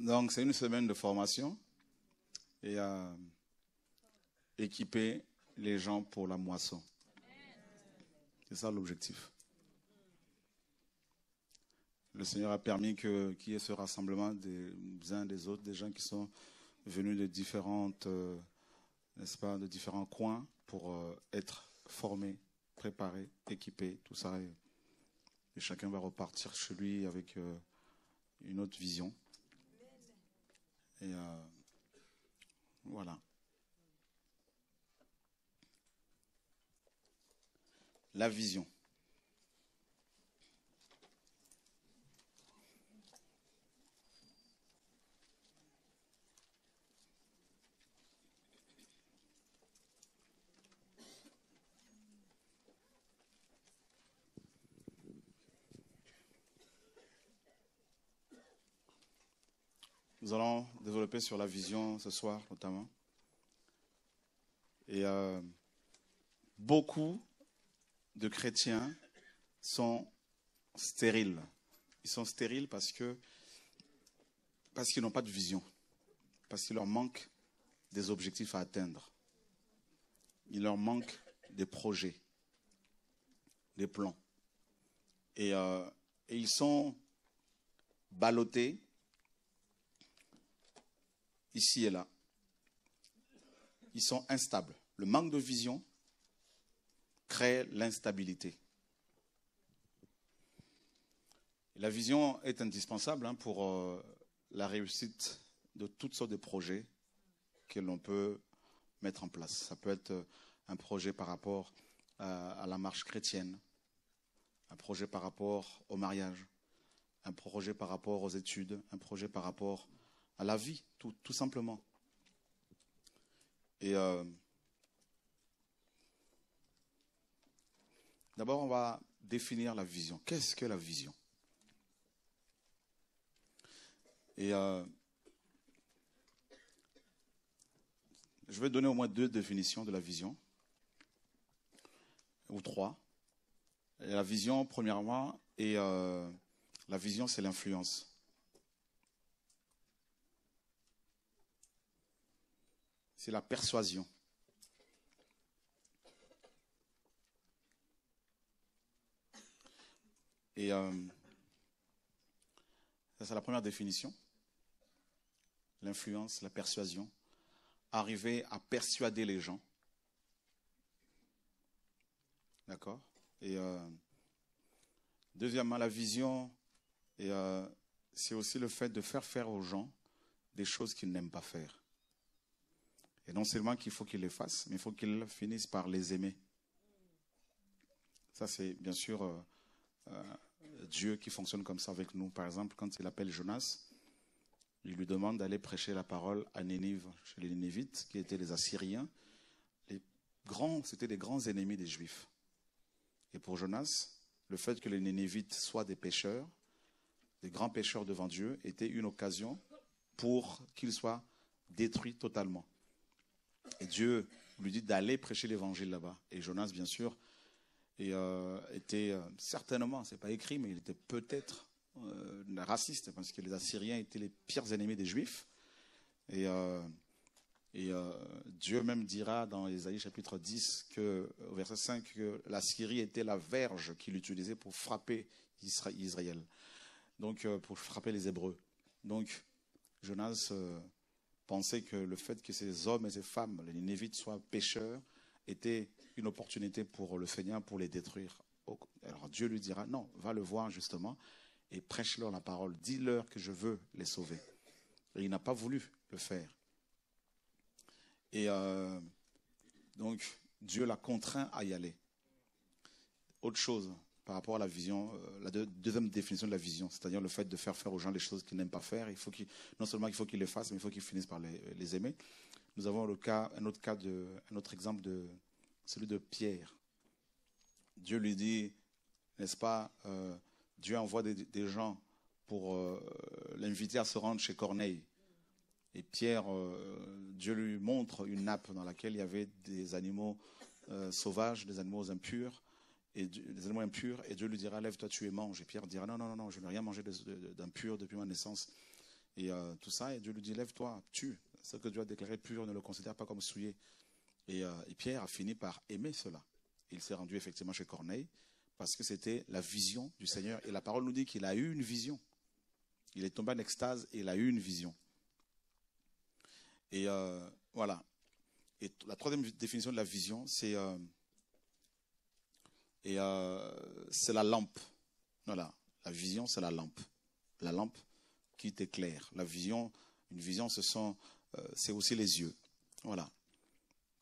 Donc, c'est une semaine de formation et euh, équiper les gens pour la moisson. C'est ça l'objectif. Le Seigneur a permis qu'il y ait ce rassemblement des, uns des autres, des gens qui sont venus de différentes, euh, n'est-ce pas, de différents coins pour euh, être formés, préparés, équipés, tout ça. Et, chacun va repartir chez lui avec euh, une autre vision. Et voilà. la vision. Nous allons développer sur la vision ce soir notamment. Et euh, beaucoup de chrétiens sont stériles. Ils sont stériles parce que parce qu'ils n'ont pas de vision, parce qu'il leur manque des objectifs à atteindre. Il leur manque des projets, des plans. Et, euh, et ils sont ballottés ici et là. Ils sont instables. Le manque de vision crée l'instabilité. La vision est indispensable hein, pour euh, la réussite de toutes sortes de projets que l'on peut mettre en place. Ça peut être euh, un projet par rapport à, la marche chrétienne, un projet par rapport au mariage, un projet par rapport aux études, un projet par rapport à la vie, tout, simplement. Et euh, D'abord, on va définir la vision. Qu'est-ce que la vision Et euh, je vais donner au moins deux définitions de la vision, ou trois. la vision, premièrement, et euh, la vision, c'est l'influence. C'est la persuasion. Et euh, ça, c'est la première définition. L'influence, la persuasion. Arriver à persuader les gens. D'accord Et euh, deuxièmement, la vision, et, euh, c'est aussi le fait de faire faire aux gens des choses qu'ils n'aiment pas faire. Et non seulement qu'il faut qu'ils les fassent, mais il faut qu'ils finissent par les aimer. Ça, c'est bien sûr euh, Dieu qui fonctionne comme ça avec nous. Par exemple, quand il appelle Jonas, il lui demande d'aller prêcher la parole à Nénive, chez les Nénévites, qui étaient les Assyriens. Les grands, c'était des grands ennemis des Juifs. Et pour Jonas, le fait que les Nénévites soient des pécheurs, des grands pécheurs devant Dieu, était une occasion pour qu'ils soient détruits totalement. Et Dieu lui dit d'aller prêcher l'évangile là-bas. Et Jonas, bien sûr, et euh, était euh, certainement, c'est pas écrit, mais il était peut-être euh, raciste parce que les Assyriens étaient les pires ennemis des Juifs. Et, et Dieu même dira dans Ésaïe chapitre 10 que au verset 5 que la Syrie était la verge qu'il utilisait pour frapper Israël, donc pour frapper les Hébreux. Donc Jonas pensait que le fait que ces hommes et ces femmes, les névites soient pécheurs était une opportunité pour le feignant, pour les détruire. Alors Dieu lui dira, non, va le voir justement et prêche-leur la parole. Dis-leur que je veux les sauver. il n'a pas voulu le faire. Et euh, donc, Dieu l'a contraint à y aller. Autre chose par rapport à la vision, euh, la deuxième définition de la vision, c'est-à-dire le fait de faire faire aux gens les choses qu'ils n'aiment pas faire. Il faut non seulement il faut qu'ils les fassent, mais il faut qu'ils finissent par les, les, aimer. Nous avons le cas, un autre cas de, un autre exemple de, celui de Pierre. Dieu lui dit, n'est-ce pas, euh, Dieu envoie des, gens pour euh, l'inviter à se rendre chez Corneille. Et Pierre, euh, Dieu lui montre une nappe dans laquelle il y avait des animaux sauvages, des animaux impurs, et des animaux impurs. Et Dieu lui dira, lève-toi, tu es mange. Et Pierre dira, non, non, non, je n'ai rien mangé d'impur depuis ma naissance. Et tout ça, et Dieu lui dit, lève-toi, tue. Ce que Dieu a déclaré pur, ne le considère pas comme souillé. Euh, et, Pierre a fini par aimer cela. Il s'est rendu effectivement chez Corneille parce que c'était la vision du Seigneur. Et la parole nous dit qu'il a eu une vision. Il est tombé en extase et il a eu une vision. Et euh, voilà. Et la troisième définition de la vision, c'est euh, c'est la lampe. Voilà, la vision, c'est la lampe, la lampe qui t'éclaire. La vision, une vision, ce sont, c'est aussi les yeux. Voilà.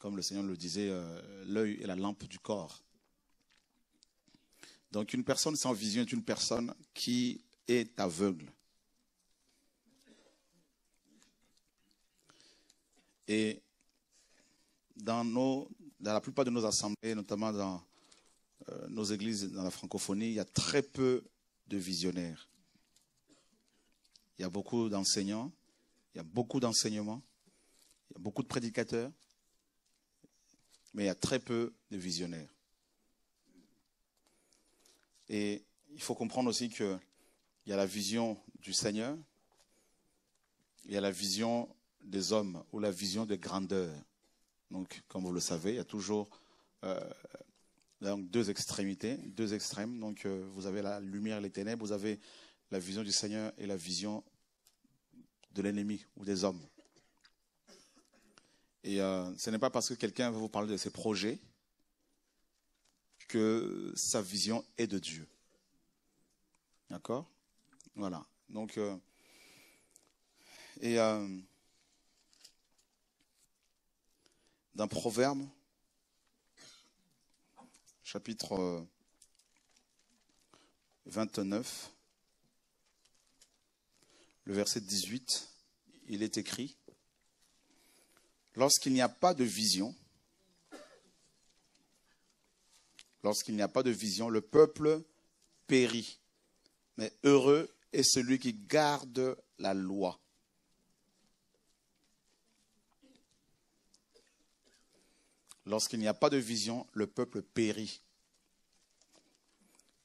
Comme le Seigneur le disait, euh, l'œil est la lampe du corps. Donc une personne sans vision est une personne qui est aveugle. Et dans, nos, dans la plupart de nos assemblées, notamment dans euh, nos églises dans la francophonie, il y a très peu de visionnaires. Il y a beaucoup d'enseignants, il y a beaucoup d'enseignements, il y a beaucoup de prédicateurs, mais il y a très peu de visionnaires. Et il faut comprendre aussi qu'il y a la vision du Seigneur, il y a la vision des hommes ou la vision des grandeurs. Donc, comme vous le savez, il y a toujours euh, deux extrémités, deux extrêmes. Donc, euh, vous avez la lumière et les ténèbres, vous avez la vision du Seigneur et la vision de l'ennemi ou des hommes. Et euh, ce n'est pas parce que quelqu'un va vous parler de ses projets que sa vision est de Dieu. D'accord Voilà. Donc, euh, et euh, d'un proverbe, chapitre 29, le verset 18, il est écrit lorsqu'il n'y a pas de vision, lorsqu'il n'y a pas de vision, le peuple périt. Mais heureux est celui qui garde la loi. Lorsqu'il n'y a pas de vision, le peuple périt.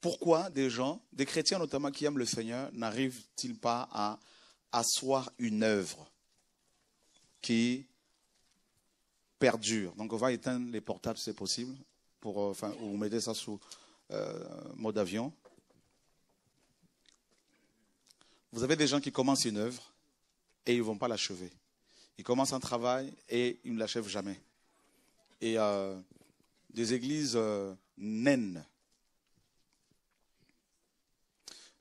Pourquoi des gens, des chrétiens notamment qui aiment le Seigneur, n'arrivent-ils pas à asseoir une œuvre qui perdure. Donc on va éteindre les portables, si c'est possible, pour, euh, enfin, vous mettez ça sous euh, mode avion. Vous avez des gens qui commencent une œuvre et ils ne vont pas l'achever. Ils commencent un travail et ils ne l'achèvent jamais. Et euh, des églises naines.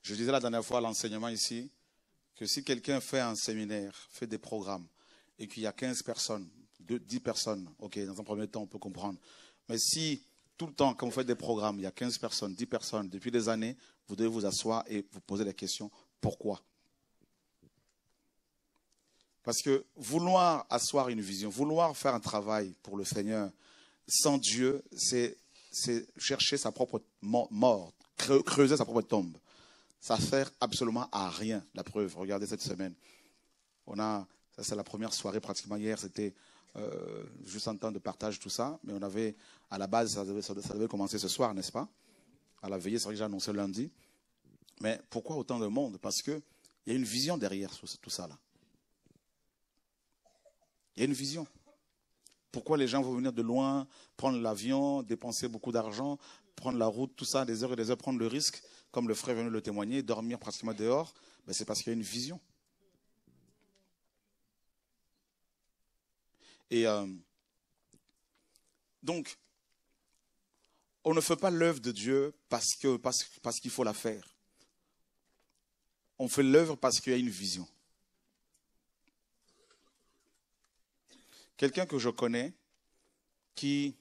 Je disais la dernière fois à l'enseignement ici que si quelqu'un fait un séminaire, fait des programmes et qu'il y a 15 personnes de 10 personnes, ok, dans un premier temps, on peut comprendre. Mais si tout le temps, quand vous faites des programmes, il y a 15 personnes, 10 personnes, depuis des années, vous devez vous asseoir et vous poser la question pourquoi Parce que vouloir asseoir une vision, vouloir faire un travail pour le Seigneur sans Dieu, c'est chercher sa propre mort, creuser sa propre tombe. Ça sert absolument à rien, la preuve. Regardez cette semaine. On a, ça c'est la première soirée pratiquement hier, c'était euh, juste en temps de partage, tout ça. Mais on avait, à la base, ça devait, commencer ce soir, n'est-ce pas À la veillée, c'est ce que j'ai annoncé lundi. Mais pourquoi autant de monde Parce qu'il y a une vision derrière tout ça, là. Il y a une vision. Pourquoi les gens vont venir de loin, prendre l'avion, dépenser beaucoup d'argent, prendre la route, tout ça, des heures et des heures, prendre le risque, comme le frère venu le témoigner, dormir pratiquement dehors ben, C'est parce qu'il y a une vision. Et euh, donc, on ne fait pas l'œuvre de Dieu parce qu'il parce, qu'il faut la faire. On fait l'œuvre parce qu'il y a une vision. Quelqu'un que je connais qui,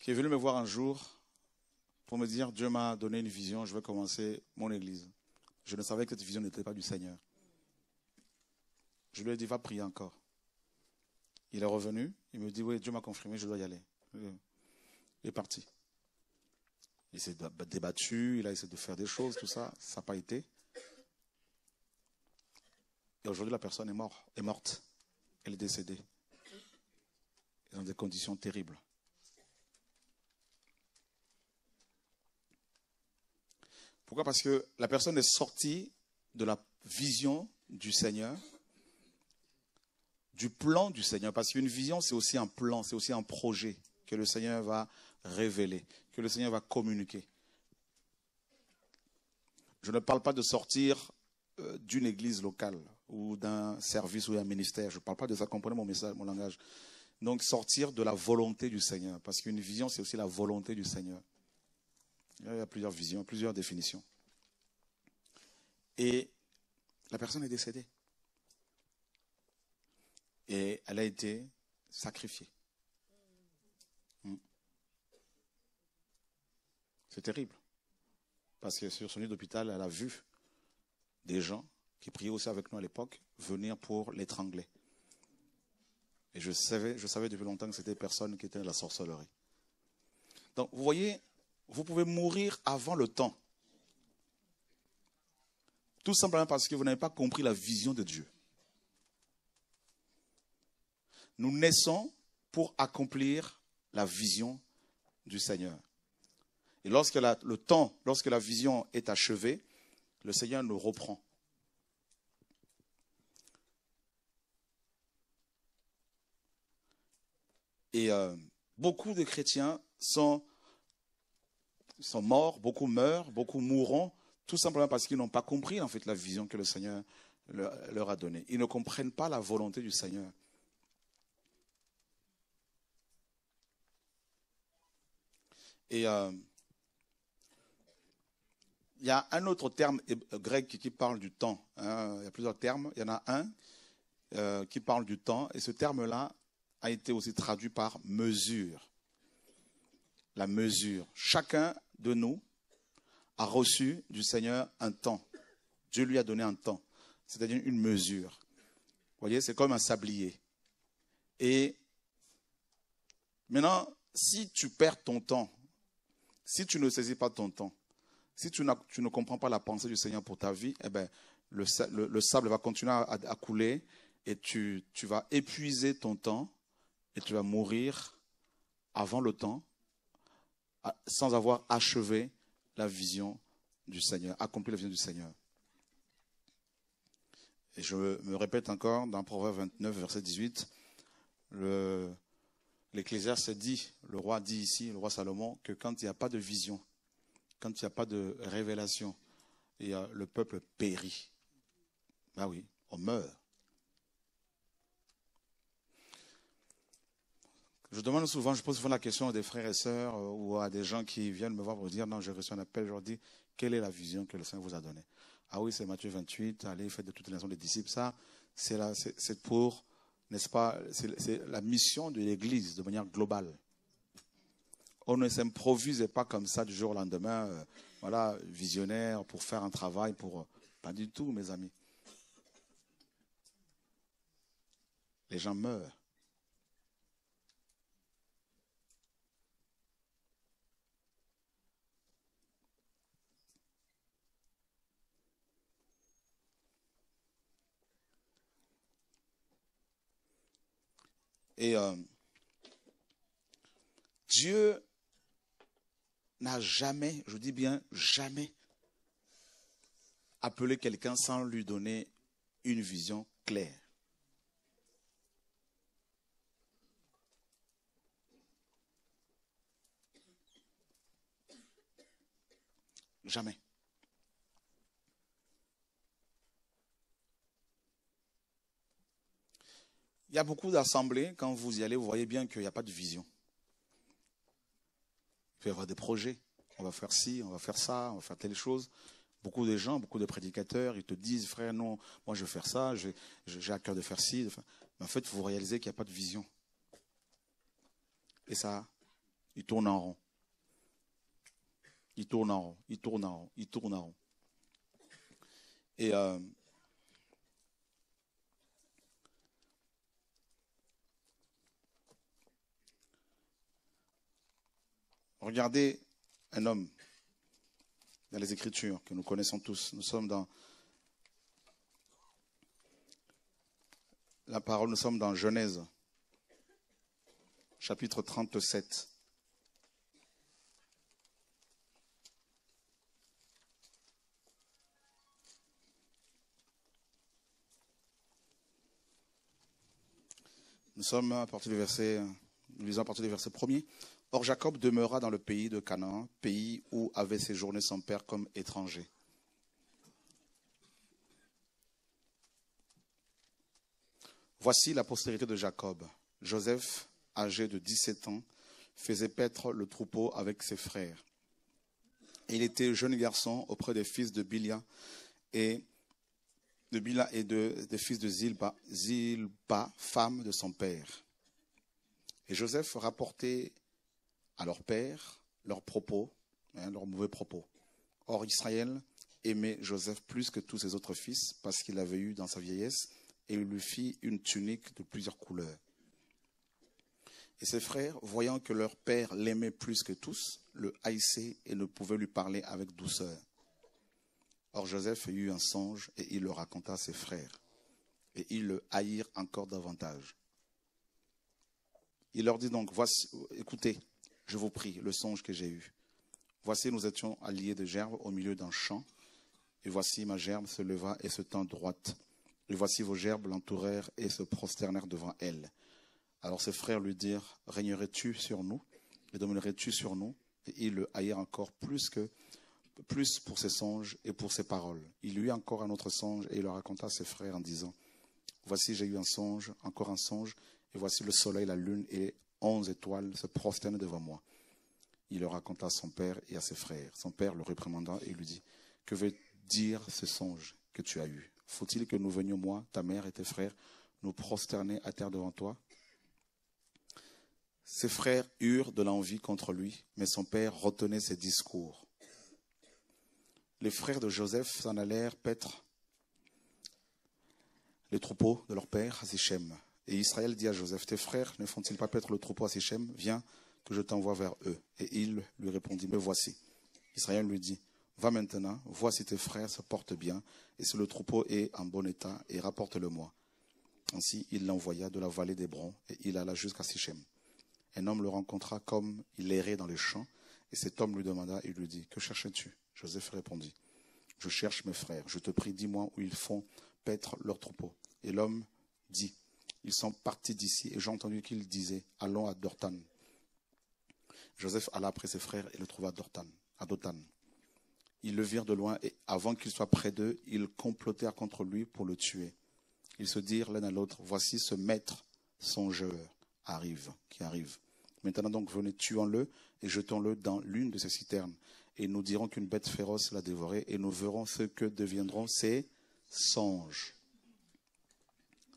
qui est venu me voir un jour pour me dire Dieu m'a donné une vision, je vais commencer mon église. Je ne savais que cette vision n'était pas du Seigneur. Je lui ai dit, va prier encore. Il est revenu, il me dit, oui, Dieu m'a confirmé, je dois y aller. Il est parti. Il s'est débattu, il a essayé de faire des choses, tout ça, ça n'a pas été. Et aujourd'hui, la personne est, est morte. Elle est décédée. Dans des conditions terribles. Pourquoi Parce que la personne est sortie de la vision du Seigneur du plan du Seigneur. Parce qu'une vision, c'est aussi un plan, c'est aussi un projet que le Seigneur va révéler, que le Seigneur va communiquer. Je ne parle pas de sortir euh, d'une église locale ou d'un service ou d'un ministère. Je ne parle pas de ça. Comprenez mon message, mon langage. Donc sortir de la volonté du Seigneur. Parce qu'une vision, c'est aussi la volonté du Seigneur. Il y a plusieurs visions, plusieurs définitions. Et la personne est décédée et elle a été sacrifiée. Mm. C'est terrible. Parce que sur son lit d'hôpital, elle a vu des gens qui priaient aussi avec nous à l'époque venir pour l'étrangler. Et je savais, je savais depuis longtemps que c'était personne qui était de la sorcellerie. Donc, vous voyez, vous pouvez mourir avant le temps. Tout simplement parce que vous n'avez pas compris la vision de Dieu. Nous naissons pour accomplir la vision du Seigneur. Et lorsque le temps, lorsque la vision est achevée, le Seigneur nous reprend. Et euh, beaucoup de chrétiens sont, sont morts, beaucoup meurent, beaucoup mourront, tout simplement parce qu'ils n'ont pas compris en fait la vision que le Seigneur leur a donnée. Ils ne comprennent pas la volonté du Seigneur. Et euh, il y a un autre terme euh, grec qui parle du temps. Hein. Il y a plusieurs termes. Il y en a un euh, qui parle du temps. Et ce terme-là a été aussi traduit par mesure. La mesure. Chacun de nous a reçu du Seigneur un temps. Dieu lui a donné un temps, c'est-à-dire une mesure. Vous voyez, c'est comme un sablier. Et maintenant, si tu perds ton temps, si tu ne saisis pas ton temps, si tu, ne comprends pas la pensée du Seigneur pour ta vie, eh ben, le, sable va continuer à, couler et tu, tu, vas épuiser ton temps et tu vas mourir avant le temps sans avoir achevé la vision du Seigneur, accompli la vision du Seigneur. Et je me répète encore dans Proverbe 29, verset 18, le, L'Ecclésiaste dit, le roi dit ici, le roi Salomon, que quand il n'y a pas de vision, quand il n'y a pas de révélation, le peuple périt. Ben oui, on meurt. Je demande souvent, je pose souvent la question à des frères et sœurs euh, ou à des gens qui viennent me voir pour dire, non, je reçu un appel, je leur dis, quelle est la vision que le Seigneur vous a donnée Ah oui, c'est Matthieu 28, allez, faites de toutes les nations des disciples. Ça, c'est pour n'est-ce pas, c'est la mission de l'Église de manière globale. On ne s'improvise pas comme ça du jour au lendemain, euh, voilà, visionnaire pour faire un travail, pour euh, pas du tout, mes amis. Les gens meurent. Et euh, Dieu n'a jamais, je dis bien jamais, appelé quelqu'un sans lui donner une vision claire. Jamais. Il y a beaucoup d'assemblées, quand vous y allez, vous voyez bien qu'il n'y a pas de vision. Il peut y avoir des projets. On va faire ci, on va faire ça, on va faire telle chose. Beaucoup de gens, beaucoup de prédicateurs, ils te disent, frère, non, moi je vais faire ça, j'ai à cœur de faire ci. Mais en fait, vous réalisez qu'il n'y a pas de vision. Et ça, il tourne en rond. Il tourne en rond, il tourne en rond, il tourne en rond. Et euh, Regardez un homme dans les Écritures que nous connaissons tous. Nous sommes dans la parole, nous sommes dans Genèse, chapitre 37. Nous sommes à partir du verset, nous lisons à partir du verset premier. Or Jacob demeura dans le pays de Canaan, pays où avait séjourné son père comme étranger. Voici la postérité de Jacob. Joseph, âgé de 17 ans, faisait paître le troupeau avec ses frères. Il était jeune garçon auprès des fils de Bilia et de Bila et de, des fils de Zilba, Zilpa, femme de son père. Et Joseph rapportait à leur père leurs propos, hein, leurs mauvais propos. Or, Israël aimait Joseph plus que tous ses autres fils parce qu'il l'avait eu dans sa vieillesse et il lui fit une tunique de plusieurs couleurs. Et ses frères, voyant que leur père l'aimait plus que tous, le haïssaient et ne pouvaient lui parler avec douceur. Or Joseph eut un songe et il le raconta à ses frères. Et ils le haïrent encore davantage. Il leur dit donc, voici, écoutez, je vous prie, le songe que j'ai eu. Voici, nous étions alliés de gerbes au milieu d'un champ, et voici ma gerbe se leva et se tend droite. Et voici vos gerbes l'entourèrent et se prosternèrent devant elle. Alors ses frères lui dirent, régnerais-tu sur nous et dominerais-tu sur nous Et il le haïrent encore plus que plus pour ses songes et pour ses paroles. Il eut encore un autre songe et il le raconta à ses frères en disant, voici j'ai eu un songe, encore un songe, et voici le soleil, la lune et onze étoiles se prosternent devant moi. Il le raconta à son père et à ses frères. Son père le réprimanda et lui dit, Que veut dire ce songe que tu as eu Faut-il que nous venions, moi, ta mère et tes frères, nous prosterner à terre devant toi Ses frères eurent de l'envie contre lui, mais son père retenait ses discours. Les frères de Joseph s'en allèrent paître les troupeaux de leur père à et Israël dit à Joseph, tes frères ne font-ils pas paître le troupeau à Sichem Viens, que je t'envoie vers eux. Et il lui répondit, me voici. Israël lui dit, va maintenant, vois si tes frères se portent bien, et si le troupeau est en bon état, et rapporte-le-moi. Ainsi, il l'envoya de la vallée d'Hébron, et il alla jusqu'à Sichem. Un homme le rencontra comme il errait dans les champs, et cet homme lui demanda et lui dit, que cherches-tu Joseph répondit, je cherche mes frères, je te prie, dis-moi où ils font paître leur troupeau. Et l'homme dit, ils sont partis d'ici et j'ai entendu qu'ils disaient, Allons à Dortan. Joseph alla après ses frères et le trouva à Dortan, à Dotan. Ils le virent de loin et avant qu'il soit près d'eux, ils complotèrent contre lui pour le tuer. Ils se dirent l'un à l'autre Voici ce maître songeur arrive, qui arrive. Maintenant donc, venez, tuons-le et jetons-le dans l'une de ces citernes. Et nous dirons qu'une bête féroce l'a dévoré et nous verrons ce que deviendront ses songes.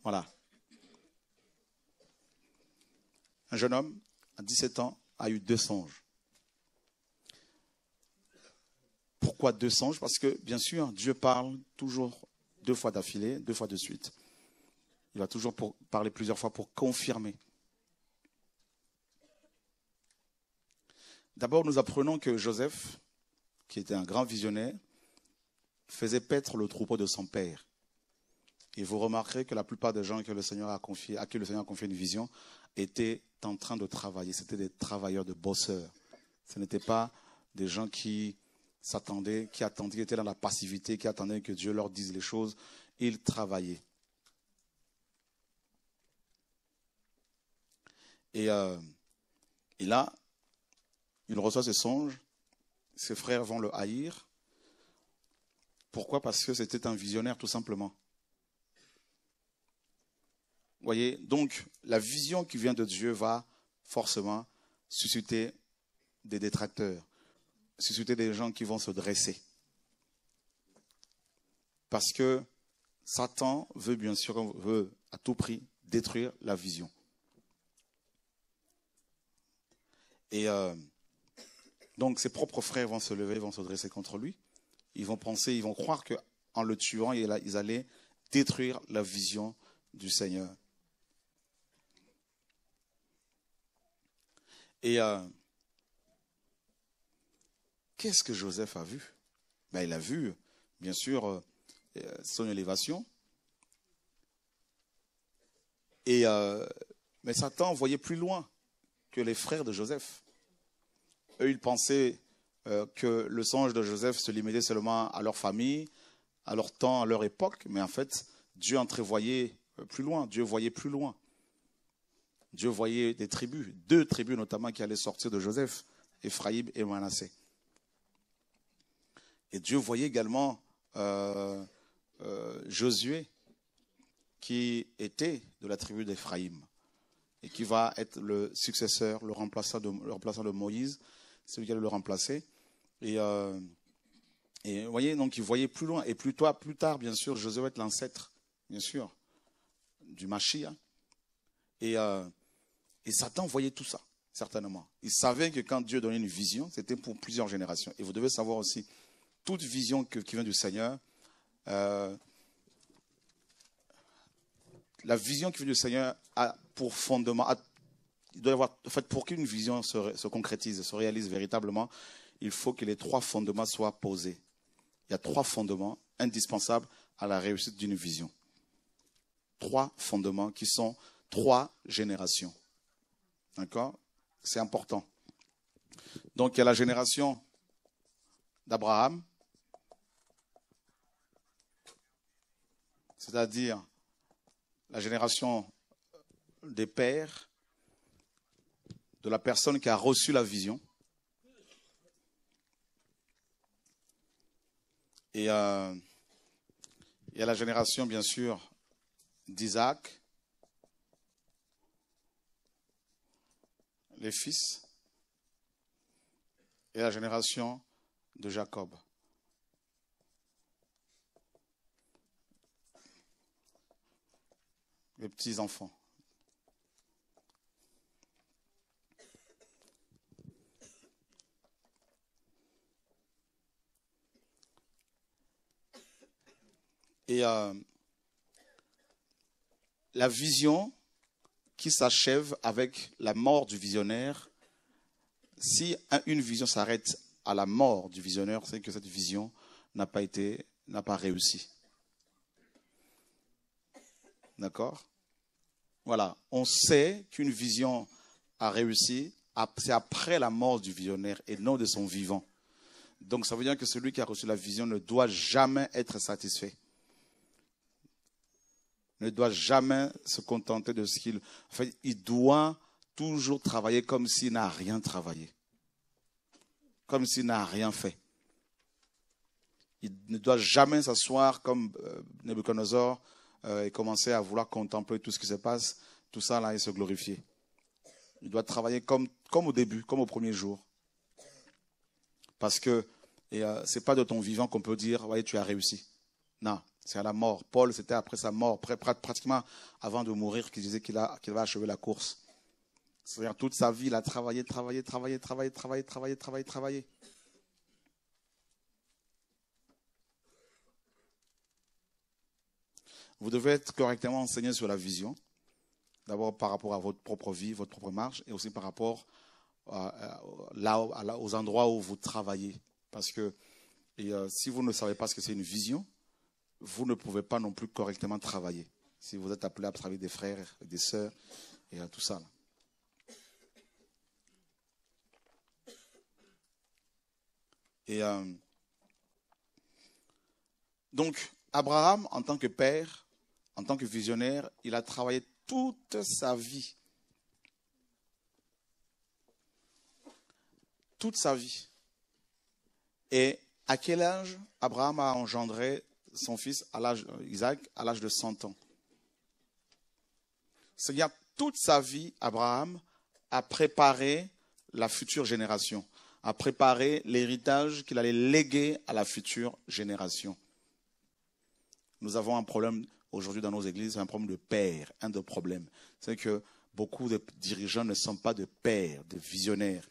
Voilà. Un jeune homme, à 17 ans, a eu deux songes. Pourquoi deux songes Parce que, bien sûr, Dieu parle toujours deux fois d'affilée, deux fois de suite. Il va toujours pour parler plusieurs fois pour confirmer. D'abord, nous apprenons que Joseph, qui était un grand visionnaire, faisait paître le troupeau de son père. Et vous remarquerez que la plupart des gens que le Seigneur a confié, à qui le Seigneur a confié une vision étaient en train de travailler. C'était des travailleurs, de bosseurs. Ce n'était pas des gens qui s'attendaient, qui attendaient, qui étaient dans la passivité, qui attendaient que Dieu leur dise les choses. Ils travaillaient. Et, euh, là, il reçoit ses songes, Ses frères vont le haïr. Pourquoi Parce que c'était un visionnaire, tout simplement voyez, donc la vision qui vient de Dieu va forcément susciter des détracteurs, susciter des gens qui vont se dresser. Parce que Satan veut bien sûr, veut à tout prix détruire la vision. Et euh, donc ses propres frères vont se lever, vont se dresser contre lui. Ils vont penser, ils vont croire qu'en le tuant, ils allaient détruire la vision du Seigneur. Et euh, qu'est-ce que Joseph a vu ben, Il a vu, bien sûr, euh, son élévation. Et, euh, mais Satan voyait plus loin que les frères de Joseph. Eux, ils pensaient que le songe de Joseph se limitait seulement à leur famille, à leur temps, à leur époque, mais en fait, Dieu entrevoyait plus loin, Dieu voyait plus loin. Dieu voyait des tribus, deux tribus notamment qui allaient sortir de Joseph, Ephraïm et Manassé. Et Dieu voyait également euh, euh, Josué, qui était de la tribu d'Ephraïm, et qui va être le successeur, le remplaçant de, Moïse, celui qui allait le remplacer. Euh, et, vous voyez, donc il voyait plus loin. Et plus tard, plus tard bien sûr, Josué va être l'ancêtre, bien sûr, du Mashiach, Et, et Satan voyait tout ça, certainement. Il savait que quand Dieu donnait une vision, c'était pour plusieurs générations. Et vous devez savoir aussi, toute vision qui vient du Seigneur, euh, la vision qui vient du Seigneur a pour fondement, doit avoir, fait, pour qu'une vision se, se concrétise, se réalise véritablement, il faut que les trois fondements soient posés. Il y a trois fondements indispensables à la réussite d'une vision. Trois fondements qui sont trois générations. D'accord C'est important. Donc il y a la génération d'Abraham, c'est-à-dire la génération des pères, de la personne qui a reçu la vision. Et euh, il y a la génération, bien sûr, d'Isaac, les fils et la génération de Jacob. Les petits-enfants. Et euh, la vision qui s'achève avec la mort du visionnaire. Si une vision s'arrête à la mort du visionnaire, c'est que cette vision n'a pas été, n'a pas réussi. D'accord Voilà, on sait qu'une vision a réussi, c'est après la mort du visionnaire et non de son vivant. Donc ça veut dire que celui qui a reçu la vision ne doit jamais être satisfait ne doit jamais se contenter de ce qu'il... En fait, il doit toujours travailler comme s'il n'a rien travaillé, comme s'il n'a rien fait. Il ne doit jamais s'asseoir comme euh, Nebuchadnezzar euh, et commencer à vouloir contempler tout ce qui se passe, tout ça là, et se glorifier. Il doit travailler comme, comme au début, comme au premier jour. Parce que et euh, c'est pas de ton vivant qu'on peut dire, voyez, tu as réussi. Non, c'est à la mort. Paul, c'était après sa mort, pratiquement avant de mourir, qu'il disait qu'il va achever la course. C'est-à-dire toute sa vie, il a travaillé, travaillé, travaillé, travaillé, travaillé, travaillé, travaillé, travaillé. Vous devez être correctement enseigné sur la vision, d'abord par rapport à votre propre vie, votre propre marche, et aussi par rapport aux endroits où vous travaillez. Parce que euh, si vous ne savez pas ce que c'est une vision, vous ne pouvez pas non plus correctement travailler. Si vous êtes appelé à travailler des frères, des sœurs et à tout ça. Et euh, donc, Abraham, en tant que père, en tant que visionnaire, il a travaillé toute sa vie. Toute sa vie. Et à quel âge Abraham a engendré son fils à l'âge, euh, Isaac à l'âge de 100 ans. cest toute sa vie, Abraham a préparé la future génération, a préparé l'héritage qu'il allait léguer à la future génération. Nous avons un problème aujourd'hui dans nos églises, un problème de père, un de problèmes. C'est que beaucoup de dirigeants ne sont pas de pères, de visionnaires.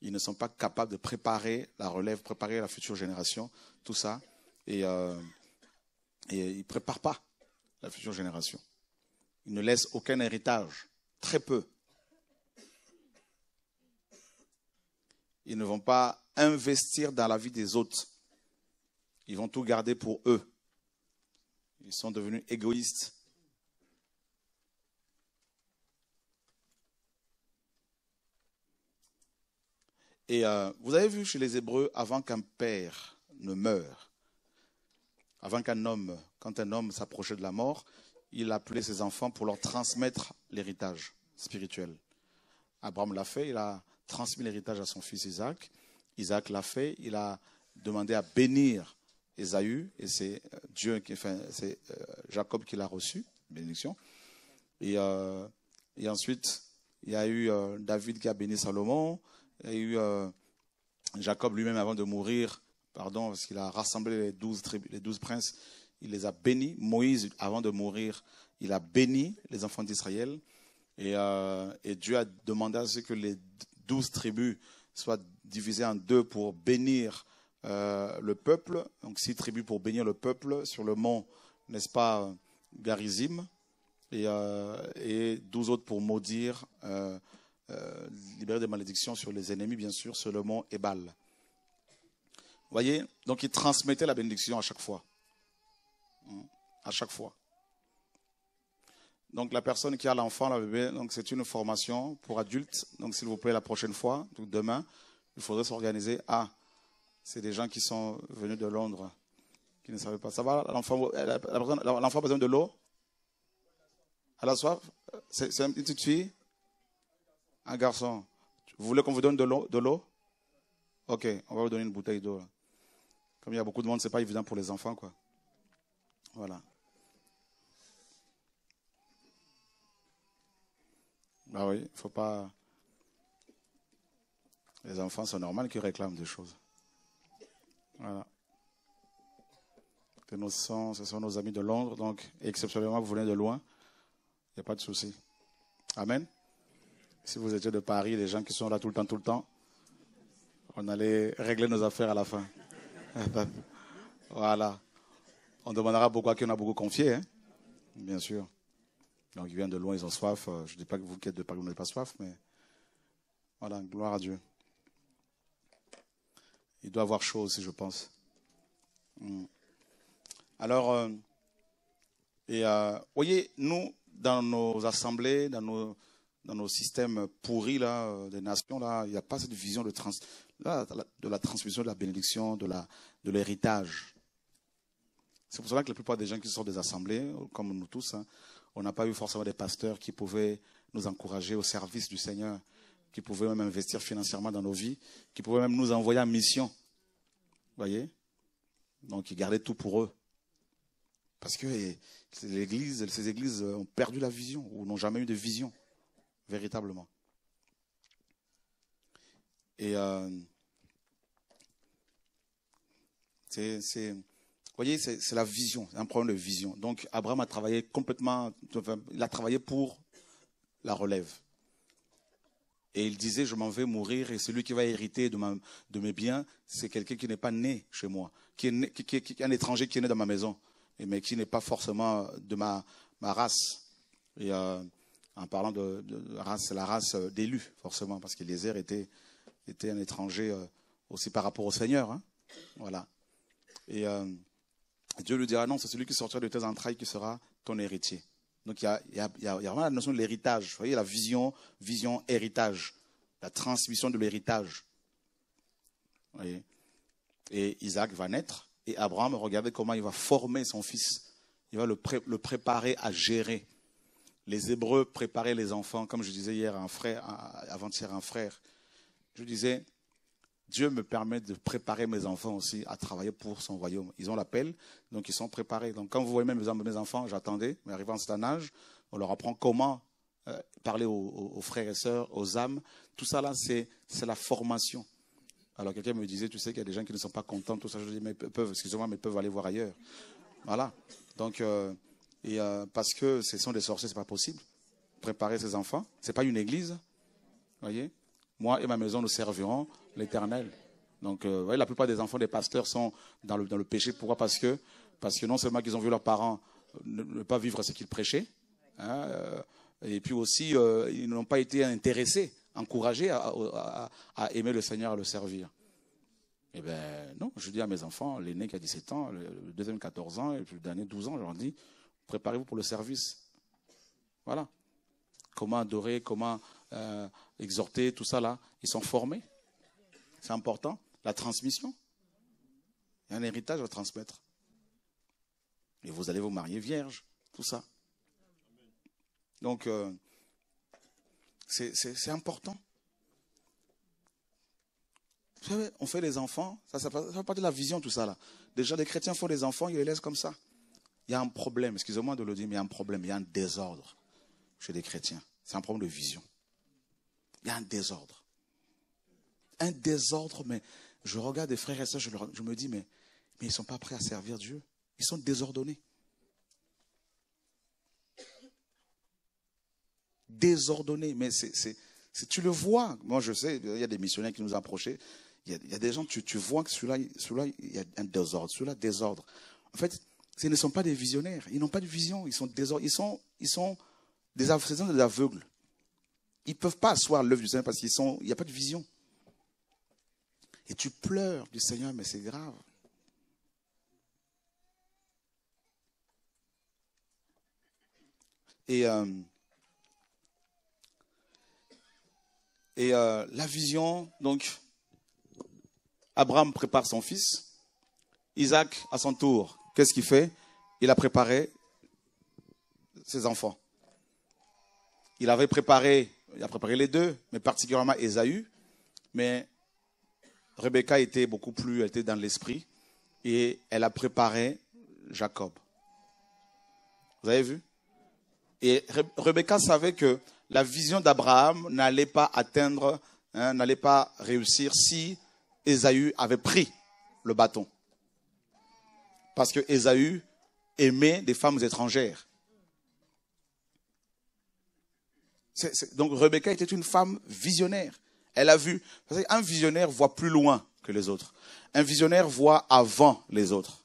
Ils ne sont pas capables de préparer la relève, préparer la future génération, tout ça. Et euh, et il ne prépare pas la future génération. Il ne laisse aucun héritage, très peu. Ils ne vont pas investir dans la vie des autres. Ils vont tout garder pour eux. Ils sont devenus égoïstes. Et euh, vous avez vu chez les Hébreux, avant qu'un père ne meure, avant qu'un homme, quand un homme s'approchait de la mort, il appelait ses enfants pour leur transmettre l'héritage spirituel. Abraham l'a fait, il a transmis l'héritage à son fils Isaac. Isaac l'a fait, il a demandé à bénir Esaü, et c'est euh, Dieu, qui, enfin, c'est euh, Jacob qui l'a reçu, bénédiction. Et, euh, et, ensuite, il y a eu David qui a béni Salomon, il y a eu Jacob lui-même avant de mourir pardon, parce qu'il a rassemblé les douze les douze princes, il les a bénis. Moïse, avant de mourir, il a béni les enfants d'Israël. Et, euh, Dieu a demandé à ce que les douze tribus soient divisées en deux pour bénir euh, le peuple. Donc six tribus pour bénir le peuple sur le mont, n'est-ce pas, Garizim. Et, euh, et, douze autres pour maudire, libérer des malédictions sur les ennemis, bien sûr, sur le mont Ebal voyez Donc il transmettait la bénédiction à chaque fois. Hmm. À chaque fois. Donc la personne qui a l'enfant, la bébé, donc c'est une formation pour adultes. Donc s'il vous plaît, la prochaine fois, demain, il faudrait s'organiser. Ah, c'est des gens qui sont venus de Londres, qui ne savaient pas. Ça va L'enfant a besoin de l'eau À la soif C'est une petite fille Un garçon Vous voulez qu'on vous donne de l'eau Ok, on va vous donner une bouteille d'eau. Comme il y a beaucoup de monde, ce n'est pas évident pour les enfants, quoi. Voilà. Ah oui, faut pas. Les enfants, c'est normal qu'ils réclament des choses. Voilà. Nos ce sont nos amis de Londres, donc exceptionnellement, vous venez de loin. Il n'y a pas de souci. Amen. Si vous étiez de Paris, les gens qui sont là tout le temps, tout le temps, on allait régler nos affaires à la fin. Eh ben, voilà. On demandera à qui on a beaucoup confié, hein. bien sûr. Donc ils viennent de loin, ils ont soif. Euh, je ne dis pas que vous qui êtes de Paris, vous n'avez pas soif, mais voilà, gloire à Dieu. Il doit avoir chaud aussi, je pense. Hmm. Alors, euh, et, euh, voyez, nous, dans nos assemblées, dans nos, dans nos systèmes pourris là, des nations, là, il n'y a pas cette vision de, trans, de la transmission de la bénédiction, de l'héritage. C'est pour cela que la plupart des gens qui sortent des assemblées, comme nous tous, hein, on n'a pas eu forcément des pasteurs qui pouvaient nous encourager au service du Seigneur, qui pouvaient même investir financièrement dans nos vies, qui pouvaient même nous envoyer en mission. Vous voyez Donc ils gardaient tout pour eux. Parce que l'Église, eh, ces églises ont perdu la vision ou n'ont jamais eu de vision, véritablement. Et euh, c'est, vous voyez, c'est, la vision, c'est un problème de vision. Donc Abraham a travaillé complètement, il a travaillé pour la relève. Et il disait, je m'en vais mourir et celui qui va hériter de, de mes biens, c'est quelqu'un qui n'est pas né chez moi, qui est, un étranger qui est né dans ma maison, mais qui n'est pas forcément de ma, ma race. Et euh, en parlant de, race, c'est la race euh, d'élus, forcément, parce que les airs étaient était un étranger euh, aussi par rapport au Seigneur. Hein. voilà. Et euh, Dieu lui dira, non, c'est celui qui sortira de tes entrailles qui sera ton héritier. Donc il y a, vraiment la notion de l'héritage. Vous voyez, la vision, vision, héritage. La transmission de l'héritage. Et Isaac va naître. Et Abraham, regardez comment il va former son fils. Il va le, le préparer à gérer. Les Hébreux préparaient les enfants, comme je disais hier un frère, avant-hier un frère je disais, Dieu me permet de préparer mes enfants aussi à travailler pour son royaume. Ils ont l'appel, donc ils sont préparés. Donc quand vous voyez même mes enfants, j'attendais, mais arrivant à cet âge, on leur apprend comment euh, parler aux, frères et sœurs, aux âmes. Tout ça là, c'est la formation. Alors quelqu'un me disait, tu sais qu'il y a des gens qui ne sont pas contents, tout ça. Je dis, mais peuvent, excusez-moi, mais peuvent aller voir ailleurs. Voilà. Donc, euh, et, euh, parce que ce sont des sorciers, c'est pas possible. Préparer ses enfants, c'est pas une église. Vous Voyez moi et ma maison, nous servirons l'Éternel. Donc, euh, vous voyez, la plupart des enfants des pasteurs sont dans le, péché. Pourquoi Parce que, parce que non seulement qu'ils ont vu leurs parents ne, pas vivre ce qu'ils prêchaient, hein, euh, et puis aussi, euh, ils n'ont pas été intéressés, encouragés à, à, aimer le Seigneur, à le servir. Eh bien, non, je dis à mes enfants, l'aîné qui a 17 ans, le deuxième 14 ans, et puis le dernier 12 ans, je leur dis, préparez-vous pour le service. Voilà. Comment adorer, comment euh, exhorter, exhortés, tout ça là, ils sont formés. C'est important. La transmission. Il y a un héritage à transmettre. Et vous allez vous marier vierge, tout ça. Donc, euh, c'est important. Vous savez, on fait des enfants, ça, ça, ça fait partie de la vision, tout ça là. Déjà, les chrétiens font des enfants, ils les laissent comme ça. Il y a un problème, excusez-moi de le dire, mais il y a un problème, il y a un désordre chez les chrétiens. C'est un problème de vision. Il y a un désordre. Un désordre, mais je regarde des frères et sœurs, je, me dis, mais, ils ne sont pas prêts à servir Dieu. Ils sont désordonnés. Désordonnés, mais c'est, tu le vois. Moi, je sais, il y a des missionnaires qui nous approchaient. Il y, a, des gens, tu, tu vois que celui-là, il y a un désordre. Celui-là, désordre. En fait, ce ne sont pas des visionnaires. Ils n'ont pas de vision. Ils sont désordres. Ils sont, ils sont des aveugles. Ils ne peuvent pas asseoir l'œuvre du Seigneur parce qu'il n'y a pas de vision. Et tu pleures du Seigneur, mais c'est grave. Et, euh, et euh, la vision, donc, Abraham prépare son fils. Isaac, à son tour, qu'est-ce qu'il fait Il a préparé ses enfants. Il avait préparé il a préparé les deux, mais particulièrement Esaü. Mais Rebecca était beaucoup plus, elle était dans l'esprit, et elle a préparé Jacob. Vous avez vu Et Rebecca savait que la vision d'Abraham n'allait pas atteindre, hein, n'allait pas réussir si Esaü avait pris le bâton. Parce que Ésaü aimait des femmes étrangères. Donc Rebecca était une femme visionnaire. Elle a vu. Un visionnaire voit plus loin que les autres. Un visionnaire voit avant les autres.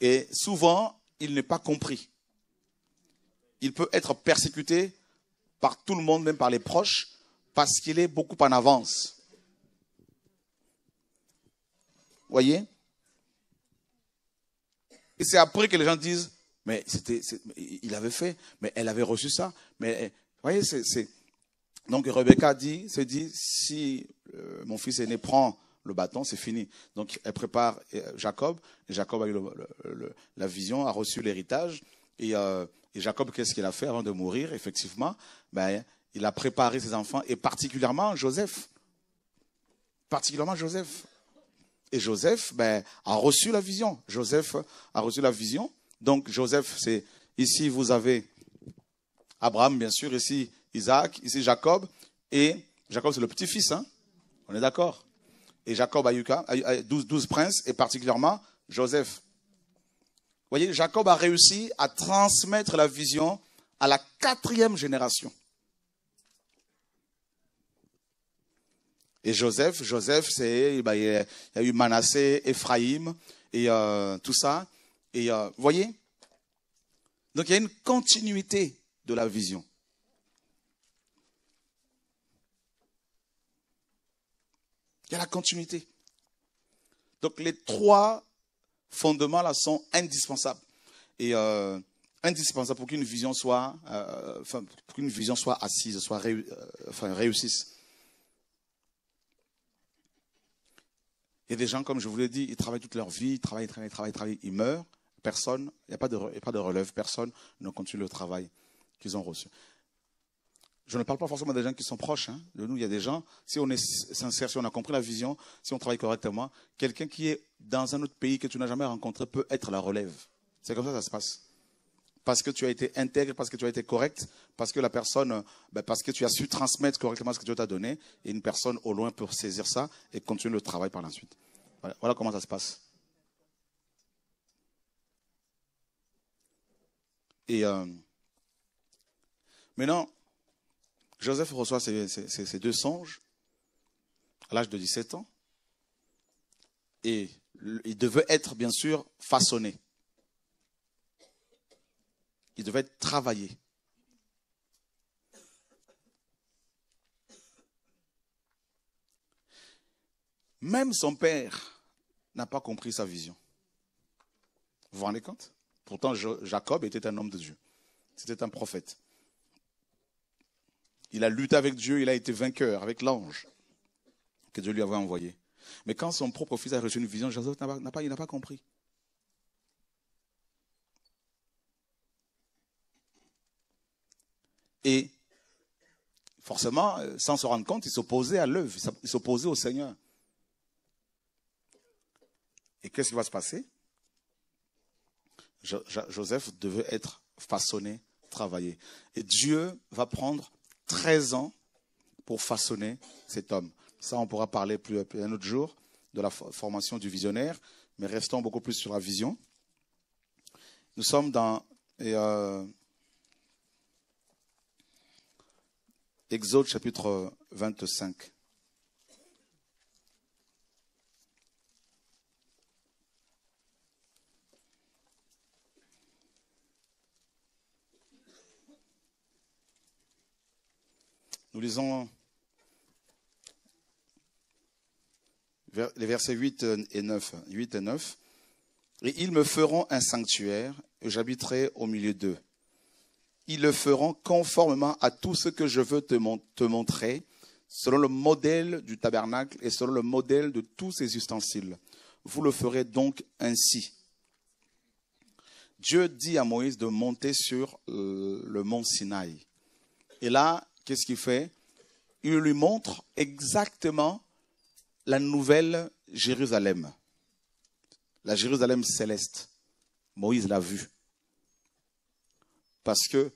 Et souvent, il n'est pas compris. Il peut être persécuté par tout le monde, même par les proches, parce qu'il est beaucoup en avance. Voyez Et c'est après que les gens disent, mais c'était, il avait fait, mais elle avait reçu ça. Mais eh, voyez, c'est, donc Rebecca dit, se dit, si euh, mon fils aîné prend le bâton, c'est fini. Donc elle prépare euh, Jacob. Jacob a eu la vision, a reçu l'héritage. Et, euh, et, Jacob, qu'est-ce qu'il a fait avant de mourir Effectivement, ben, il a préparé ses enfants et particulièrement Joseph. Particulièrement Joseph. Et Joseph ben, a reçu la vision. Joseph a reçu la vision donc Joseph, c'est ici vous avez Abraham, bien sûr, ici Isaac, ici Jacob, et Jacob c'est le petit-fils, hein. on est d'accord Et Jacob a eu 12, princes, et particulièrement Joseph. Vous voyez, Jacob a réussi à transmettre la vision à la quatrième génération. Et Joseph, Joseph, c'est, il y a eu Manassé, Ephraïm, et euh, tout ça. Et euh, vous voyez Donc il y a une continuité de la vision. Il y a la continuité. Donc les trois fondements là sont indispensables. Et euh, indispensables pour qu'une vision soit, euh, qu'une vision soit assise, soit réussisse. Il y a des gens, comme je vous l'ai dit, ils travaillent toute leur vie, ils travaillent, travaillent, travaillent, travaillent, ils meurent. Personne, il n'y a, pas de relève, personne ne continue le travail qu'ils ont reçu. Je ne parle pas forcément des gens qui sont proches. Hein. De nous, il y a des gens, si on est sincère, si on a compris la vision, si on travaille correctement, quelqu'un qui est dans un autre pays que tu n'as jamais rencontré peut être la relève. C'est comme ça que ça se passe. Parce que tu as été intègre, parce que tu as été correct, parce que la personne, ben, parce que tu as su transmettre correctement ce que Dieu t'a donné, et une personne au loin peut saisir ça et continuer le travail par la suite. voilà comment ça se passe. Et euh, maintenant, Joseph reçoit ces deux songes à l'âge de 17 ans. Et il devait être, bien sûr, façonné. Il devait être travaillé. Même son père n'a pas compris sa vision. Vous vous rendez compte Pourtant, Jacob était un homme de Dieu. C'était un prophète. Il a lutté avec Dieu, il a été vainqueur avec l'ange que Dieu lui avait envoyé. Mais quand son propre fils a reçu une vision, Joseph n'a pas, n'a pas compris. Et forcément, euh, sans se rendre compte, il s'opposait à l'œuvre, il s'opposait au Seigneur. Et qu'est-ce qui va se passer Joseph devait être façonné, travaillé. Et Dieu va prendre 13 ans pour façonner cet homme. Ça, on pourra parler plus un autre jour de la formation du visionnaire, mais restons beaucoup plus sur la vision. Nous sommes dans euh, Exode chapitre 25. Nous lisons les versets 8 euh, et 9. 8 et 9. Et ils me feront un sanctuaire, et j'habiterai au milieu d'eux. Ils le feront conformément à tout ce que je veux te, te montrer, selon le modèle du tabernacle et selon le modèle de tous ses ustensiles. Vous le ferez donc ainsi. Dieu dit à Moïse de monter sur euh, le mont Sinaï. Et là, qu'est-ce qu'il fait Il lui montre exactement la nouvelle Jérusalem, la Jérusalem céleste. Moïse l'a vue. Parce que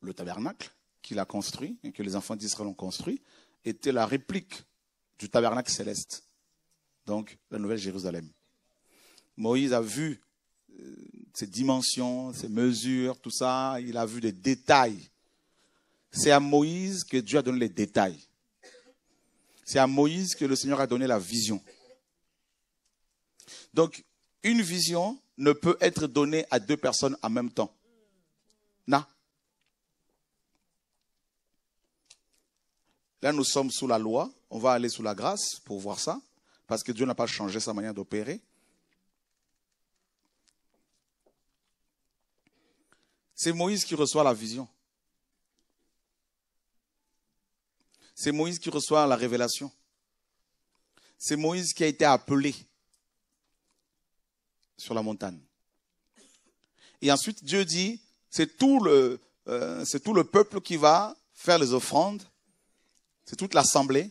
le tabernacle qu'il a construit et que les enfants d'Israël ont construit était la réplique du tabernacle céleste, donc la nouvelle Jérusalem. Moïse a vu euh, ses dimensions, ses mesures, tout ça, il a vu des détails c'est à Moïse que Dieu a donné les détails. C'est à Moïse que le Seigneur a donné la vision. Donc, une vision ne peut être donnée à deux personnes en même temps. Non. Là, nous sommes sous la loi. On va aller sous la grâce pour voir ça. Parce que Dieu n'a pas changé sa manière d'opérer. C'est Moïse qui reçoit la vision. C'est Moïse qui reçoit la révélation. C'est Moïse qui a été appelé sur la montagne. Et ensuite, Dieu dit, c'est tout le, euh, c'est tout le peuple qui va faire les offrandes. C'est toute l'assemblée.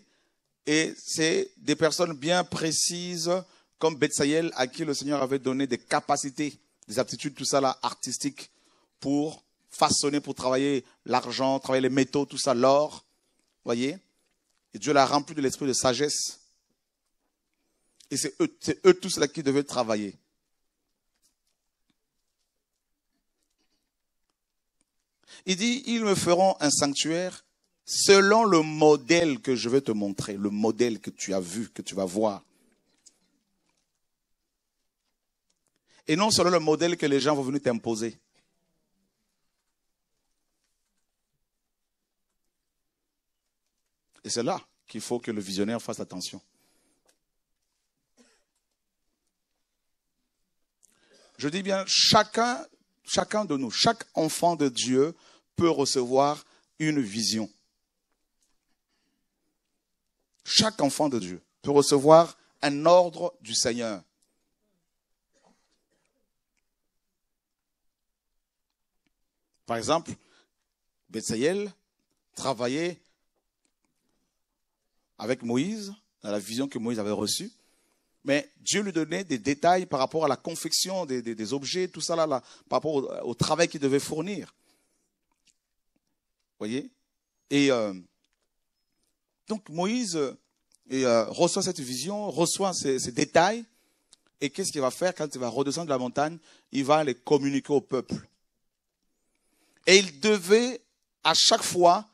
Et c'est des personnes bien précises, comme Bethsaïel, à qui le Seigneur avait donné des capacités, des aptitudes, tout ça là, artistiques, pour façonner, pour travailler l'argent, travailler les métaux, tout ça, l'or. Voyez Et Dieu l'a rempli de l'esprit de sagesse. Et c'est eux, eux, tous là qui devaient travailler. Il dit, ils me feront un sanctuaire selon le modèle que je vais te montrer, le modèle que tu as vu, que tu vas voir. Et non selon le modèle que les gens vont venir t'imposer. Et c'est là qu'il faut que le visionnaire fasse attention. Je dis bien, chacun, chacun de nous, chaque enfant de Dieu peut recevoir une vision. Chaque enfant de Dieu peut recevoir un ordre du Seigneur. Par exemple, Bethsaïel travaillait avec Moïse, dans la vision que Moïse avait reçue. Mais Dieu lui donnait des détails par rapport à la confection des, objets, tout ça là, par rapport au, travail qu'il devait fournir. Voyez Et euh, donc Moïse euh, euh, reçoit cette vision, reçoit ces, ces détails, et qu'est-ce qu'il va faire quand il va redescendre de la montagne Il va les communiquer au peuple. Et il devait à chaque fois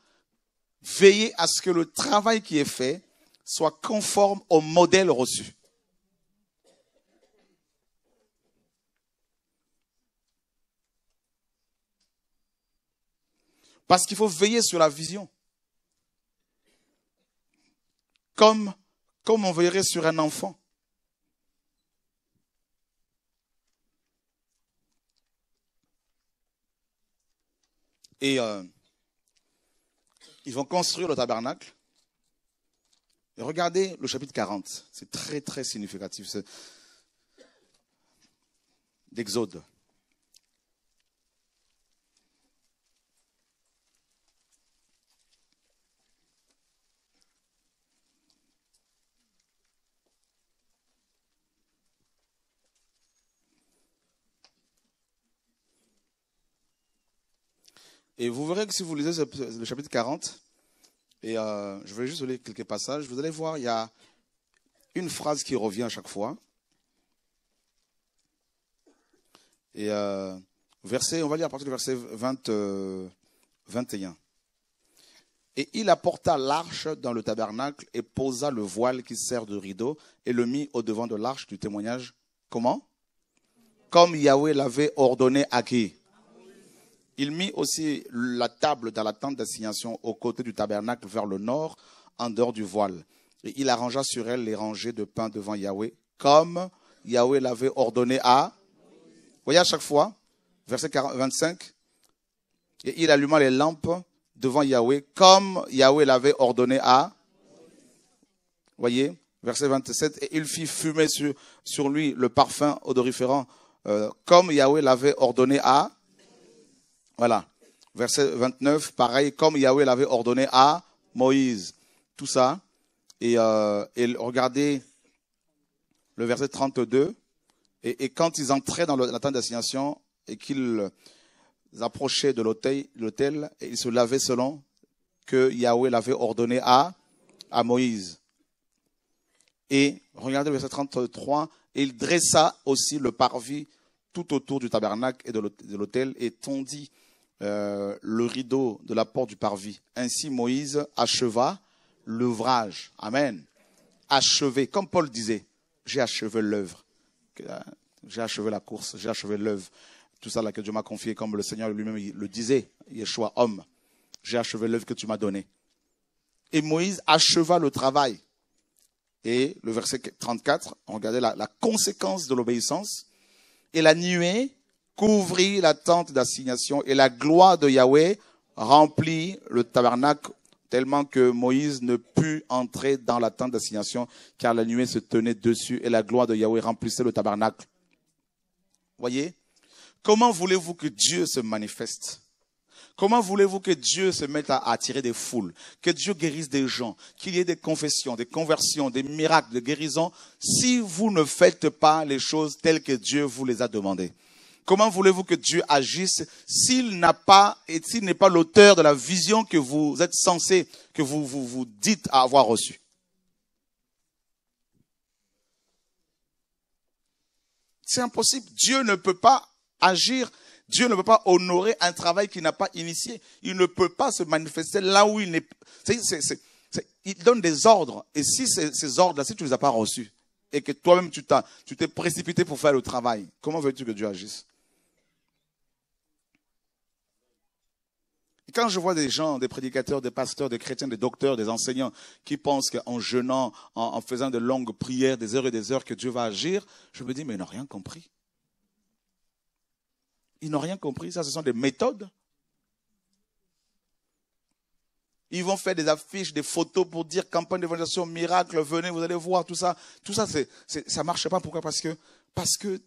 veillez à ce que le travail qui est fait soit conforme au modèle reçu. Parce qu'il faut veiller sur la vision. Comme, comme on veillerait sur un enfant. Et euh, ils vont construire le tabernacle. Et regardez le chapitre 40. C'est très, très significatif. D'Exode. Et vous verrez que si vous lisez le chapitre 40, et euh, je vais juste lire quelques passages, vous allez voir, il y a une phrase qui revient à chaque fois. Et euh, on va lire à partir du verset 20, 21. Euh, et il apporta l'arche dans le tabernacle et posa le voile qui sert de rideau et le mit au devant de l'arche du témoignage. Comment Comme Yahweh l'avait ordonné à qui il mit aussi la table dans la tente d'assignation aux côtés du tabernacle vers le nord, en dehors du voile. Et il arrangea sur elle les rangées de pain devant Yahweh, comme Yahweh l'avait ordonné à... voyez à chaque fois, verset 25, et il alluma les lampes devant Yahweh, comme Yahweh l'avait ordonné à... voyez, verset 27, et il fit fumer sur, lui le parfum odoriférant, euh, comme Yahweh l'avait ordonné à... Voilà. Verset 29, pareil, comme Yahweh l'avait ordonné à Moïse. Tout ça. Et, euh, regardez le verset 32. Et, quand ils entraient dans la tente d'assignation et qu'ils approchaient de l'autel, ils se lavaient selon que Yahweh l'avait ordonné à, à Moïse. Et regardez le verset 33, il dressa aussi le parvis tout autour du tabernacle et de l'autel et tendit euh, le rideau de la porte du parvis. Ainsi Moïse acheva l'ouvrage. Amen. Achevé. Comme Paul disait, j'ai achevé l'œuvre. Euh, j'ai achevé la course, j'ai achevé l'œuvre. Tout ça là que Dieu m'a confié, comme le Seigneur lui-même le disait, Yeshua, homme, j'ai achevé l'œuvre que tu m'as donnée. Et Moïse acheva le travail. Et le verset 34, regardez la, la conséquence de l'obéissance. Et la nuée couvrit la tente d'assignation et la gloire de Yahweh remplit le tabernacle tellement que Moïse ne put entrer dans la tente d'assignation car la nuée se tenait dessus et la gloire de Yahweh remplissait le tabernacle. Voyez Comment voulez-vous que Dieu se manifeste Comment voulez-vous que Dieu se mette à attirer des foules, que Dieu guérisse des gens, qu'il y ait des confessions, des conversions, des miracles, des guérisons, si vous ne faites pas les choses telles que Dieu vous les a demandées Comment voulez-vous que Dieu agisse s'il n'a pas et s'il n'est pas l'auteur de la vision que vous êtes censé, que vous vous, dites avoir reçue C'est impossible. Dieu ne peut pas agir. Dieu ne peut pas honorer un travail qu'il n'a pas initié. Il ne peut pas se manifester là où il n'est. il donne des ordres. Et si ces, ces ordres-là, si tu ne les as pas reçus, et que toi-même tu t'es précipité pour faire le travail, comment veux-tu que Dieu agisse Et quand je vois des gens, des prédicateurs, des pasteurs, des chrétiens, des docteurs, des enseignants qui pensent qu'en jeûnant, en, faisant de longues prières, des heures et des heures, que Dieu va agir, je me dis, mais ils n'ont rien compris. Ils n'ont rien compris. Ça, ce sont des méthodes. Ils vont faire des affiches, des photos pour dire campagne d'évangélisation, miracle, venez, vous allez voir, tout ça. Tout ça, ça ne marche pas. Pourquoi? Parce que,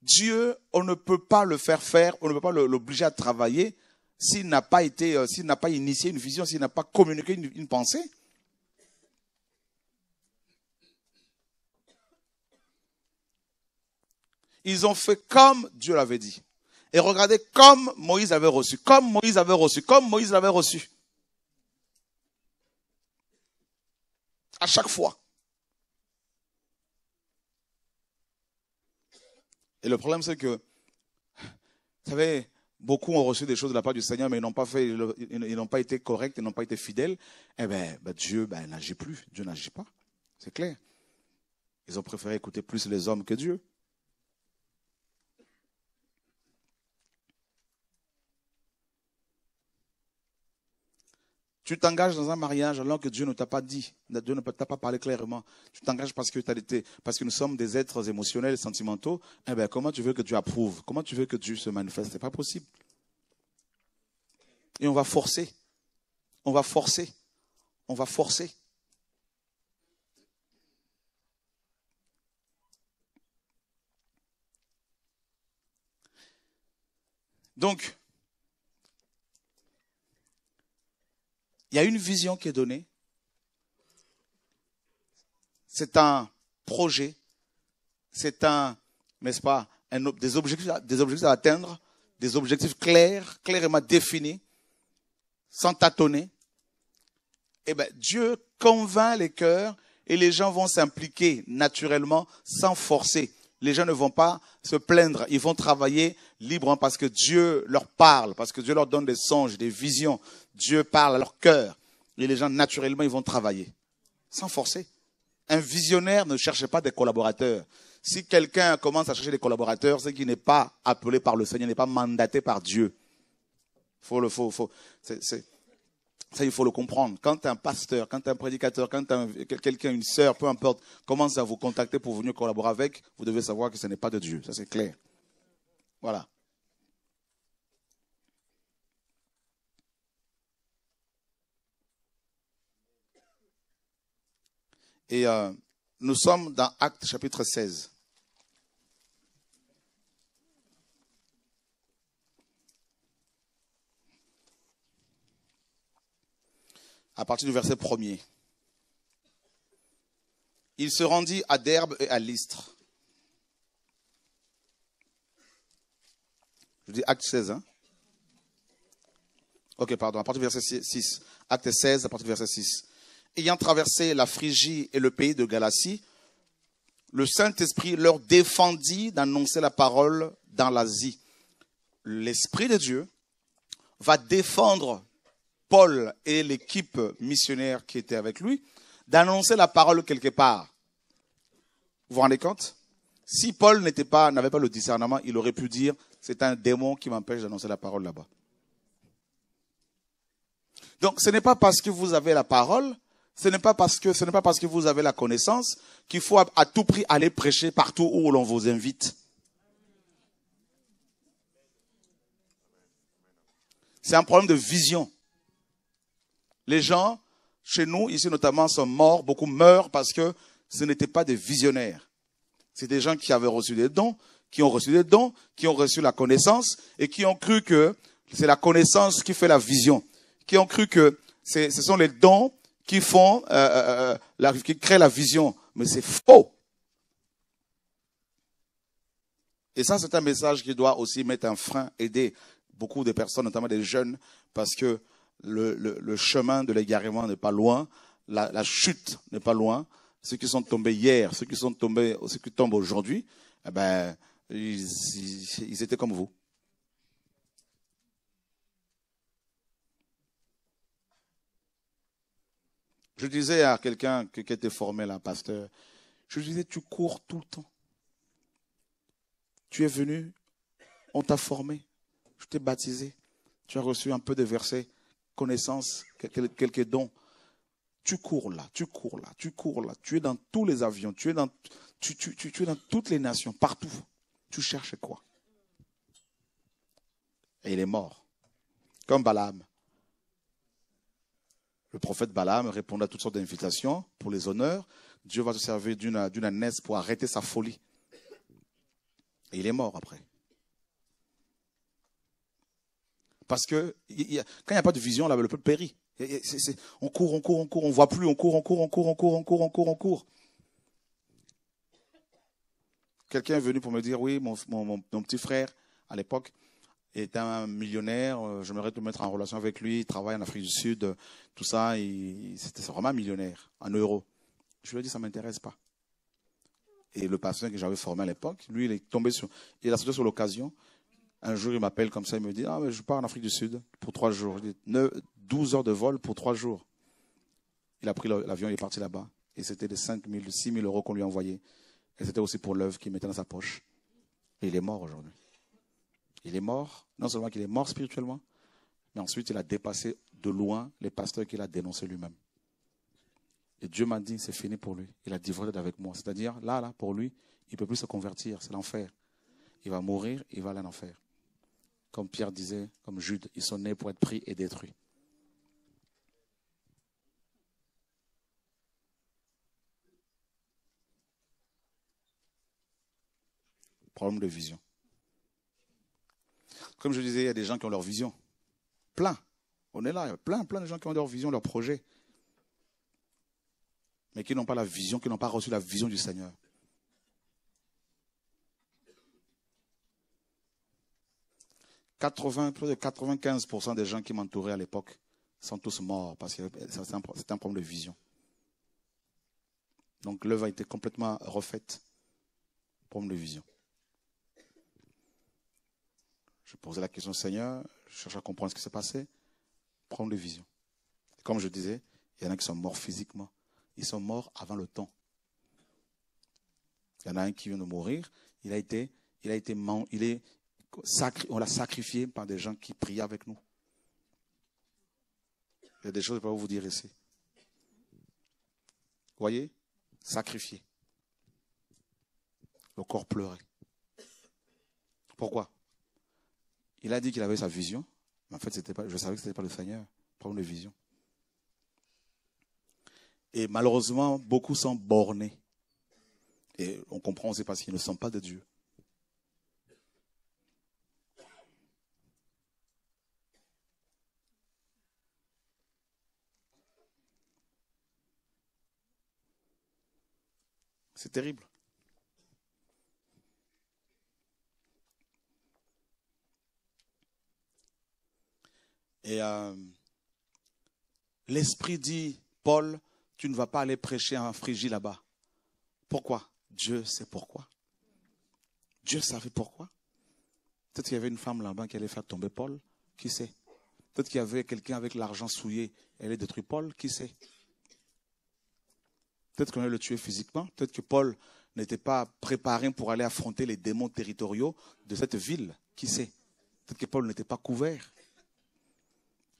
Dieu, on ne peut pas le faire faire, on ne peut pas l'obliger à travailler s'il n'a pas été, euh, s'il n'a pas initié une vision, s'il n'a pas communiqué une, une pensée. Ils ont fait comme Dieu l'avait dit. Et regardez comme Moïse avait reçu, comme Moïse avait reçu, comme Moïse l'avait reçu. À chaque fois. Et le problème, c'est que, vous savez, Beaucoup ont reçu des choses de la part du Seigneur, mais ils n'ont pas fait, ils n'ont pas été corrects, ils n'ont pas été fidèles. Eh ben, ben, Dieu, ben, n'agit plus. Dieu n'agit pas. C'est clair. Ils ont préféré écouter plus les hommes que Dieu. Tu t'engages dans un mariage alors que Dieu ne t'a pas dit, Dieu ne t'a pas parlé clairement. Tu t'engages parce que tu as été, parce que nous sommes des êtres émotionnels, sentimentaux. Eh bien, comment tu veux que Dieu approuve Comment tu veux que Dieu se manifeste C'est pas possible. Et on va forcer, on va forcer, on va forcer. Donc, Il y a une vision qui est donnée. C'est un projet. C'est un, n'est-ce pas, des, objectifs, des objectifs à atteindre, des objectifs clairs, clairement définis, sans tâtonner. Et eh bien, Dieu convainc les cœurs et les gens vont s'impliquer naturellement sans forcer les gens ne vont pas se plaindre. Ils vont travailler librement parce que Dieu leur parle, parce que Dieu leur donne des songes, des visions. Dieu parle à leur cœur. Et les gens, naturellement, ils vont travailler. Sans forcer. Un visionnaire ne cherche pas des collaborateurs. Si quelqu'un commence à chercher des collaborateurs, c'est qu'il n'est pas appelé par le Seigneur, n'est pas mandaté par Dieu. Faut le, faut, faut. c'est, ça, il faut le comprendre. Quand un pasteur, quand un prédicateur, quand quelqu'un, une sœur, peu importe, commence à vous contacter pour venir collaborer avec, vous devez savoir que ce n'est pas de Dieu. Ça, c'est clair. Voilà. Et euh, nous sommes dans Acte chapitre 16. à partir du verset 1 Il se rendit à Derbe et à Lystre. Je dis acte 16. Hein. ok, pardon, à partir du verset 6. Acte 16, à partir du verset 6. Ayant traversé la Phrygie et le pays de Galatie, le Saint-Esprit leur défendit d'annoncer la parole dans l'Asie. L'Esprit de Dieu va défendre Paul et l'équipe missionnaire qui était avec lui d'annoncer la parole quelque part. Vous vous rendez compte Si Paul n'était pas, n'avait pas le discernement, il aurait pu dire c'est un démon qui m'empêche d'annoncer la parole là-bas. Donc ce n'est pas parce que vous avez la parole, ce n'est pas parce que ce n'est pas parce que vous avez la connaissance qu'il faut à tout prix aller prêcher partout où l'on vous invite. C'est un problème de vision. Les gens, chez nous, ici notamment, sont morts, beaucoup meurent parce que ce n'étaient pas des visionnaires. C'est des gens qui avaient reçu des dons, qui ont reçu des dons, qui ont reçu la connaissance et qui ont cru que c'est la connaissance qui fait la vision, qui ont cru que ce sont les dons qui font, euh, euh, euh, la, qui créent la vision. Mais c'est faux. Et ça, c'est un message qui doit aussi mettre un frein, aider beaucoup de personnes, notamment des jeunes, parce que le, chemin de l'égarement n'est pas loin, la, chute n'est pas loin. Ceux qui sont tombés hier, ceux qui sont tombés, qui tombent aujourd'hui, eh ben, ils, étaient comme vous. Je disais à quelqu'un qui était formé là, pasteur, je disais, tu cours tout le temps. Tu es venu, on t'a formé, je t'ai baptisé, tu as reçu un peu de versets, connaissance, quelques dons. Tu cours là, tu cours là, tu cours là. Tu es dans tous les avions, tu es dans, tu, dans toutes les nations, partout. Tu cherches quoi Et il est mort, comme Balaam. Le prophète Balaam répond à toutes sortes d'invitations pour les honneurs. Dieu va se servir d'une ânesse pour arrêter sa folie. Et il est mort après. Parce que quand il n'y a pas de vision, le peuple périt. on court, on court, on court, on voit plus, on court, on court, on court, on court, on court, on court, on court. Quelqu'un est venu pour me dire, oui, mon, petit frère, à l'époque, était un millionnaire, euh, j'aimerais te mettre en relation avec lui, il travaille en Afrique du Sud, euh, tout ça, c'était vraiment millionnaire, en euros. Je lui ai dit, ça ne m'intéresse pas. Et le pasteur que j'avais formé à l'époque, lui, il est tombé sur, il a sauté sur l'occasion, un jour, il m'appelle comme ça, il me dit, ah, mais je pars en Afrique du Sud pour trois jours. Je 12 heures de vol pour trois jours. Il a pris l'avion, il est parti là-bas. Et c'était des 5 000, 6 000 euros qu'on lui a envoyés. Et c'était aussi pour l'œuvre qu'il mettait dans sa poche. Et il est mort aujourd'hui. Il est mort, non seulement qu'il est mort spirituellement, mais ensuite il a dépassé de loin les pasteurs qu'il a dénoncés lui-même. Et Dieu m'a dit, c'est fini pour lui. Il a divorcé avec moi. C'est-à-dire, là, là, pour lui, il ne peut plus se convertir. C'est l'enfer. Il va mourir, il va aller en enfer. Comme Pierre disait, comme Jude, ils sont nés pour être pris et détruits. Problème de vision. Comme je disais, il y a des gens qui ont leur vision. Plein. On est là, il y a plein, plein de gens qui ont leur vision, leur projet. Mais qui n'ont pas la vision, qui n'ont pas reçu la vision du Seigneur. plus de 95% des gens qui m'entouraient à l'époque sont tous morts parce que c'est un, problème de vision. Donc l'œuvre a été complètement refaite. Problème de vision. Je posais la question au Seigneur, je cherchais à comprendre ce qui s'est passé. Problème de vision. comme je disais, il y en a qui sont morts physiquement. Ils sont morts avant le temps. Il y en a un qui vient de mourir. Il a été, il a été, il est, on l'a sacrifié par des gens qui priaient avec nous. Il y a des choses que je vous dire ici. Voyez Sacrifié. Le corps pleurait. Pourquoi Il a dit qu'il avait sa vision, mais en fait, pas, je savais que ce n'était pas le Seigneur. pas une vision. Et malheureusement, beaucoup sont bornés. Et on comprend, c'est parce qu'ils ne sont pas de Dieu. C'est terrible. Et euh, l'Esprit dit, Paul, tu ne vas pas aller prêcher en Phrygie là-bas. Pourquoi Dieu sait pourquoi. Dieu savait pourquoi. Peut-être qu'il y avait une femme là-bas qui allait faire tomber Paul. Qui sait Peut-être qu'il y avait quelqu'un avec l'argent souillé. Elle est détruire Paul. Qui sait Peut-être qu'on allait le tuer physiquement, peut-être que Paul n'était pas préparé pour aller affronter les démons territoriaux de cette ville. Qui sait Peut-être que Paul n'était pas couvert.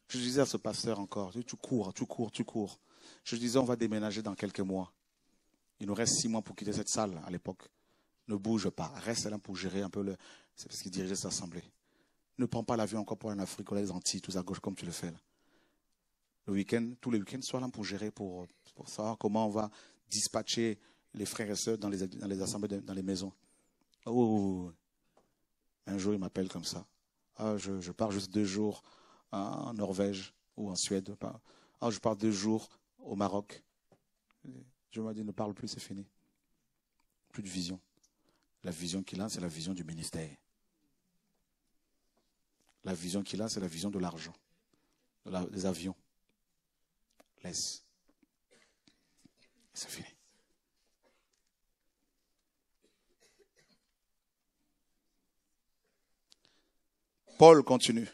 Je disais à ce pasteur encore, tu cours, tu cours, tu cours. Je disais, on va déménager dans quelques mois. Il nous reste six mois pour quitter cette salle à l'époque. Ne bouge pas, reste là pour gérer un peu le... C'est parce qu'il dirigeait cette assemblée. Ne prends pas l'avion encore pour en Afrique, ou les Antilles, tout à gauche, comme tu le fais Le week-end, tous les week-ends, sois là pour gérer, pour pour savoir comment on va dispatcher les frères et sœurs dans les, les assemblées, dans les maisons. Oh, oh, oh, oh, un jour, il m'appelle comme ça. Ah, je, je, pars juste deux jours en Norvège ou en Suède. Ah, je pars deux jours au Maroc. Je me dis, ne parle plus, c'est fini. Plus de vision. La vision qu'il a, c'est la vision du ministère. La vision qu'il a, c'est la vision de l'argent, des avions. Laisse fini. Paul continue.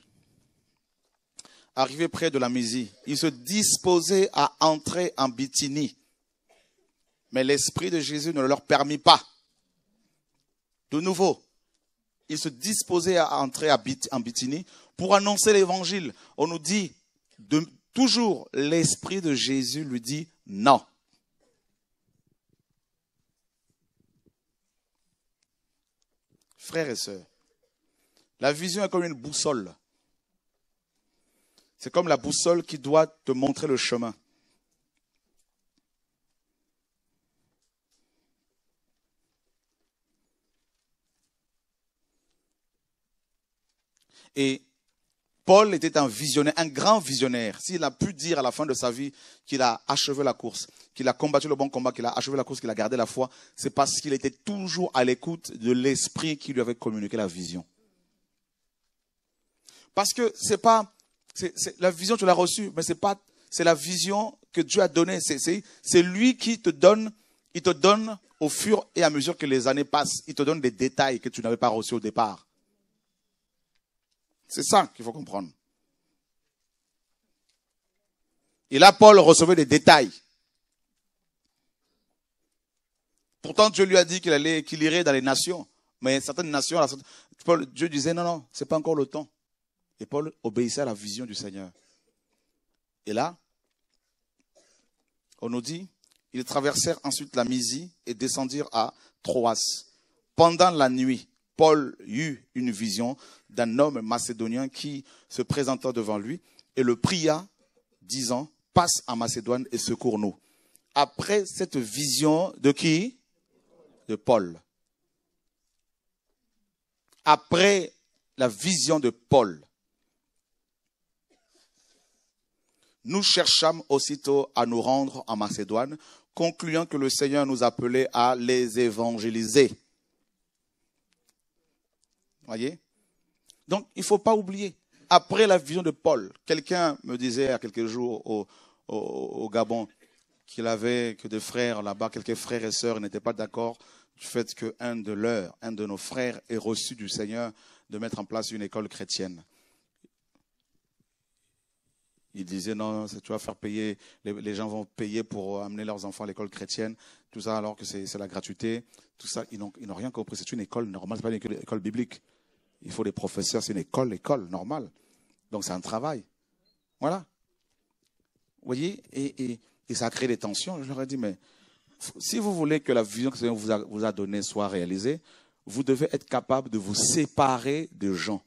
Arrivé près de la Mésie, il se disposait à entrer en Bithynie. Mais l'Esprit de Jésus ne leur permit pas. De nouveau, il se disposait à entrer en Bithynie pour annoncer l'Évangile. On nous dit, de, toujours, l'Esprit de Jésus lui dit non. frères et sœurs. La vision est comme une boussole. C'est comme la boussole qui doit te montrer le chemin. Et Paul était un visionnaire, un grand visionnaire. S'il a pu dire à la fin de sa vie qu'il a achevé la course, qu'il a combattu le bon combat, qu'il a achevé la course, qu'il a gardé la foi, c'est parce qu'il était toujours à l'écoute de l'esprit qui lui avait communiqué la vision. Parce que c'est pas, c'est, la vision tu l'as reçue, mais c'est pas, c'est la vision que Dieu a donnée. C'est, c'est lui qui te donne, il te donne au fur et à mesure que les années passent, il te donne des détails que tu n'avais pas reçus au départ. C'est ça qu'il faut comprendre. Et là, Paul recevait des détails. Pourtant, Dieu lui a dit qu'il allait, irait dans les nations. Mais certaines nations, Dieu disait non, non, c'est pas encore le temps. Et Paul obéissait à la vision du Seigneur. Et là, on nous dit, ils traversèrent ensuite la Misie et descendirent à Troas. Pendant la nuit, Paul eut une vision d'un homme macédonien qui se présenta devant lui et le pria, disant, passe à Macédoine et secours-nous. Après cette vision de qui De Paul. Après la vision de Paul, nous cherchâmes aussitôt à nous rendre en Macédoine, concluant que le Seigneur nous appelait à les évangéliser. Voyez donc, il ne faut pas oublier. Après la vision de Paul, quelqu'un me disait il y a quelques jours au, Gabon qu'il avait que des frères là-bas, quelques frères et sœurs n'étaient pas d'accord du fait qu'un de leurs, un de nos frères, ait reçu du Seigneur de mettre en place une école chrétienne. Il disait non, tu vas faire payer, les, gens vont payer pour amener leurs enfants à l'école chrétienne, tout ça alors que c'est la gratuité, tout ça, ils n'ont rien compris, c'est une école normale, c'est pas une école biblique. Il faut des professeurs, c'est une école, l'école, normale. Donc c'est un travail. Voilà. Vous voyez et, ça crée des tensions. Je leur ai dit, mais si vous voulez que la vision que Seigneur vous a, donnée soit réalisée, vous devez être capable de vous séparer de gens.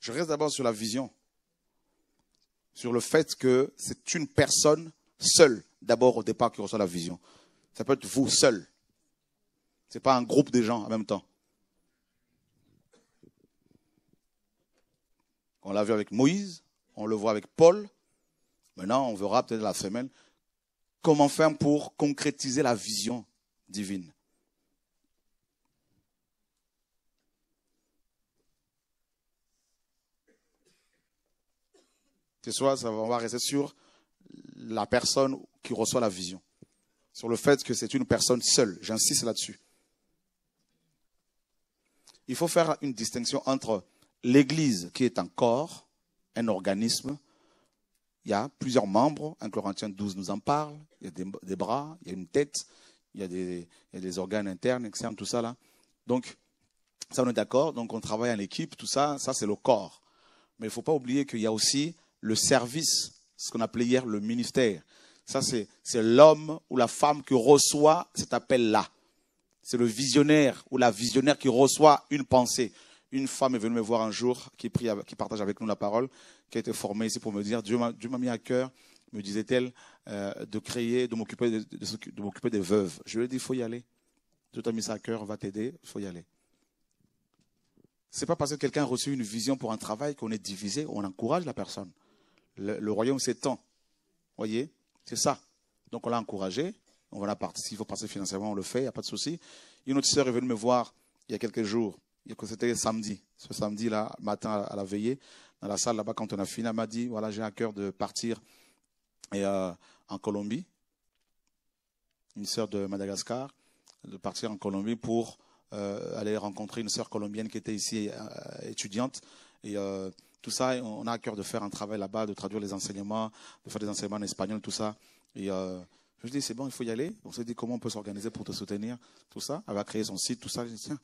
Je reste d'abord sur la vision, sur le fait que c'est une personne seule d'abord au départ qui reçoit la vision. Ça peut être vous seul. Ce n'est pas un groupe de gens en même temps. On l'a vu avec Moïse, on le voit avec Paul. Maintenant, on verra peut-être la semaine comment faire pour concrétiser la vision divine. Ce soir, on va rester sur la personne qui reçoit la vision. Sur le fait que c'est une personne seule. J'insiste là-dessus. Il faut faire une distinction entre l'Église qui est un corps, un organisme. Il y a plusieurs membres. un Corinthiens 12 nous en parle. Il y a des, bras, il y a une tête, il y a des, il des organes internes, externes, tout ça là. Donc, ça, on est d'accord. Donc, on travaille en équipe, tout ça. Ça, c'est le corps. Mais il ne faut pas oublier qu'il y a aussi le service, ce qu'on appelait hier le ministère. Ça, c'est l'homme ou la femme qui reçoit cet appel-là. C'est le visionnaire ou la visionnaire qui reçoit une pensée. Une femme est venue me voir un jour, qui, partage avec nous la parole, qui a été formée ici pour me dire, Dieu m'a mis à cœur, me disait-elle, euh, de créer, de m'occuper de, des veuves. Je lui ai dit, il faut y aller. Dieu t'a mis ça à cœur, va t'aider, il faut y aller. Ce n'est pas parce que quelqu'un a reçu une vision pour un travail qu'on est divisé, on encourage la personne. Le, le royaume s'étend. Voyez c'est ça. Donc on l'a encouragé. On va la S'il faut passer financièrement, on le fait, il n'y a pas de souci. Une autre sœur est venue me voir il y a quelques jours. C'était samedi. Ce samedi-là, matin à la veillée, dans la salle là-bas, quand on a fini, elle m'a dit voilà, j'ai un cœur de partir euh, en Colombie. Une sœur de Madagascar, de partir en Colombie pour euh, aller rencontrer une sœur colombienne qui était ici euh, étudiante. Et tout ça, on a à cœur de faire un travail là-bas, de traduire les enseignements, de faire des enseignements en espagnol, tout ça. Et euh, je dis, c'est bon, il faut y aller. On s'est dit comment on peut s'organiser pour te soutenir, tout ça. Elle va créer son site, tout ça. Je dis, tiens,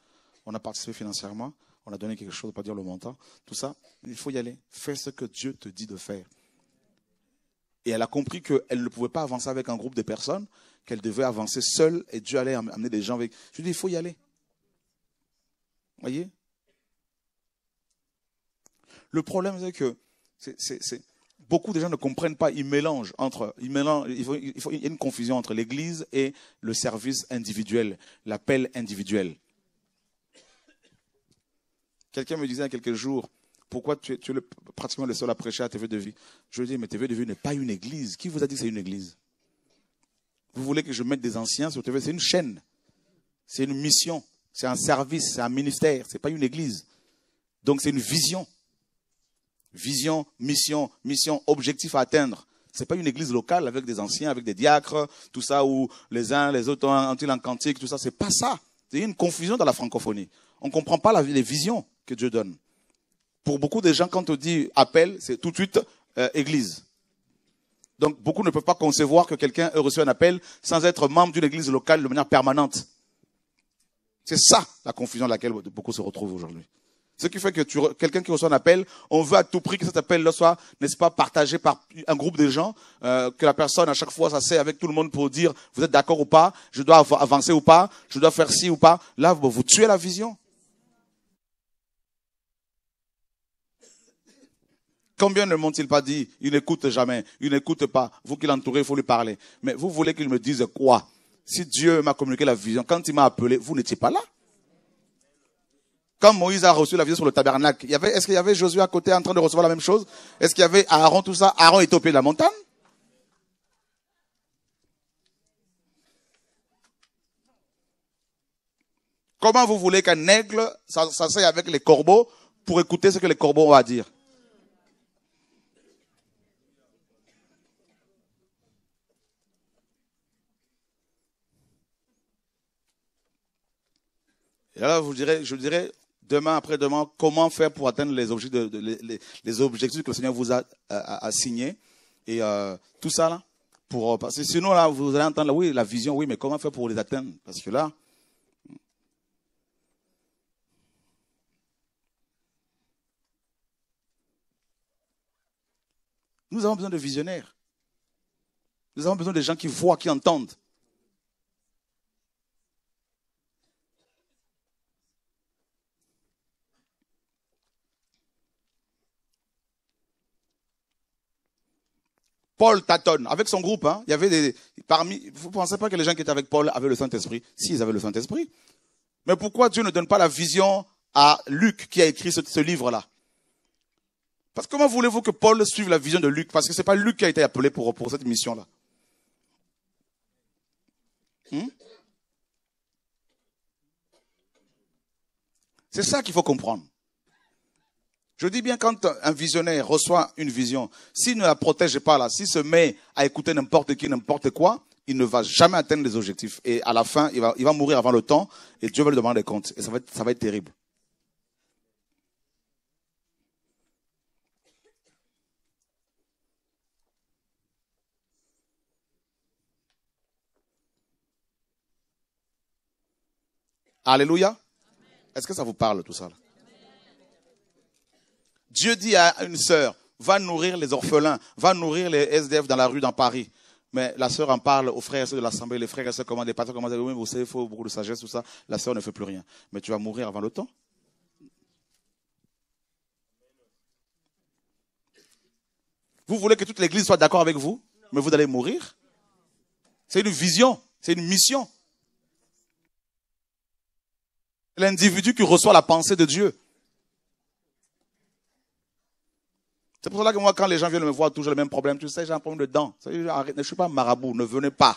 on a participé financièrement, on a donné quelque chose, pas dire le montant, tout ça. Il faut y aller. Fais ce que Dieu te dit de faire. Et elle a compris qu'elle ne pouvait pas avancer avec un groupe de personnes, qu'elle devait avancer seule et Dieu allait amener des gens avec. Je lui dis, il faut y aller. Voyez le problème, c'est que beaucoup de gens ne comprennent pas, ils mélangent entre, il, y a une confusion entre l'Église et le service individuel, l'appel individuel. Quelqu'un me disait il y a quelques jours, pourquoi tu es, pratiquement le seul à prêcher à TV de vie Je lui dis, mais TV de vie n'est pas une église. Qui vous a dit que c'est une église Vous voulez que je mette des anciens sur TV C'est une chaîne. C'est une mission. C'est un service. C'est un ministère. C'est pas une église. Donc c'est une vision. Vision, mission, mission, objectif à atteindre. Ce n'est pas une église locale avec des anciens, avec des diacres, tout ça où les uns, les autres ont un cantique, tout ça. ce n'est pas ça. C'est une confusion dans la francophonie. On ne comprend pas les visions que Dieu donne. Pour beaucoup de gens, quand on dit appel, c'est tout de suite euh, église. Donc beaucoup ne peuvent pas concevoir que quelqu'un ait reçu un appel sans être membre d'une église locale de manière permanente. C'est ça la confusion dans laquelle beaucoup se retrouvent aujourd'hui. Ce qui fait que tu, quelqu'un qui reçoit un appel, on veut à tout prix que cet appel soit, n'est-ce pas, partagé par un groupe de gens, euh, que la personne à chaque fois s'assied avec tout le monde pour dire, vous êtes d'accord ou pas, je dois avancer ou pas, je dois faire ci ou pas. Là, vous, vous tuez la vision. Combien ne m'ont-ils pas dit, il n'écoute jamais, il n'écoute pas, vous qui l'entourez, il faut lui parler. Mais vous voulez qu'il me dise quoi Si Dieu m'a communiqué la vision, quand il m'a appelé, vous n'étiez pas là. Quand Moïse a reçu la vision sur le tabernacle, il y avait, est-ce qu'il y avait Josué à côté en train de recevoir la même chose? Est-ce qu'il y avait Aaron, tout ça? Aaron était au pied de la montagne? Comment vous voulez qu'un aigle s'asseye avec les corbeaux pour écouter ce que les corbeaux ont à dire? Et là, vous direz, je dirais, demain après-demain, comment faire pour atteindre les objectifs, que le Seigneur vous a assignés. Et euh, tout ça, là, pour, euh, parce que sinon, là, vous allez entendre, oui, la vision, oui, mais comment faire pour les atteindre Parce que là, nous avons besoin de visionnaires. Nous avons besoin de gens qui voient, qui entendent. Paul tâtonne avec son groupe. Hein, il y avait des parmi. Vous pensez pas que les gens qui étaient avec Paul avaient le Saint Esprit Si, ils avaient le Saint Esprit. Mais pourquoi Dieu ne donne pas la vision à Luc qui a écrit ce, livre-là Parce que comment voulez-vous que Paul suive la vision de Luc Parce que c'est pas Luc qui a été appelé pour pour cette mission-là. Hmm? c'est ça qu'il faut comprendre. Je dis bien quand un visionnaire reçoit une vision, s'il ne la protège pas là, s'il se met à écouter n'importe qui, n'importe quoi, il ne va jamais atteindre les objectifs. Et à la fin, il va, il va mourir avant le temps et Dieu va lui demander des comptes. Et ça va être, ça va être terrible. Alléluia. Est-ce que ça vous parle tout ça Dieu dit à une sœur, va nourrir les orphelins, va nourrir les SDF dans la rue dans Paris. Mais la sœur en parle aux frères et sœurs de l'Assemblée, les frères et sœurs commandent, les pasteurs commandent, oui, vous savez, il faut beaucoup de sagesse, tout ça. La sœur ne fait plus rien. Mais tu vas mourir avant le temps. Vous voulez que toute l'église soit d'accord avec vous, mais vous allez mourir? C'est une vision, c'est une mission. L'individu qui reçoit la pensée de Dieu. C'est pour cela que moi, quand les gens viennent me voir, toujours le même problème. Tu sais, j'ai un problème de dents. Je suis pas marabout, ne venez pas.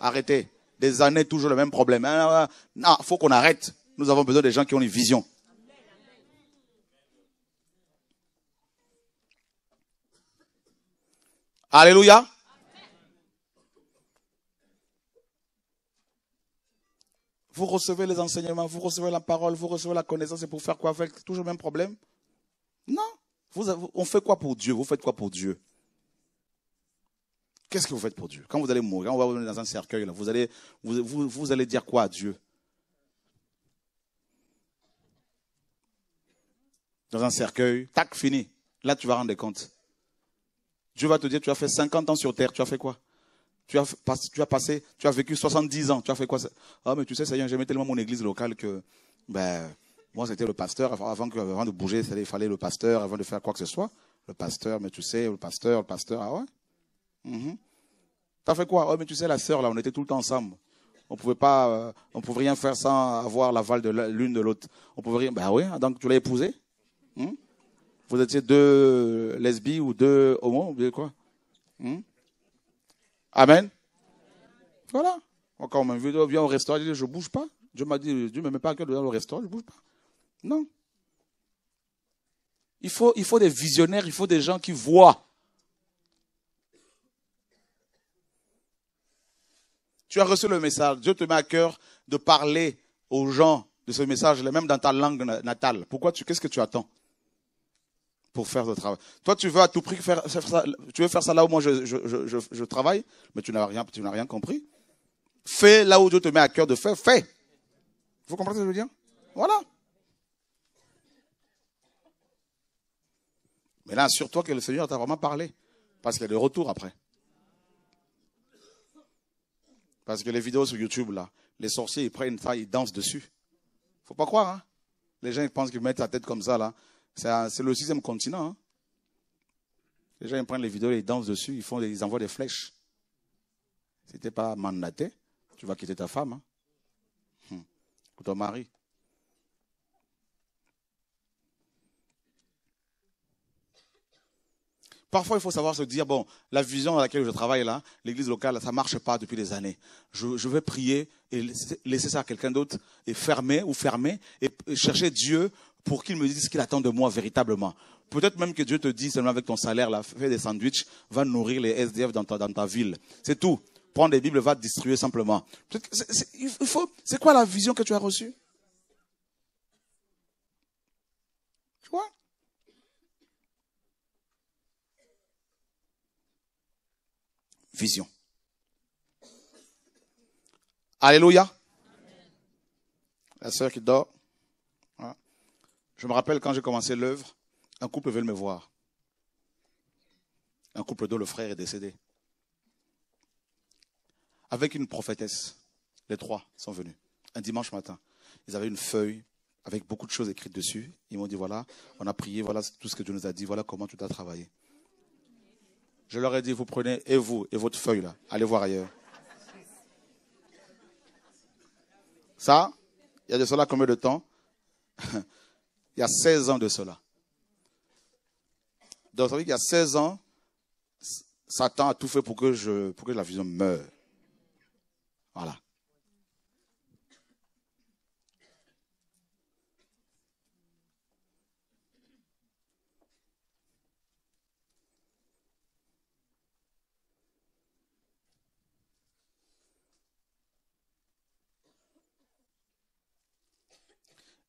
Arrêtez. Des années, toujours le même problème. Ah, ah, ah. Non, faut qu'on arrête. Nous avons besoin des gens qui ont une vision. Alléluia. Vous recevez les enseignements, vous recevez la parole, vous recevez la connaissance, et pour faire quoi avec toujours le même problème Non. Vous on fait quoi pour Dieu Vous faites quoi pour Dieu Qu'est-ce que vous faites pour Dieu Quand vous allez mourir, on va vous mettre dans un cercueil, vous, allez, vous, allez dire quoi à Dieu Dans un cercueil, tac, fini. Là, tu vas rendre compte. Dieu va te dire, tu as fait 50 ans sur terre, tu as fait quoi tu as, tu as passé, tu as vécu 70 ans, tu as fait quoi Ah, oh, mais tu sais, Seigneur, j'aimais tellement mon église locale que, ben, moi, c'était le pasteur. Avant, que, avant de bouger, il fallait le pasteur. Avant de faire quoi que ce soit, le pasteur, mais tu sais, le pasteur, le pasteur. Ah ouais mhm. T'as fait quoi Oh, mais tu sais, la sœur, là, on était tout le temps ensemble. On pouvait pas, euh, on pouvait rien faire sans avoir l'aval de l'une de l'autre. On pouvait rien. Bah oui, hein, donc tu l'as épousée mhm. Vous étiez deux lesbies ou deux homos, ou quoi mhm. Amen. Voilà. Encore on m'a oh, viens au restaurant, je bouge pas. Dieu m'a dit, Dieu me met pas à cœur de dans le restaurant, je bouge pas. Non. Il faut, il faut des visionnaires, il faut des gens qui voient. Tu as reçu le message. Dieu te met à cœur de parler aux gens de ce message, même dans ta langue natale. Pourquoi tu, qu'est-ce que tu attends pour faire le travail Toi, tu veux à tout prix faire, ça, tu veux faire ça là où moi je, je, je travaille, mais tu n'as rien, tu n'as rien compris. Fais là où Dieu te met à cœur de faire, fais. Vous comprenez ce que je veux dire Voilà. Mais là, assure-toi que le Seigneur t'a vraiment parlé. Parce qu'il y a des retours après. Parce que les vidéos sur YouTube, là, les sorciers, ils prennent ça, ils dansent dessus. Faut pas croire, hein. Les gens, ils pensent qu'ils mettent la tête comme ça, là. C'est le sixième continent, hein. Les gens, ils prennent les vidéos, ils dansent dessus, ils, font, ils envoient des flèches. Si t'es pas mandaté, tu vas quitter ta femme, hein. Hum. Ou ton mari. Parfois, il faut savoir se dire, bon, la vision à laquelle je travaille là, l'église locale, ça ne marche pas depuis des années. Je, je vais prier et laisser ça à quelqu'un d'autre et fermer ou fermer et chercher Dieu pour qu'il me dise ce qu'il attend de moi véritablement. Peut-être même que Dieu te dit seulement avec ton salaire, là, fais des sandwichs, va nourrir les SDF dans ta, ville. C'est tout. Prends des Bibles, va distribuer simplement. C'est quoi la vision que tu as reçue? vision. Alléluia. La sœur qui dort. Je me rappelle quand j'ai commencé l'œuvre, un couple veut me voir. Un couple dont le frère est décédé. Avec une prophétesse. Les trois sont venus. Un dimanche matin. Ils avaient une feuille avec beaucoup de choses écrites dessus. Ils m'ont dit, voilà, on a prié, voilà tout ce que Dieu nous a dit, voilà comment tu as travaillé. Je leur ai dit, vous prenez et vous et votre feuille là. Allez voir ailleurs. Ça, il y a de cela combien de temps Il y a 16 ans de cela. Donc, ça veut dire qu'il y a 16 ans, Satan a tout fait pour que je, pour que la vision meure. Voilà.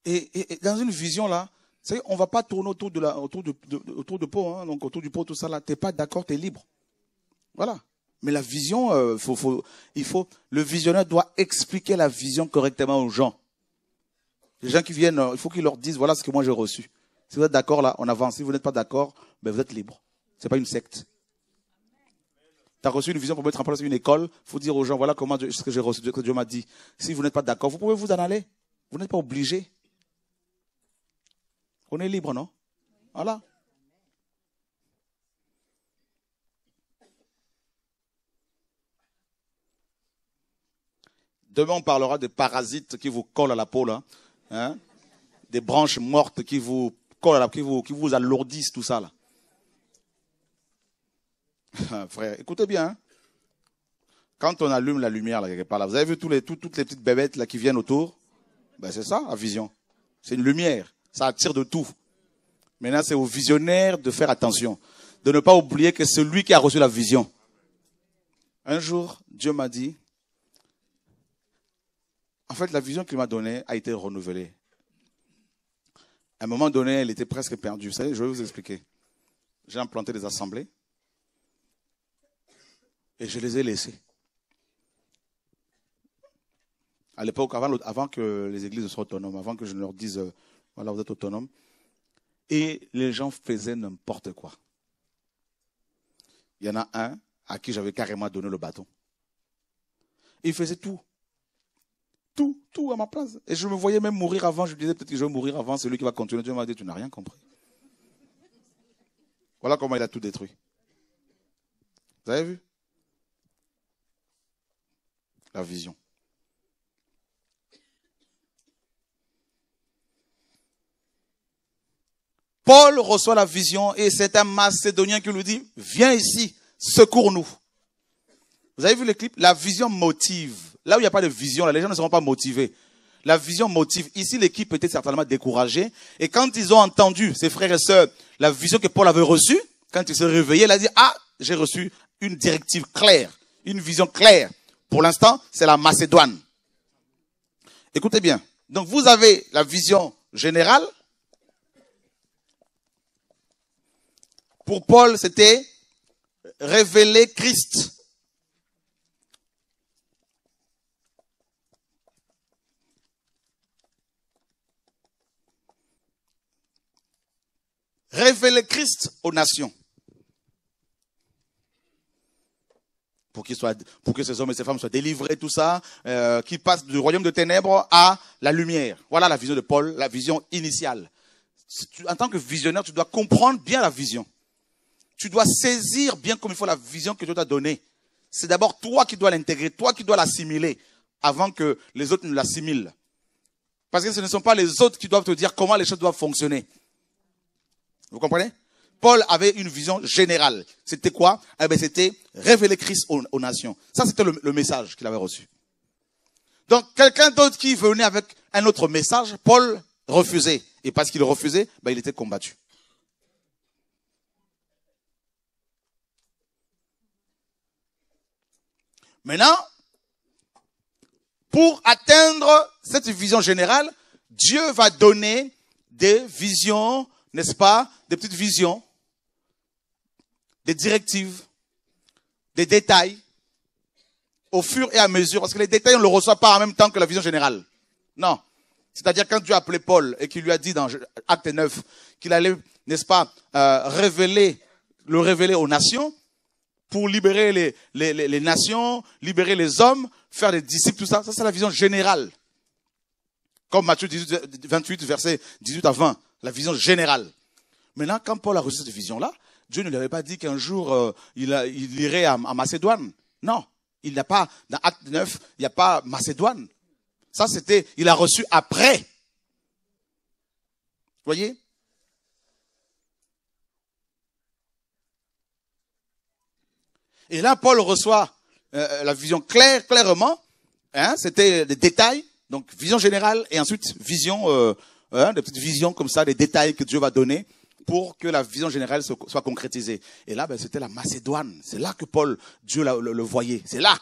Et, dans une vision là, on ne va pas tourner autour de, la, autour de, autour de pot, hein, donc autour du pot, tout ça là. Tu n'es pas d'accord, tu es libre. Voilà. Mais la vision, euh, il faut, le visionnaire doit expliquer la vision correctement aux gens. Les gens qui viennent, euh, il faut qu'ils leur disent, voilà ce que moi j'ai reçu. Si vous êtes d'accord là, on avance. Si vous n'êtes pas d'accord, ben vous êtes libre. C'est pas une secte. Tu as reçu une vision pour mettre en place une école. faut dire aux gens, voilà comment ce que j'ai reçu, ce que Dieu m'a dit. Si vous n'êtes pas d'accord, vous pouvez vous en aller. Vous n'êtes pas obligé. On est libre, non Voilà. Demain, on parlera des parasites qui vous collent à la peau, hein? des branches mortes qui vous collent à la qui vous, alourdissent tout ça, là. Frère, écoutez bien. Hein. Quand on allume la lumière, vous avez vu toutes les petites bébêtes, là, qui viennent autour? Ben, c'est ça, la vision. C'est une lumière. Ça attire de tout. Maintenant, c'est au visionnaire de faire attention, de ne pas oublier que c'est lui qui a reçu la vision. Un jour, Dieu m'a dit, en fait, la vision qu'il m'a donnée a été renouvelée. À un moment donné, elle était presque perdue. Vous savez, je vais vous expliquer. J'ai implanté des assemblées et je les ai laissées. À l'époque, avant, que les églises soient autonomes, avant que je ne leur dise euh, voilà, vous êtes autonome. Et les gens faisaient n'importe quoi. Il y en a un à qui j'avais carrément donné le bâton. Il faisait tout. Tout, tout à ma place. Et je me voyais même mourir avant. Je disais peut-être que je vais mourir avant c'est lui qui va continuer. Dieu m'a dit, tu n'as rien compris. Voilà comment il a tout détruit. Vous avez vu La vision. Paul reçoit la vision et c'est un Macédonien qui lui dit, viens ici, secours-nous. Vous avez vu le clip La vision motive. Là où il n'y a pas de vision, les gens ne seront pas motivés. La vision motive. Ici, l'équipe était certainement découragée. Et quand ils ont entendu, ses frères et sœurs, la vision que Paul avait reçue, quand il se réveillé, il a dit, ah, j'ai reçu une directive claire, une vision claire. Pour l'instant, c'est la Macédoine. Écoutez bien. Donc, vous avez la vision générale, Pour Paul, c'était révéler Christ. Révéler Christ aux nations. Pour, pour que ces hommes et ces femmes soient délivrés, tout ça, euh, qu'ils passent du royaume de ténèbres à la lumière. Voilà la vision de Paul, la vision initiale. En tant que visionnaire, tu dois comprendre bien la vision tu dois saisir bien comme il faut la vision que Dieu t'a donnée. C'est d'abord toi qui dois l'intégrer, toi qui dois l'assimiler avant que les autres ne l'assimilent. Parce que ce ne sont pas les autres qui doivent te dire comment les choses doivent fonctionner. Vous comprenez Paul avait une vision générale. C'était quoi Eh bien, c'était révéler Christ aux, nations. Ça, c'était le, message qu'il avait reçu. Donc, quelqu'un d'autre qui venait avec un autre message, Paul refusait. Et parce qu'il refusait, ben, il était combattu. Maintenant, pour atteindre cette vision générale, Dieu va donner des visions, n'est-ce pas, des petites visions, des directives, des détails, au fur et à mesure, parce que les détails, on ne le reçoit pas en même temps que la vision générale. Non. C'est-à-dire quand Dieu a appelé Paul et qu'il lui a dit dans Acte 9 qu'il allait, n'est-ce pas, euh, révéler, le révéler aux nations, pour libérer les, nations, libérer les hommes, faire des disciples, tout ça. Ça, c'est la vision générale. Comme Matthieu 28, verset 18 à 20, la vision générale. Maintenant, quand Paul a reçu cette vision-là, Dieu ne lui avait pas dit qu'un jour euh, il, irait à, Macédoine. Non, il n'a pas, dans Acte 9, il n'y a pas Macédoine. Ça, c'était, il a reçu après. Vous voyez Et là, Paul reçoit euh, euh, la vision claire, clairement. Hein, c'était des détails, donc vision générale, et ensuite vision, euh, hein, des petites visions comme ça, des détails que Dieu va donner pour que la vision générale soit concrétisée. Et là, ben, c'était la Macédoine. C'est là que Paul, Dieu le, le, voyait. C'est là.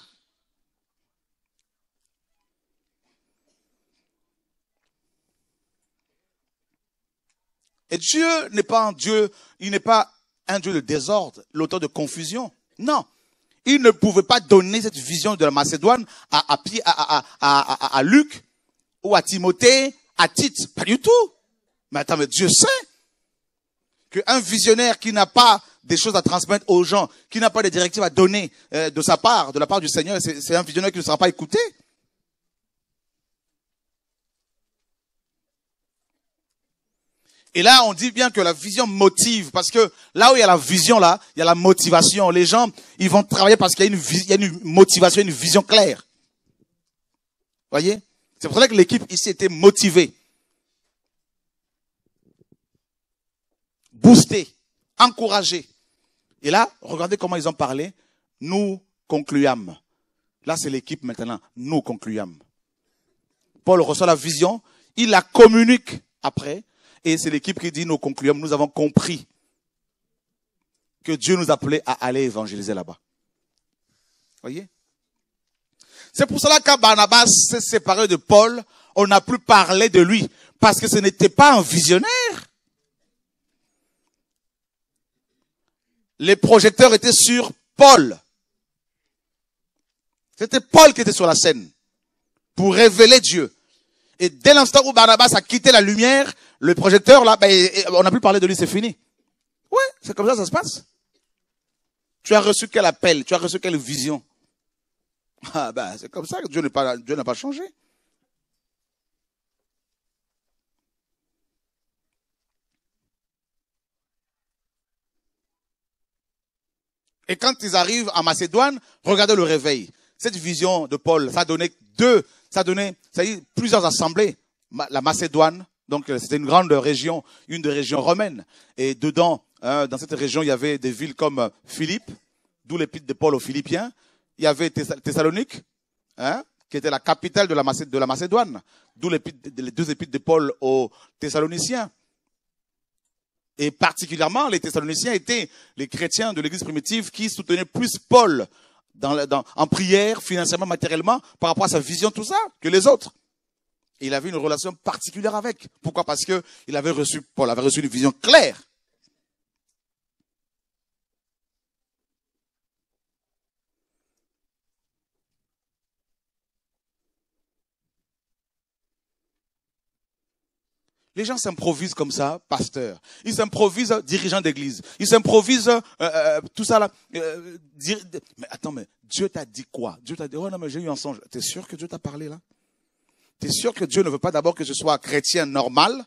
Et Dieu n'est pas un Dieu, il n'est pas un Dieu de désordre, l'auteur de confusion. Non, il ne pouvait pas donner cette vision de la Macédoine à, Luc ou à Timothée, à Tite. Pas du tout. Mais attends, mais Dieu sait qu'un visionnaire qui n'a pas des choses à transmettre aux gens, qui n'a pas des directives à donner euh, de sa part, de la part du Seigneur, c'est un visionnaire qui ne sera pas écouté. Et là, on dit bien que la vision motive, parce que là où il y a la vision, là, il y a la motivation. Les gens, ils vont travailler parce qu'il y, y, a une motivation, une vision claire. Voyez C'est pour ça que l'équipe ici était motivée. Boostée, encouragée. Et là, regardez comment ils ont parlé. Nous concluâmes. Là, c'est l'équipe maintenant. Nous concluâmes. Paul reçoit la vision, il la communique après, et c'est l'équipe qui dit, nous concluons, nous avons compris que Dieu nous appelait à aller évangéliser là-bas. Voyez C'est pour cela qu'à Barnabas s'est séparé de Paul, on n'a plus parlé de lui, parce que ce n'était pas un visionnaire. Les projecteurs étaient sur Paul. C'était Paul qui était sur la scène pour révéler Dieu. Et dès l'instant où Barnabas a quitté la lumière, le projecteur, là, ben, on n'a plus parlé de lui, c'est fini. Ouais, c'est comme ça, ça se passe. Tu as reçu quel appel, tu as reçu quelle vision. Ah ben, c'est comme ça que Dieu n'a pas, Dieu n'a pas changé. Et quand ils arrivent à Macédoine, regardez le réveil. Cette vision de Paul, ça donner deux, ça donnait, plusieurs assemblées. La Macédoine, donc euh, c'était une grande région, une des régions romaines. Et dedans, hein, dans cette région, il y avait des villes comme euh, Philippe, d'où l'épître de Paul aux Philippiens. Il y avait Thessalonique, hein, qui était la capitale de la, Macédoine, de la Macédoine d'où les deux épîtres de Paul aux Thessaloniciens. Et particulièrement, les Thessaloniciens étaient les chrétiens de l'Église primitive qui soutenaient plus Paul en prière, financièrement, matériellement, par rapport à sa vision, tout ça, que les autres. il avait une relation particulière avec. Pourquoi Parce que il avait reçu, Paul avait reçu une vision claire Les gens s'improvisent comme ça, pasteur. Ils s'improvisent euh, dirigeants d'église. Ils s'improvisent euh, euh, tout ça là. Mais attends, mais Dieu t'a dit quoi Dieu t'a dit, oh non, mais j'ai eu un songe. T'es sûr que Dieu t'a parlé là T'es sûr que Dieu ne veut pas d'abord que je sois chrétien normal,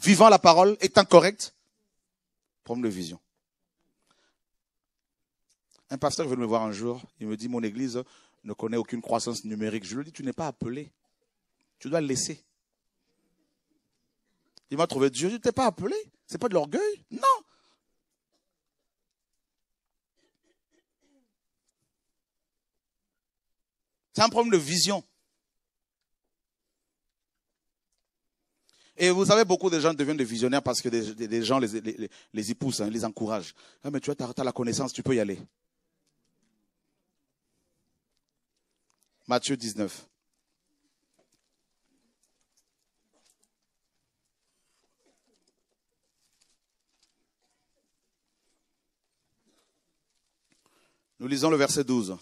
vivant la parole, étant correct Problème de vision. Un pasteur vient me voir un jour. Il me dit, mon église ne connaît aucune croissance numérique. Je lui dis, tu n'es pas appelé. Tu dois le laisser. Il va trouver Dieu. Je ne t'ai pas appelé. C'est pas de l'orgueil. Non. C'est un problème de vision. Et vous savez, beaucoup de gens deviennent des visionnaires parce que des, gens les, les, les, y poussent, hein, les encouragent. Ah, mais tu as, as la connaissance, tu peux y aller. Matthieu 19. Nous lisons le verset 12.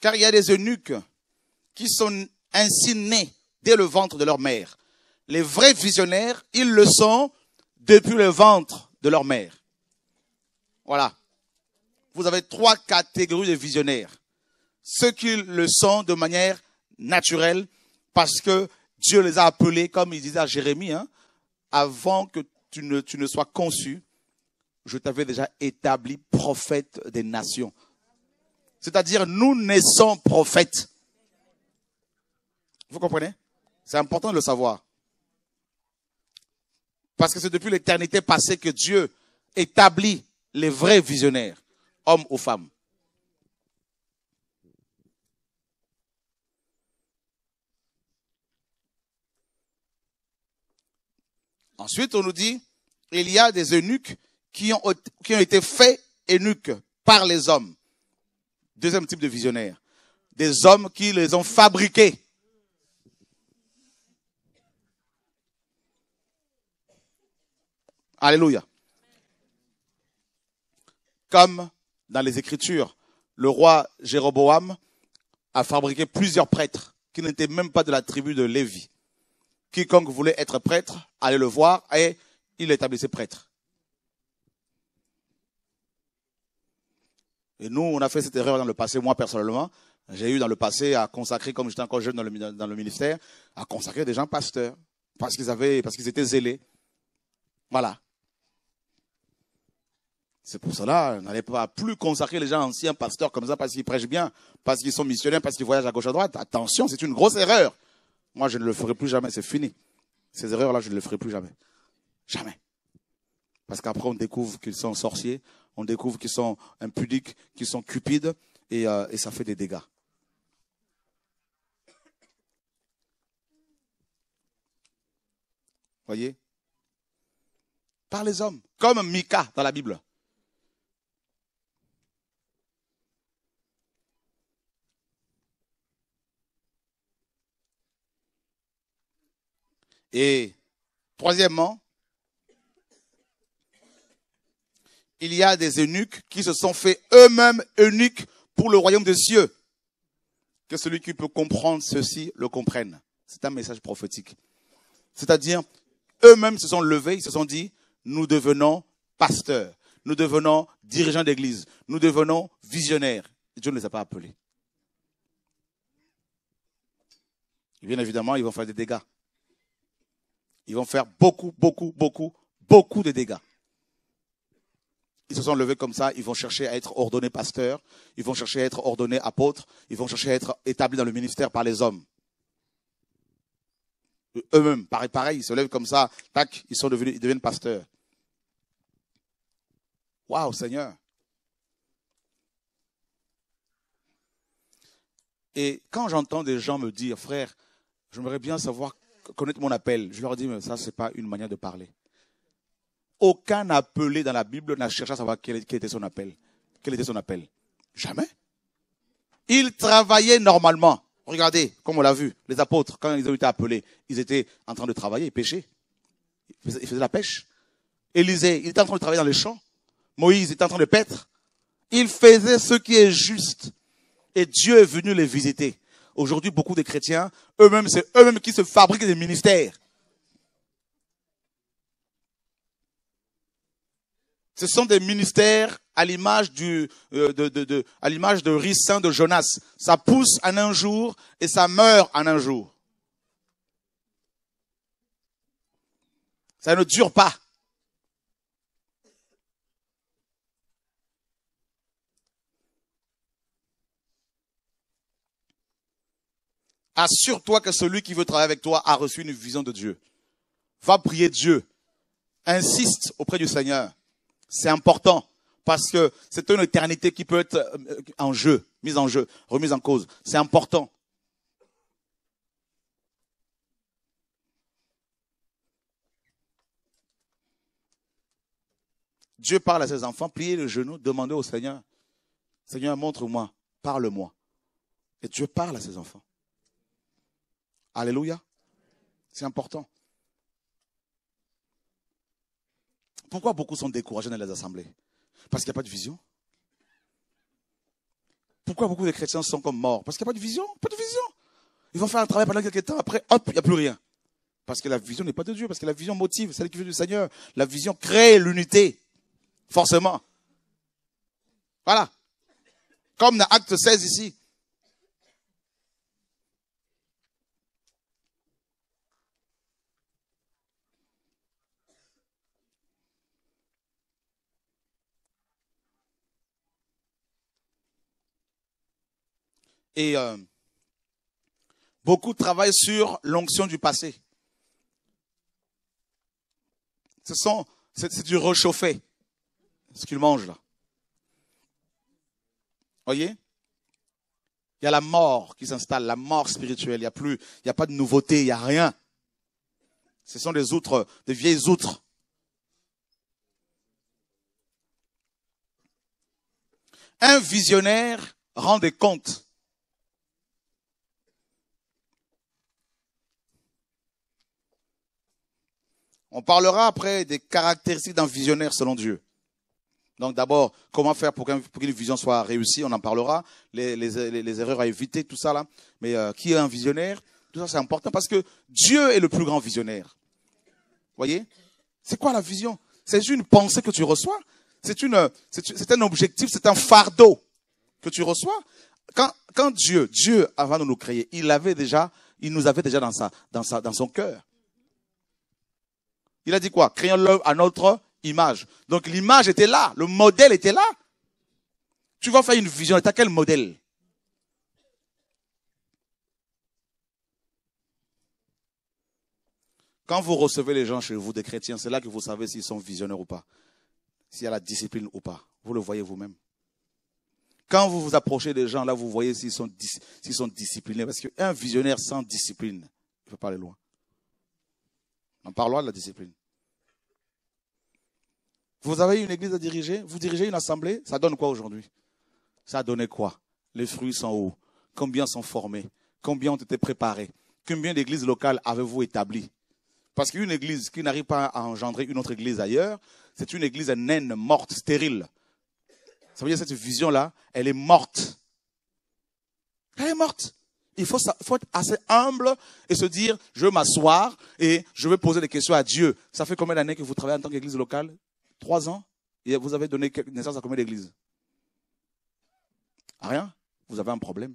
Car il y a des eunuques qui sont ainsi nés dès le ventre de leur mère. Les vrais visionnaires, ils le sont depuis le ventre de leur mère. Voilà. Vous avez trois catégories de visionnaires. Ceux qui le sont de manière naturelle parce que Dieu les a appelés, comme il disait à Jérémie, hein, avant que tu ne, tu ne sois conçu, je t'avais déjà établi prophète des nations. C'est-à-dire, nous naissons prophètes. Vous comprenez C'est important de le savoir. Parce que c'est depuis l'éternité passée que Dieu établit les vrais visionnaires, hommes ou femmes. Ensuite, on nous dit, il y a des eunuques qui ont, été faits eunuques par les hommes. Deuxième type de visionnaire. Des hommes qui les ont fabriqués. Alléluia. Comme dans les Écritures, le roi Jéroboam a fabriqué plusieurs prêtres qui n'étaient même pas de la tribu de Lévi. Quiconque voulait être prêtre allait le voir et il établissait prêtre. Et nous, on a fait cette erreur dans le passé, moi personnellement. J'ai eu dans le passé à consacrer, comme j'étais encore jeune dans le, ministère, à consacrer des gens pasteurs. Parce qu'ils avaient, parce qu'ils étaient zélés. Voilà. C'est pour cela, n'allez pas plus consacrer les gens anciens pasteurs comme ça parce qu'ils prêchent bien, parce qu'ils sont missionnaires, parce qu'ils voyagent à gauche à droite. Attention, c'est une grosse erreur. Moi, je ne le ferai plus jamais. C'est fini. Ces erreurs-là, je ne le ferai plus jamais. Jamais. Parce qu'après, on découvre qu'ils sont sorciers, on découvre qu'ils sont impudiques, qu'ils sont cupides, et, euh, ça fait des dégâts. Voyez Par les hommes, comme Mika dans la Bible. Et troisièmement, il y a des eunuques qui se sont faits eux-mêmes eunuques pour le royaume des cieux. Que celui qui peut comprendre ceci le comprenne. C'est un message prophétique. C'est-à-dire, eux-mêmes se sont levés, ils se sont dit, nous devenons pasteurs, nous devenons dirigeants d'église, nous devenons visionnaires. Dieu ne les a pas appelés. bien évidemment, ils vont faire des dégâts. Ils vont faire beaucoup, beaucoup, beaucoup, beaucoup de dégâts. Ils se sont levés comme ça, ils vont chercher à être ordonnés pasteurs, ils vont chercher à être ordonnés apôtres, ils vont chercher à être établis dans le ministère par les hommes. Eux-mêmes, pareil, pareil, ils se lèvent comme ça, tac, ils sont devenus, ils deviennent pasteurs. Waouh, Seigneur. Et quand j'entends des gens me dire, frère, j'aimerais bien savoir, connaître mon appel, je leur dis, mais ça, c'est pas une manière de parler. Aucun appelé dans la Bible n'a cherché à savoir quel était son appel. Quel était son appel Jamais. Ils travaillaient normalement. Regardez, comme on l'a vu, les apôtres, quand ils ont été appelés, ils étaient en train de travailler, ils pêchaient. Ils faisaient, la pêche. Élisée, il était en train de travailler dans les champs. Moïse était en train de paître. Ils faisaient ce qui est juste. Et Dieu est venu les visiter. Aujourd'hui, beaucoup de chrétiens, eux-mêmes, c'est eux-mêmes qui se fabriquent des ministères. Ce sont des ministères à l'image euh, de, de, Saint à l'image de de Jonas. Ça pousse en un jour et ça meurt en un jour. Ça ne dure pas. Assure-toi que celui qui veut travailler avec toi a reçu une vision de Dieu. Va prier Dieu. Insiste auprès du Seigneur. C'est important parce que c'est une éternité qui peut être euh, en jeu, mise en jeu, remise en cause. C'est important. Dieu parle à ses enfants, pliez le genou, demandez au Seigneur, Seigneur, montre-moi, parle-moi. Et Dieu parle à ses enfants. Alléluia. C'est important. Pourquoi beaucoup sont découragés dans les assemblées Parce qu'il n'y a pas de vision. Pourquoi beaucoup de chrétiens sont comme morts Parce qu'il n'y a pas de vision. Pas de vision. Ils vont faire un travail pendant quelques temps, après, hop, il n'y a plus rien. Parce que la vision n'est pas de Dieu, parce que la vision motive, celle qui vient du Seigneur. La vision crée l'unité. Forcément. Voilà. Comme dans Acte 16 ici. Et euh, beaucoup travaillent sur l'onction du passé. Ce sont, c'est, du réchauffé, ce qu'ils mangent là. Voyez Il y a la mort qui s'installe, la mort spirituelle. Il n'y a plus, il n'y a pas de nouveauté, il n'y a rien. Ce sont des outres, des vieilles outres. Un visionnaire rend des comptes On parlera après des caractéristiques d'un visionnaire selon Dieu. Donc d'abord, comment faire pour qu'une vision soit réussie, on en parlera, les, erreurs à éviter, tout ça là. Mais euh, qui est un visionnaire Tout ça c'est important parce que Dieu est le plus grand visionnaire. Voyez C'est quoi la vision C'est une pensée que tu reçois. C'est une, c'est un objectif, c'est un fardeau que tu reçois. Quand, quand Dieu, Dieu avant de nous créer, il avait déjà, il nous avait déjà dans sa, dans sa, dans son cœur. Il a dit quoi Créons-le à notre image. Donc l'image était là, le modèle était là. Tu vas faire une vision, et as quel modèle Quand vous recevez les gens chez vous, des chrétiens, c'est là que vous savez s'ils sont visionnaires ou pas, s'il y a la discipline ou pas. Vous le voyez vous-même. Quand vous vous approchez des gens, là, vous voyez s'ils sont, s'ils sont disciplinés. Parce qu'un visionnaire sans discipline, il ne peut pas aller loin. On parlant de la discipline. Vous avez une église à diriger, vous dirigez une assemblée, ça donne quoi aujourd'hui Ça a donné quoi Les fruits sont hauts, Combien sont formés Combien ont été préparés Combien d'églises locales avez-vous établies Parce qu'une église qui n'arrive pas à engendrer une autre église ailleurs, c'est une église naine, morte, stérile. Ça veut dire que cette vision-là, elle est morte. Elle est morte il faut, être assez humble et se dire, je vais m'asseoir et je vais poser des questions à Dieu. Ça fait combien d'années que vous travaillez en tant qu'église locale Trois ans Et vous avez donné naissance à combien d'églises Rien Vous avez un problème.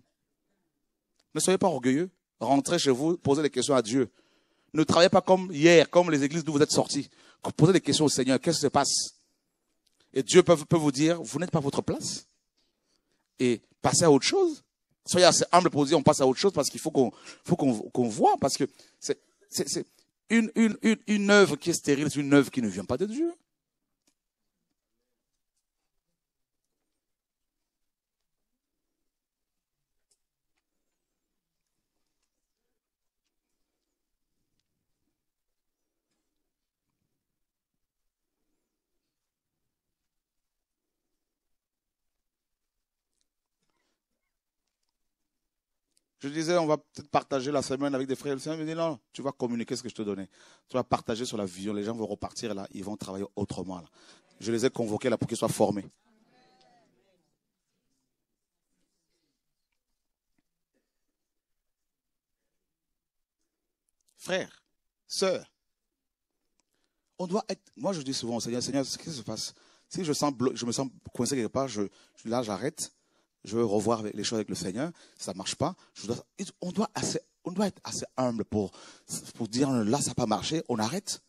Ne soyez pas orgueilleux. Rentrez chez vous, posez des questions à Dieu. Ne travaillez pas comme hier, comme les églises d'où vous êtes sortis. Posez des questions au Seigneur. Qu'est-ce qui se passe Et Dieu peut, peut vous dire, vous n'êtes pas à votre place. Et passez à autre chose. Soyez assez humble, dire on passe à autre chose parce qu'il faut qu'on faut qu'on voit parce que c'est une, une, une œuvre qui est stérile, c'est une œuvre qui ne vient pas de Dieu. Je disais, on va peut-être partager la semaine avec des frères. Le Seigneur me dit, non, tu vas communiquer ce que je te donnais. Tu vas partager sur la vision. Les gens vont repartir là, ils vont travailler autrement là. Je les ai convoqués là pour qu'ils soient formés. Frères, sœurs, on doit être. Moi, je dis souvent au Seigneur, Seigneur, qu'est-ce qui se passe Si je, sens je me sens coincé quelque part, je... là, j'arrête je veux revoir les choses avec le Seigneur, ça ne marche pas. on, doit être assez humble pour, pour dire là, ça n'a pas marché, on arrête.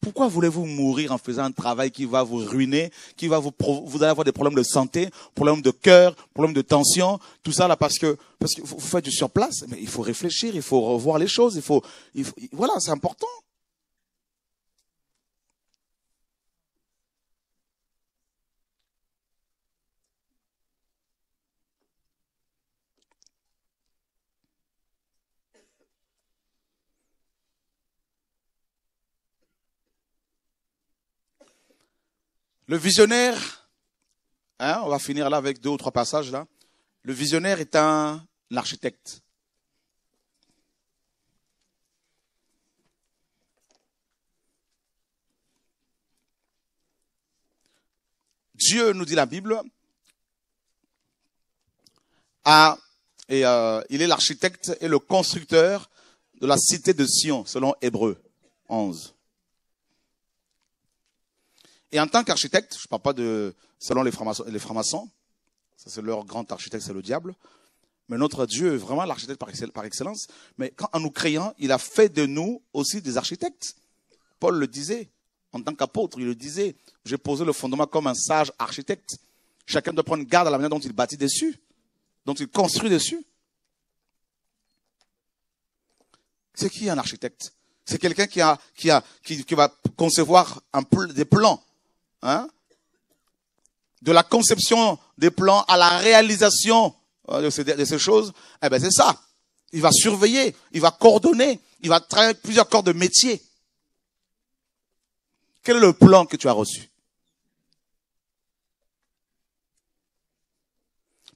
Pourquoi voulez-vous mourir en faisant un travail qui va vous ruiner, qui va vous, vous allez avoir des problèmes de santé, problèmes de cœur, problèmes de tension, tout ça là parce que parce que vous faites du surplace, mais il faut réfléchir, il faut revoir les choses, il faut voilà, c'est important. Le visionnaire, hein, on va finir là avec deux ou trois passages là. Le visionnaire est un architecte. Dieu, nous dit la Bible, et euh, il est l'architecte et le constructeur de la cité de Sion, selon Hébreu 11. Et en tant qu'architecte, je ne parle pas de selon les francs-maçons, les ça c'est leur grand architecte, c'est le diable. Mais notre Dieu est vraiment l'architecte par excellence. Mais quand, en nous créant, il a fait de nous aussi des architectes. Paul le disait, en tant qu'apôtre, il le disait. J'ai posé le fondement comme un sage architecte. Chacun doit prendre garde à la manière dont il bâtit dessus, dont il construit dessus. C'est qui un architecte C'est quelqu'un qui, va concevoir des plans hein, de la conception des plans à la réalisation euh, de ces, choses, eh ben c'est ça. Il va surveiller, il va coordonner, il va travailler plusieurs corps de métier. Quel est le plan que tu as reçu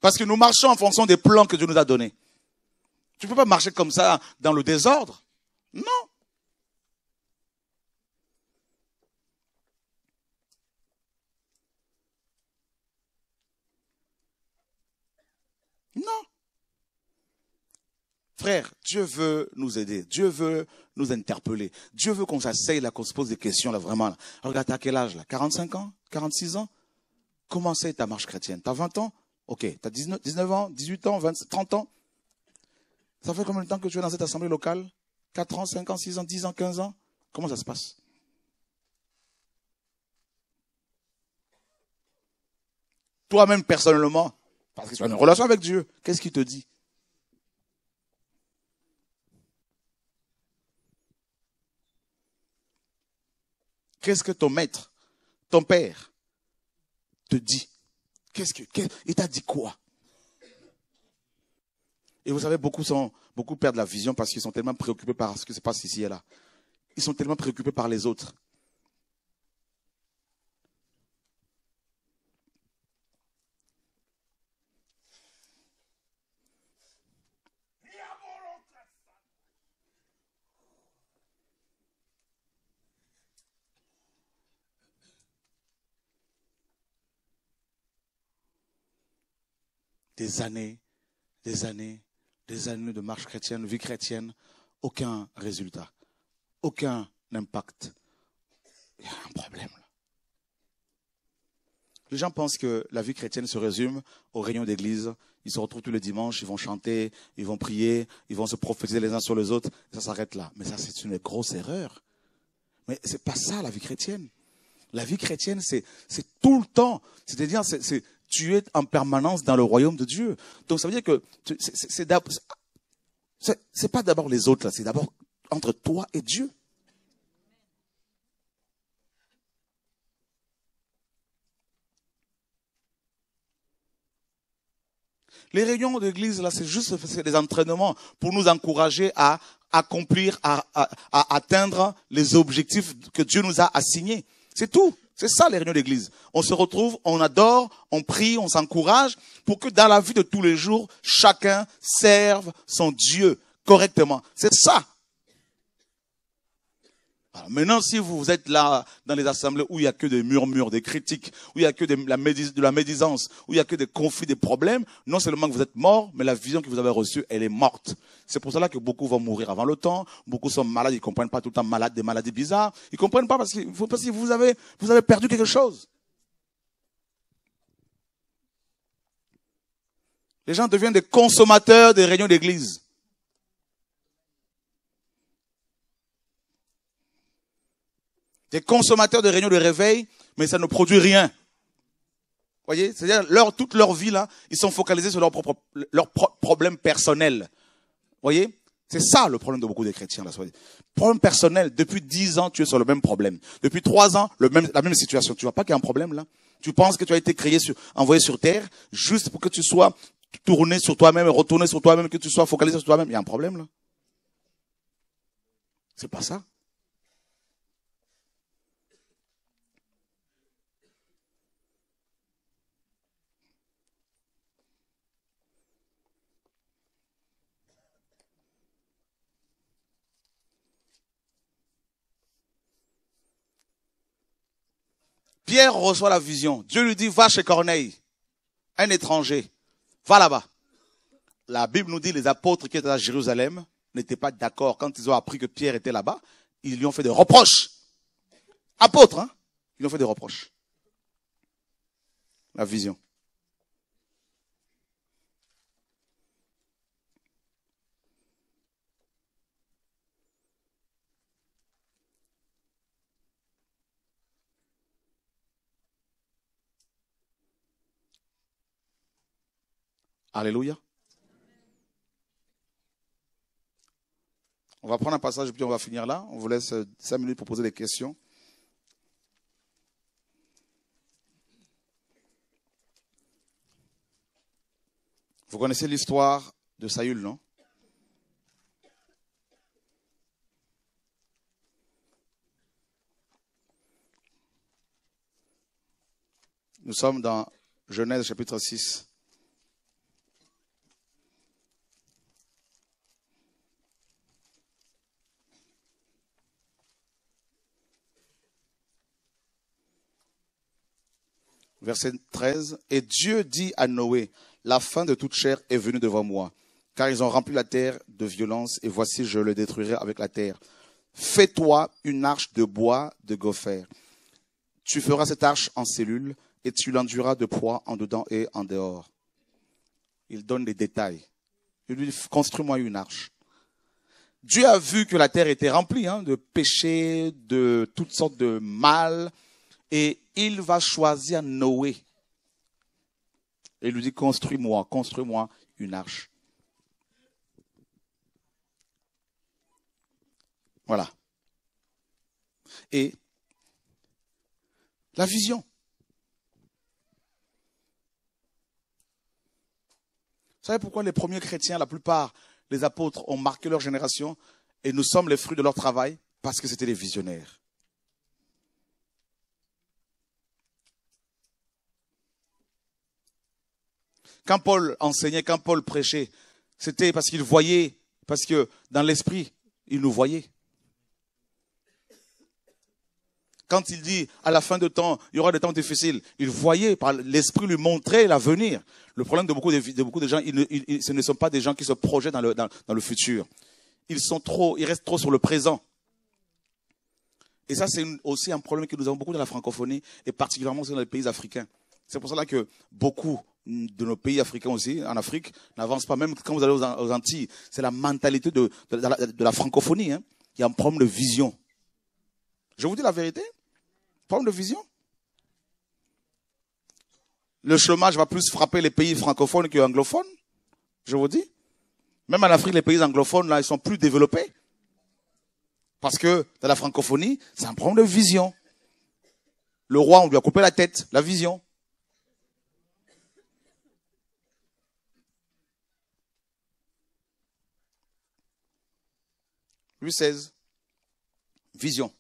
Parce que nous marchons en fonction des plans que Dieu nous a donnés. Tu ne peux pas marcher comme ça dans le désordre. Non. Non. Frère, Dieu veut nous aider. Dieu veut nous interpeller. Dieu veut qu'on s'asseye là, qu'on se pose des questions là, vraiment. Là. Regarde, t'as quel âge là 45 ans 46 ans Comment c'est ta marche chrétienne T'as 20 ans Ok. T'as 19, 19 ans 18 ans 20, 30 ans Ça fait combien de temps que tu es dans cette assemblée locale 4 ans, 5 ans, 6 ans, 10 ans, 15 ans Comment ça se passe Toi-même personnellement, parce que tu une relation avec Dieu. Qu'est-ce qu'il te dit Qu'est-ce que ton maître, ton père, te dit Qu'est-ce que il t'a dit quoi Et vous savez, beaucoup sont beaucoup perdent la vision parce qu'ils sont tellement préoccupés par ce qui se passe ici et là. Ils sont tellement préoccupés par les autres des années, des années, des années de marche chrétienne, vie chrétienne, aucun résultat, aucun impact. Il y a un problème là. Les gens pensent que la vie chrétienne se résume aux réunions d'église. Ils se retrouvent tous les dimanches, ils vont chanter, ils vont prier, ils vont se prophétiser les uns sur les autres. ça s'arrête là. Mais ça, c'est une grosse erreur. Mais c'est pas ça la vie chrétienne. La vie chrétienne, c'est tout le temps. C'est-à-dire, c'est tu es en permanence dans le royaume de Dieu. Donc ça veut dire que c'est c'est pas d'abord les autres là, c'est d'abord entre toi et Dieu. Les réunions d'église, là, c'est juste des entraînements pour nous encourager à accomplir, à atteindre les objectifs que Dieu nous a assignés. C'est tout. C'est ça les réunions d'église. On se retrouve, on adore, on prie, on s'encourage pour que dans la vie de tous les jours, chacun serve son Dieu correctement. C'est ça maintenant, si vous êtes là dans les assemblées où il n'y a que des murmures, des critiques, où il n'y a que de la, médisance, où il n'y a que des conflits, des problèmes, non seulement que vous êtes mort, mais la vision que vous avez reçue, elle est morte. C'est pour cela que beaucoup vont mourir avant le temps, beaucoup sont malades, ils ne comprennent pas tout le temps malades, des maladies bizarres, ils ne comprennent pas parce que, vous, vous avez perdu quelque chose. Les gens deviennent des consommateurs des réunions d'église. Les consommateurs de réunions de réveil, mais ça ne produit rien. Vous voyez C'est-à-dire, leur, toute leur vie, là, ils sont focalisés sur leurs propre leur problèmes personnels. Vous voyez C'est ça le problème de beaucoup de chrétiens, là. Problème personnel. Depuis dix ans, tu es sur le même problème. Depuis trois ans, la même situation. Tu vois pas qu'il y a un problème, là Tu penses que tu as été créé, envoyé sur Terre, juste pour que tu sois tourné sur toi-même, retourné sur toi-même, que tu sois focalisé sur toi-même. Il y a un problème, là C'est pas ça. Pierre reçoit la vision. Dieu lui dit, va chez Corneille, un étranger. Va là-bas. La Bible nous dit, les apôtres qui étaient à Jérusalem n'étaient pas d'accord. Quand ils ont appris que Pierre était là-bas, ils lui ont fait des reproches. Apôtres, hein Ils lui ont fait des reproches. La vision. Alléluia. On va prendre un passage, puis on va finir là. On vous laisse euh, cinq minutes pour poser des questions. Vous connaissez l'histoire de Saül, non Nous sommes dans Genèse chapitre 6. verset 13, et Dieu dit à Noé, la fin de toute chair est venue devant moi, car ils ont rempli la terre de violence, et voici je le détruirai avec la terre. Fais-toi une arche de bois de gopher. Tu feras cette arche en cellule, et tu l'enduras de poids en dedans et en dehors. Il donne les détails. Il lui dit, construis-moi une arche. Dieu a vu que la terre était remplie hein, de péchés, de toutes sortes de mal, et il va choisir Noé. Et il lui dit, construis-moi, construis-moi une arche. Voilà. Et la vision. Vous savez pourquoi les premiers chrétiens, la plupart, les apôtres, ont marqué leur génération et nous sommes les fruits de leur travail Parce que c'était des visionnaires. Quand Paul enseignait, quand Paul prêchait, c'était parce qu'il voyait, parce que dans l'esprit, il nous voyait. Quand il dit à la fin de temps, il y aura des temps difficiles, il voyait, par l'esprit lui montrait l'avenir. Le problème de beaucoup de, beaucoup de gens, ce ne sont pas des gens qui se projettent dans le, dans le futur. Ils sont trop, ils restent trop sur le présent. Et ça, c'est aussi un problème que nous avons beaucoup dans la francophonie, et particulièrement dans les pays africains. C'est pour cela que beaucoup de nos pays africains aussi, en Afrique, n'avancent pas. Même quand vous allez aux Antilles, c'est la mentalité de, la, francophonie. Hein. Il y a un problème de vision. Je vous dis la vérité, problème de vision. Le chômage va plus frapper les pays francophones que anglophones. Je vous dis. Même en Afrique, les pays anglophones, là, ils sont plus développés. Parce que dans la francophonie, c'est un problème de vision. Le roi, on lui a coupé la tête, la vision. Louis XVI, vision.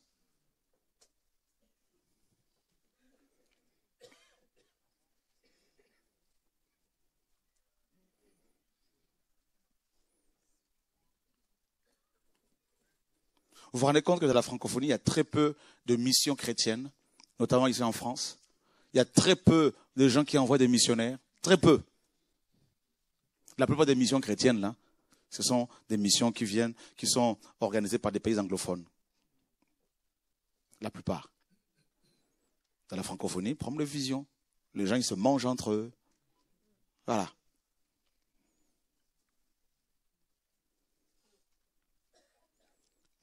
Vous vous rendez compte que dans la francophonie, il y a très peu de missions chrétiennes, notamment ici en France. Il y a très peu de gens qui envoient des missionnaires, très peu. La plupart des missions chrétiennes, là, ce sont des missions qui viennent, qui sont organisées par des pays anglophones. La plupart. Dans la francophonie, prendre les vision. Les gens, ils se mangent entre eux. Voilà.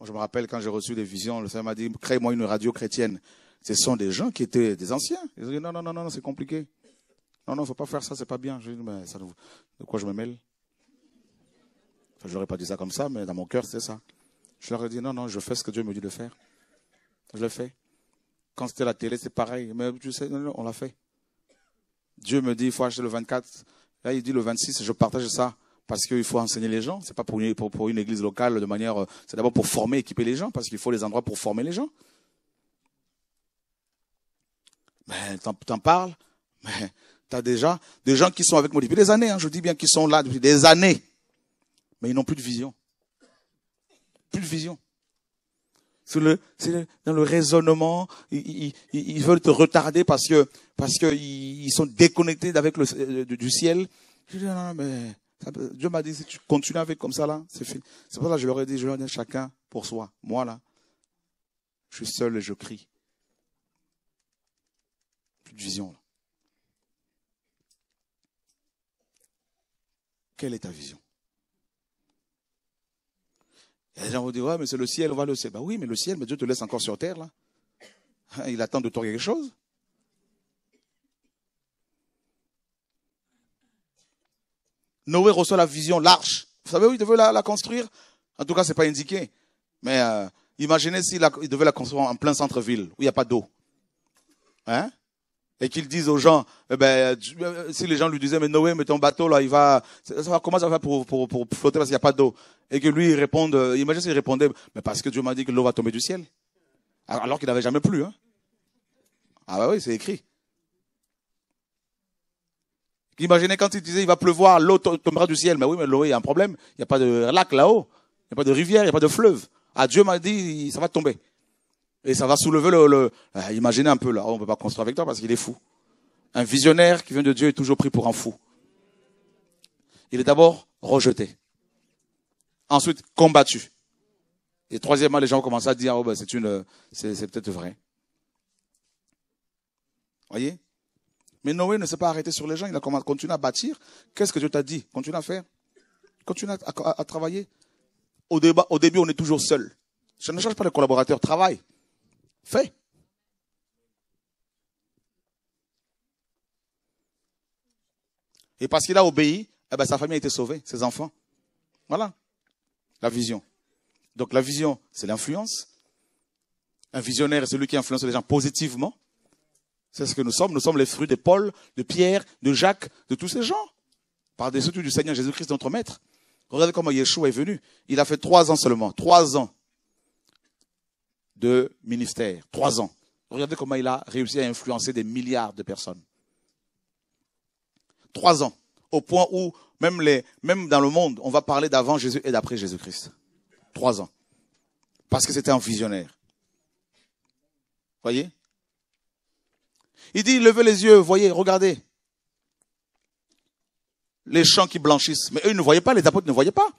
je me rappelle quand j'ai reçu des visions, le Seigneur m'a dit, crée-moi une radio chrétienne. Ce sont des gens qui étaient des anciens. Ils ont dit, non, non, non, non, c'est compliqué. Non, non, il ne faut pas faire ça, c'est pas bien. Je dis, mais ça, de quoi je me mêle je n'aurais pas dit ça comme ça, mais dans mon cœur, c'est ça. Je leur ai dit, non, non, je fais ce que Dieu me dit de faire. Je le fais. Quand c'était la télé, c'est pareil. Mais tu sais, non, non, on l'a fait. Dieu me dit, il faut acheter le 24. Là, il dit le 26, je partage ça. Parce qu'il faut enseigner les gens. C'est pas pour une, pour, une église locale de manière, euh, c'est d'abord pour former, équiper les gens, parce qu'il faut les endroits pour former les gens. Ben, t'en parles. Mais t'as déjà des gens qui sont avec moi depuis des années. Hein. je dis bien qu'ils sont là depuis des années mais ils n'ont plus de vision. Plus de vision. Sur le, dans le raisonnement, ils, veulent te retarder parce que parce que sont déconnectés avec le euh, du ciel. Je dis, non, mais Dieu m'a dit si tu continues avec comme ça là, c'est fini. C'est pour ça que je leur ai dit, je leur ai dit chacun pour soi. Moi là, je suis seul et je crie. Plus de vision Quelle est ta vision les gens vont dire, ouais, mais c'est le ciel, on va le ciel. Ben oui, mais le ciel, mais Dieu te laisse encore sur terre, là. Hein, il attend de toi quelque chose. Noé reçoit la vision, l'arche. Vous savez où il devait la, construire En tout cas, c'est pas indiqué. Mais euh, imaginez s'il devait la construire en plein centre-ville, où il n'y a pas d'eau. Hein et qu'ils disent aux gens, eh ben, euh, si les gens lui disaient, mais Noé, mais ton bateau, là, il va, comment ça va pour, pour, pour flotter parce qu'il n'y a pas d'eau? Et que lui, il réponde, euh, imagine s'il répondait, mais parce que Dieu m'a dit que l'eau va tomber du ciel. Alors qu'il n'avait jamais plu, hein. Ah bah oui, c'est écrit. Imaginez quand il disait, il va pleuvoir, l'eau tombera du ciel. Mais oui, mais l'eau, il y a un problème. Il n'y a pas de lac là-haut. Il n'y a pas de rivière, il n'y a pas de fleuve. Ah, Dieu m'a dit, ça va tomber. Et ça va soulever le... Euh, imaginez un peu là, on ne peut pas construire avec toi parce qu'il est fou. Un visionnaire qui vient de Dieu est toujours pris pour un fou. Il est d'abord rejeté. Ensuite, combattu. Et troisièmement, les gens commencent à dire, ah, oh ben, c'est une, c'est, peut-être vrai. Voyez? Mais Noé ne s'est pas arrêté sur les gens, il a continué à bâtir. Qu'est-ce que Dieu t'a dit? Continue à faire. Continue à, à travailler. Au, au début, on est toujours seul. Je ne change pas les collaborateurs, travaille fait. Et parce qu'il a obéi, eh ben, sa famille a été sauvée, ses enfants. Voilà la vision. Donc la vision, c'est l'influence. Un visionnaire est celui qui influence les gens positivement. C'est ce que nous sommes. Nous sommes les fruits de Paul, de Pierre, de Jacques, de tous ces gens. par des soutiens du Seigneur Jésus-Christ, notre Maître. Regardez comment Yeshua est venu. Il a fait trois ans seulement. Trois ans de ministère. Trois ans. Regardez comment il a réussi à influencer des milliards de personnes. Trois ans. Au point où, même, les, même dans le monde, on va parler d'avant Jésus et d'après Jésus-Christ. Trois ans. Parce que c'était un visionnaire. Voyez Il dit, levez les yeux, voyez, regardez. Les champs qui blanchissent. Mais eux, ne voyaient pas, les apôtres ne voyaient pas.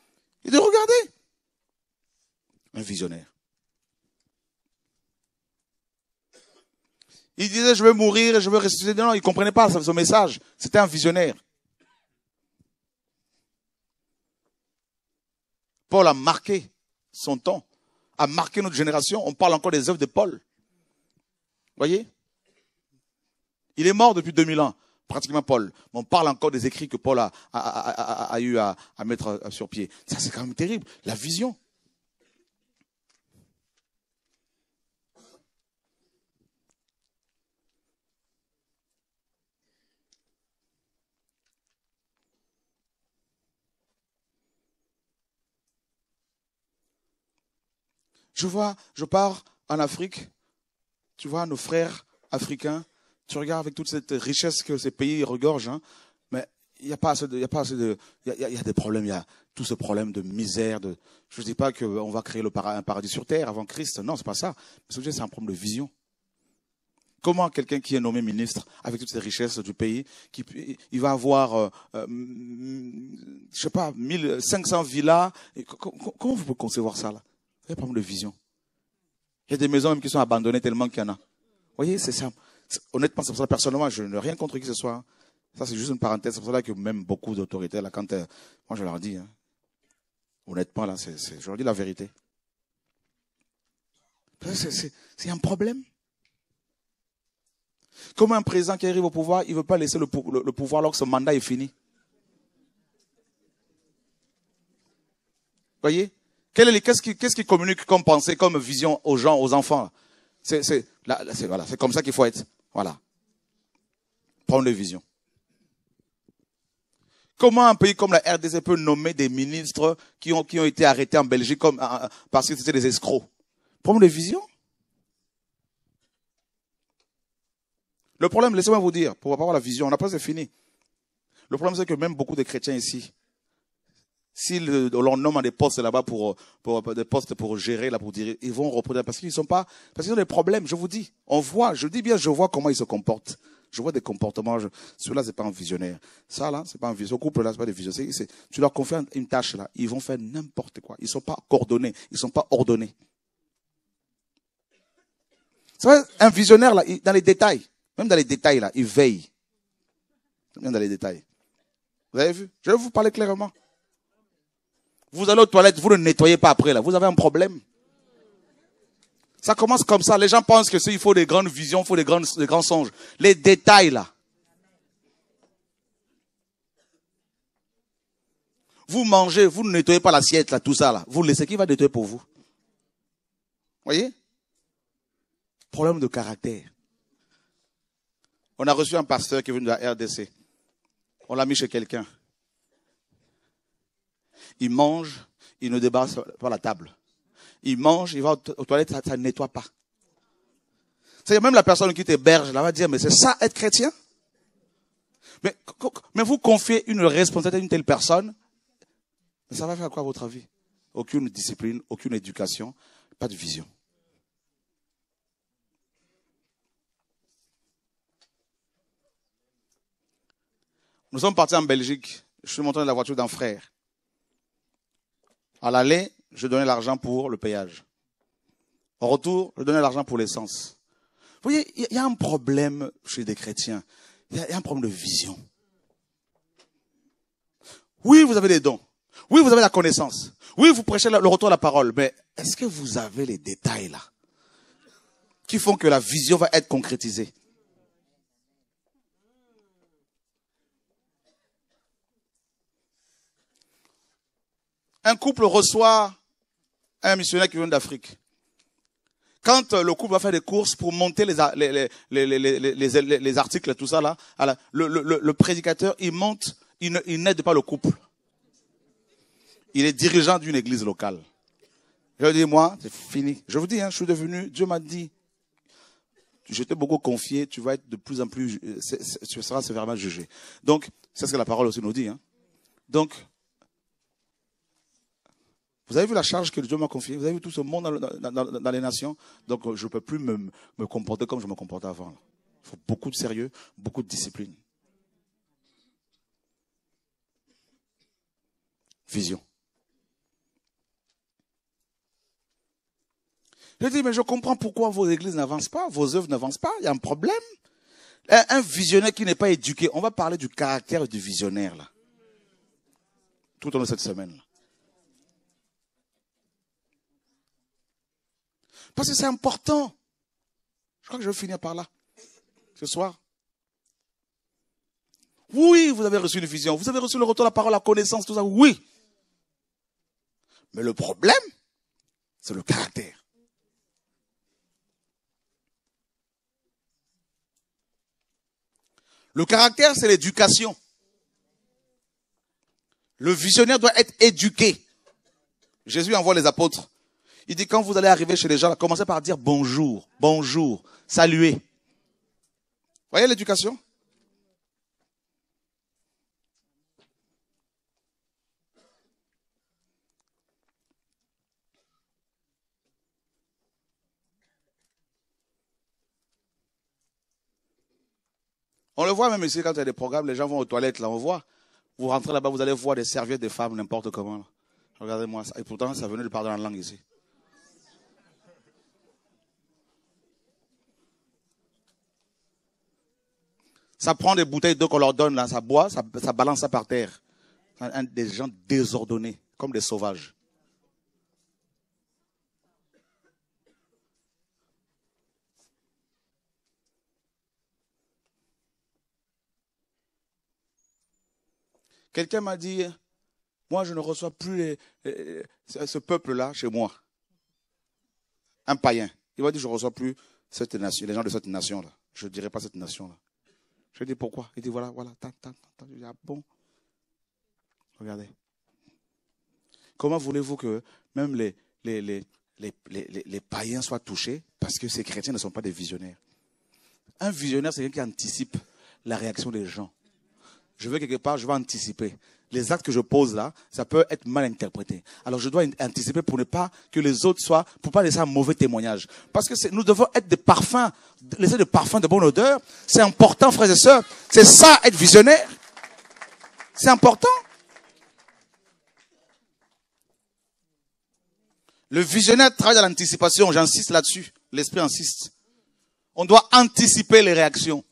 Il dit, regardez. Un visionnaire. Il disait, je veux mourir et je veux ressusciter. Non, il ne comprenait pas son message. C'était un visionnaire. Paul a marqué son temps, a marqué notre génération. On parle encore des œuvres de Paul. Voyez Il est mort depuis 2000 ans, pratiquement Paul. on parle encore des écrits que Paul a, a eu à, mettre euh, sur pied. Ça, c'est quand même terrible. La vision. Je vois, je pars en Afrique, tu vois nos frères africains, tu regardes avec toute cette richesse que ces pays regorgent, hein. mais il n'y a pas assez de, il y a des problèmes, il y a tout ce problème de misère, de, je ne dis pas qu'on va créer un paradis sur terre avant Christ, non, c'est pas ça. Mais c'est un problème de vision. Comment quelqu'un qui est nommé ministre, avec toutes ces richesses du pays, qui, il va avoir, euh, euh, je ne sais pas, 1500 villas, comment vous pouvez concevoir ça là vous problème de vision. Il y a des maisons qui sont abandonnées tellement qu'il y en a. Vous voyez, c'est ça. Honnêtement, c'est pour ça, personnellement, je n'ai rien contre qui que ce soit. Ça, c'est juste une parenthèse. C'est pour ça que même beaucoup d'autorités, là, quand, euh, moi, je leur dis, hein, honnêtement, là, c'est, je leur dis la vérité. C'est, un problème. Comment un président qui arrive au pouvoir, il ne veut pas laisser le, le pouvoir alors que son mandat est fini. Vous voyez Qu'est-ce qui, communique comme pensée, comme vision aux gens, aux enfants C'est voilà, comme ça qu'il faut être. Voilà. Prendre des visions. Comment un pays comme la RDC peut nommer des ministres qui ont, qui ont été arrêtés en Belgique comme, euh, euh, parce que c'était des escrocs Prendre des visions. Le problème, laissez-moi vous dire, pour avoir la vision, on n'a pas c'est fini. Le problème, c'est que même beaucoup de chrétiens ici si l'on nomme des postes là-bas pour, des postes pour gérer là pour dire ils vont reprendre parce qu'ils sont pas parce qu'ils ont des problèmes. Je vous dis, on voit, je dis bien, je vois comment ils se comportent. Je vois des comportements. Ceux-là c'est pas un visionnaire. Ça là c'est pas un visionnaire. Ce couple là c'est pas des visionnaires. Tu leur confies une tâche là, ils vont faire n'importe quoi. Ils sont pas coordonnés, ils sont pas ordonnés. C'est un visionnaire là, dans les détails, même dans les détails là, il veille. Même dans les détails. Vous avez vu Je vais vous parler clairement. Vous allez aux toilettes, vous ne nettoyez pas après, là. Vous avez un problème. Ça commence comme ça. Les gens pensent que faut des grandes visions, il faut des, grandes, des grands songes. Les détails, là. Vous mangez, vous ne nettoyez pas l'assiette, là, tout ça, là. Vous laissez qui va nettoyer pour vous? Voyez? Problème de caractère. On a reçu un pasteur qui est venu de la RDC. On l'a mis chez quelqu'un. Il mange, il ne débarrasse pas la table. Il mange, il va aux toilettes, ça, ne nettoie pas. C'est même la personne qui t'héberge, là, va dire, mais c'est ça être chrétien? Mais, mais vous confiez une responsabilité à une telle personne, ça va faire quoi à votre avis? Aucune discipline, aucune éducation, pas de vision. Nous sommes partis en Belgique. Je suis monté dans la voiture d'un frère. À l'aller, je donnais l'argent pour le péage. Au retour, je donnais l'argent pour l'essence. Vous voyez, il y a un problème chez des chrétiens. Il y a un problème de vision. Oui, vous avez des dons. Oui, vous avez la connaissance. Oui, vous prêchez le retour à la parole. Mais est-ce que vous avez les détails là qui font que la vision va être concrétisée Un couple reçoit un missionnaire qui vient d'Afrique. Quand euh, le couple va faire des courses pour monter les, les, articles, tout ça là, le, le prédicateur, il monte, il n'aide pas le couple. Il est dirigeant d'une église locale. Je dis, moi, c'est fini. Je vous dis, hein, je suis devenu, Dieu m'a dit, je t'ai beaucoup confié, tu vas être de plus en plus, euh, tu seras sévèrement jugé. Donc, c'est ce que la parole aussi nous dit. Hein. Donc, vous avez vu la charge que Dieu m'a confiée Vous avez vu tout ce monde dans, les nations Donc euh, je ne peux plus me, comporter comme je me comportais avant. Il faut beaucoup de sérieux, beaucoup de discipline. Vision. Je dis, mais je comprends pourquoi vos églises n'avancent pas, vos œuvres n'avancent pas, il y a un problème. Un visionnaire qui n'est pas éduqué, on va parler du caractère du visionnaire là, tout au long de cette semaine. Parce que c'est important. Je crois que je vais finir par là, ce soir. Oui, vous avez reçu une vision, vous avez reçu le retour de la parole, la connaissance, tout ça, oui. Mais le problème, c'est le caractère. Le caractère, c'est l'éducation. Le visionnaire doit être éduqué. Jésus envoie les apôtres il dit, quand vous allez arriver chez les gens, commencez par dire bonjour, bonjour, saluer. Voyez l'éducation On le voit même ici quand il y a des programmes, les gens vont aux toilettes, là on voit. Vous rentrez là-bas, vous allez voir des serviettes des femmes n'importe comment. Regardez-moi ça. Et pourtant, ça venait de parler en langue ici. Ça prend des bouteilles d'eau qu'on leur donne, là, ça boit, ça, balance ça par terre. Des gens désordonnés, comme des sauvages. Quelqu'un m'a dit, moi je ne reçois plus ce peuple-là chez moi. Un païen. Il m'a dit, je ne reçois plus les gens de cette nation-là. Je ne dirai pas cette nation-là. Je dis pourquoi Il dit voilà, voilà, tant, tant, tant. Je dis ah bon. Regardez. Comment voulez-vous que même les, les, les, les, païens soient touchés parce que ces chrétiens ne sont pas des visionnaires Un visionnaire, c'est quelqu'un qui anticipe la réaction des gens. Je veux quelque part, je vais anticiper les actes que je pose là, ça peut être mal interprété. Alors je dois anticiper pour ne pas que les autres soient, pour pas laisser un mauvais témoignage. Parce que nous devons être des parfums, laisser des parfums de bonne odeur. C'est important, frères et sœurs. C'est ça, être visionnaire. C'est important. Le visionnaire travaille à l'anticipation, j'insiste là-dessus. L'esprit insiste. On doit anticiper les réactions.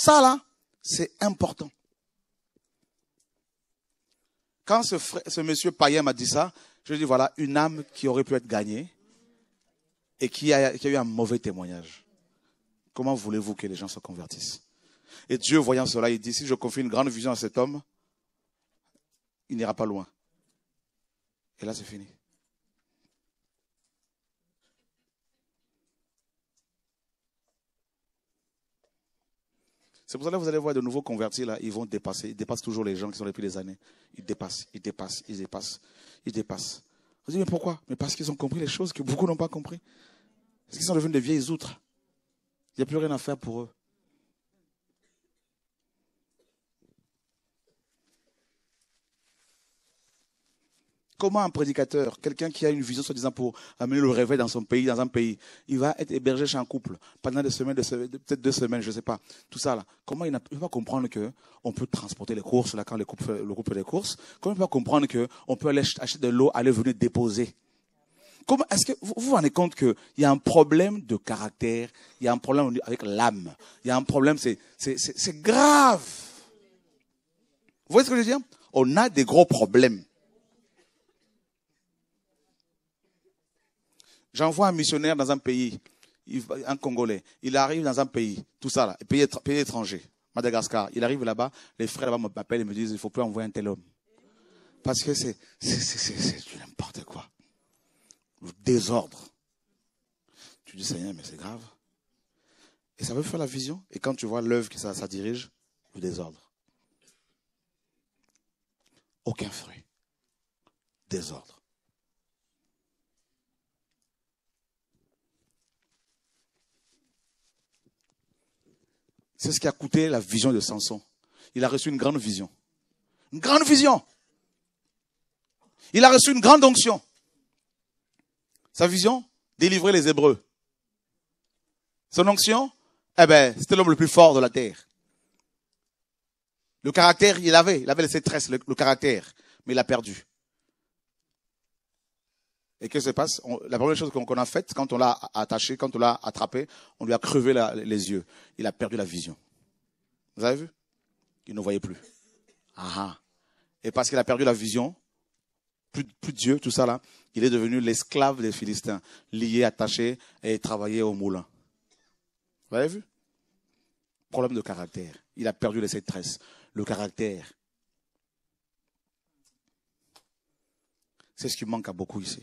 Ça, là, c'est important. Quand ce, monsieur païen m'a dit ça, je lui ai dit, voilà, une âme qui aurait pu être gagnée et qui a, qui a eu un mauvais témoignage. Comment voulez-vous que les gens se convertissent Et Dieu, voyant cela, il dit, si je confie une grande vision à cet homme, il n'ira pas loin. Et là, c'est fini. C'est pour ça que vous allez voir de nouveaux convertis, là, ils vont dépasser. Ils dépassent toujours les gens qui sont depuis des années. Ils dépassent, ils dépassent, ils dépassent, ils dépassent. Vous dites, mais pourquoi Mais parce qu'ils ont compris les choses que beaucoup n'ont pas compris. Parce qu'ils sont devenus des vieilles outres. Il n'y a plus rien à faire pour eux. Comment un prédicateur, quelqu'un qui a une vision soi-disant pour amener le réveil dans son pays, dans un pays, il va être hébergé chez un couple pendant des semaines, peut-être deux semaines, je ne sais pas, tout ça là. Comment il, pas comprendre que on peut transporter les courses là quand le couple, le couple fait des courses Comment il va comprendre que on peut aller acheter de l'eau, aller venir déposer Comment est-ce que vous vous rendez compte qu'il y a un problème de caractère, il y a un problème avec l'âme, il y a un problème, c'est grave. Vous voyez ce que je veux dire On a des gros problèmes. J'envoie un missionnaire dans un pays, un Congolais. Il arrive dans un pays, tout ça, là, pays, étranger, Madagascar. Il arrive là-bas, les frères là-bas m'appellent et me disent, il ne faut plus envoyer un tel homme. Parce que c'est n'importe quoi. Le désordre. Tu dis, Seigneur, mais c'est grave. Et ça veut faire la vision. Et quand tu vois l'œuvre que ça, ça dirige, le désordre. Aucun fruit. Désordre. C'est ce qui a coûté la vision de Samson. Il a reçu une grande vision. Une grande vision. Il a reçu une grande onction. Sa vision, délivrer les Hébreux. Son onction, eh ben, c'était l'homme le plus fort de la terre. Le caractère, il avait, il avait ses tresses, le, le caractère, mais il a perdu. Et qu'est-ce qui se passe La première chose qu'on a faite, quand on l'a attaché, quand on l'a attrapé, on lui a crevé les yeux. Il a perdu la vision. Vous avez vu Il ne voyait plus. Ah, ah. Et parce qu'il a perdu la vision, plus, plus Dieu, tout ça là, il est devenu l'esclave des Philistins, lié, attaché et travaillé au moulin. Vous avez vu Problème de caractère. Il a perdu les sept tresses. Le caractère. C'est ce qui manque à beaucoup ici.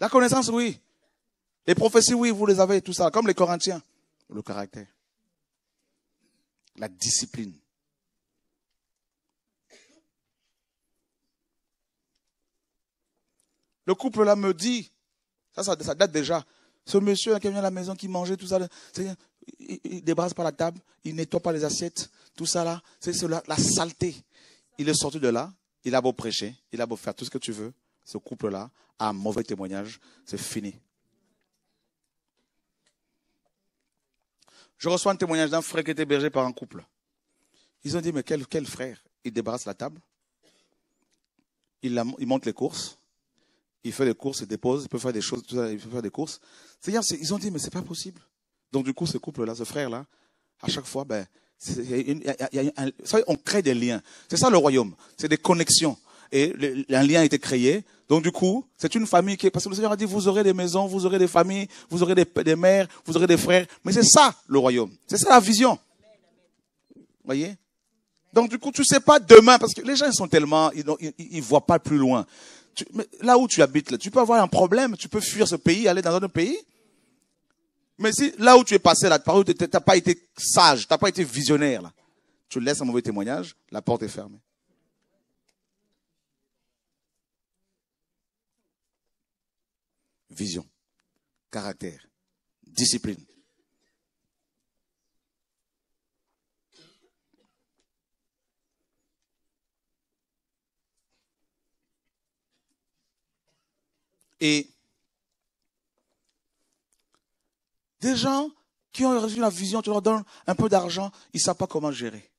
La connaissance, oui. Les prophéties, oui, vous les avez, tout ça. Comme les Corinthiens. Le caractère. La discipline. Le couple là me dit, ça, date déjà. Ce monsieur qui vient à la maison, qui mangeait tout ça, il, ne débrasse pas la table, il nettoie pas les assiettes, tout ça là, c'est la saleté. Il est sorti de là, il a beau prêcher, il a beau faire tout ce que tu veux, ce couple-là a un mauvais témoignage, c'est fini. Je reçois un témoignage d'un frère qui était hébergé par un couple. Ils ont dit, mais quel, frère Il débarrasse la table, il, monte les courses, il fait des courses, il dépose, il peut faire des choses, tout il peut faire des courses. C'est-à-dire, ils ont dit, mais c'est pas possible. Donc du coup, ce couple-là, ce frère-là, à chaque fois, ben, on crée des liens. C'est ça le royaume, c'est des connexions et un lien a été créé. Donc du coup, c'est une famille qui est, parce que le Seigneur a dit, vous aurez des maisons, vous aurez des familles, vous aurez des, des mères, vous aurez des frères. Mais c'est ça le royaume. C'est ça la vision. Voyez Donc du coup, tu sais pas demain, parce que les gens ils sont tellement, ils, ils, voient pas plus loin. Tu, mais là où tu habites, là, tu peux avoir un problème, tu peux fuir ce pays, aller dans un autre pays. Mais si là où tu es passé, là, par où tu pas été sage, tu pas été visionnaire, là, tu laisses un mauvais témoignage, la porte est fermée. vision, caractère, discipline. Et des gens qui ont reçu la vision, tu leur donnes un peu d'argent, ils ne savent pas comment gérer.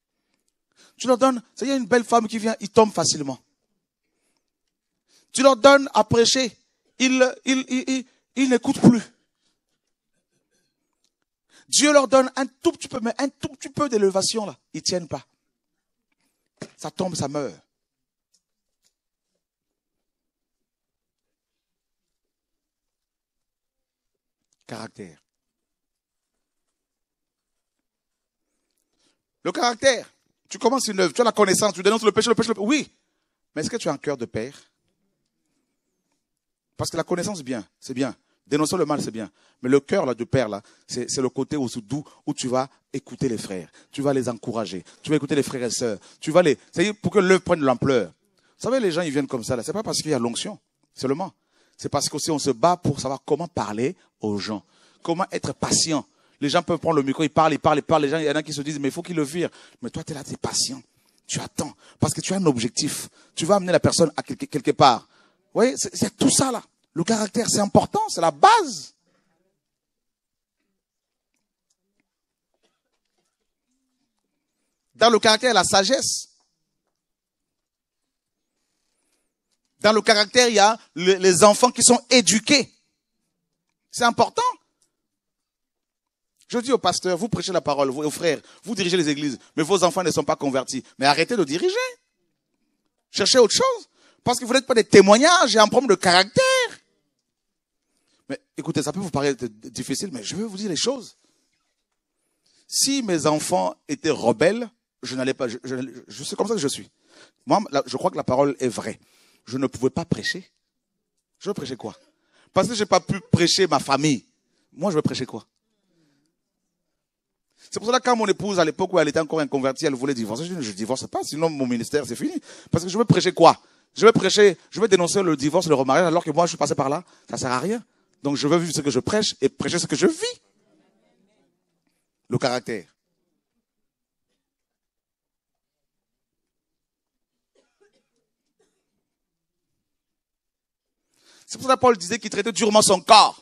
Tu leur donnes, ça y a une belle femme qui vient, ils tombent facilement. Tu leur donnes à prêcher, il, il, il, il n'écoute plus. Dieu leur donne un tout petit peu, mais un tout petit peu d'élevation. là. Ils tiennent pas. Ça tombe, ça meurt. Caractère. Le caractère. Tu commences une œuvre, tu as la connaissance, tu dénonces le péché, le péché, le péché. Oui. Mais est-ce que tu as un cœur de père parce que la connaissance, bien, c'est bien. Dénoncer le mal, c'est bien. Mais le cœur là, du Père, là, c'est le côté où, doux où tu vas écouter les frères. Tu vas les encourager. Tu vas écouter les frères et sœurs. Tu vas les. cest pour que l'œuvre prenne de l'ampleur. Vous savez, les gens, ils viennent comme ça. là. C'est pas parce qu'il y a l'onction seulement. C'est parce qu'on on se bat pour savoir comment parler aux gens. Comment être patient. Les gens peuvent prendre le micro, ils parlent, ils parlent, ils parlent. il y en a qui se disent, mais il faut qu'ils le virent. Mais toi, tu es là, tu es patient. Tu attends. Parce que tu as un objectif. Tu vas amener la personne à quelque, part. Vous voyez, c'est tout ça là. Le caractère, c'est important, c'est la base. Dans le caractère, il y a la sagesse. Dans le caractère, il y a les enfants qui sont éduqués. C'est important. Je dis aux pasteurs, vous prêchez la parole, aux frères, vous dirigez les églises, mais vos enfants ne sont pas convertis. Mais arrêtez de diriger. Cherchez autre chose. Parce que vous n'êtes pas des témoignages, il y un problème de caractère. Mais écoutez, ça peut vous paraître difficile, mais je vais vous dire les choses. Si mes enfants étaient rebelles, je n'allais pas. Je, je, c'est comme ça que je suis. Moi, je crois que la parole est vraie. Je ne pouvais pas prêcher. Je prêchais quoi Parce que je n'ai pas pu prêcher ma famille. Moi, je vais prêcher quoi c'est pour cela que quand mon épouse, à l'époque où elle était encore inconvertie, elle voulait divorcer, je dis, je divorce pas, sinon mon ministère, c'est fini. Parce que je veux prêcher quoi Je vais prêcher, je vais dénoncer le divorce, le remariage, alors que moi, je suis passé par là. Ça sert à rien. Donc je veux vivre ce que je prêche et prêcher ce que je vis. Le caractère. C'est pour ça que Paul disait qu'il traitait durement son corps.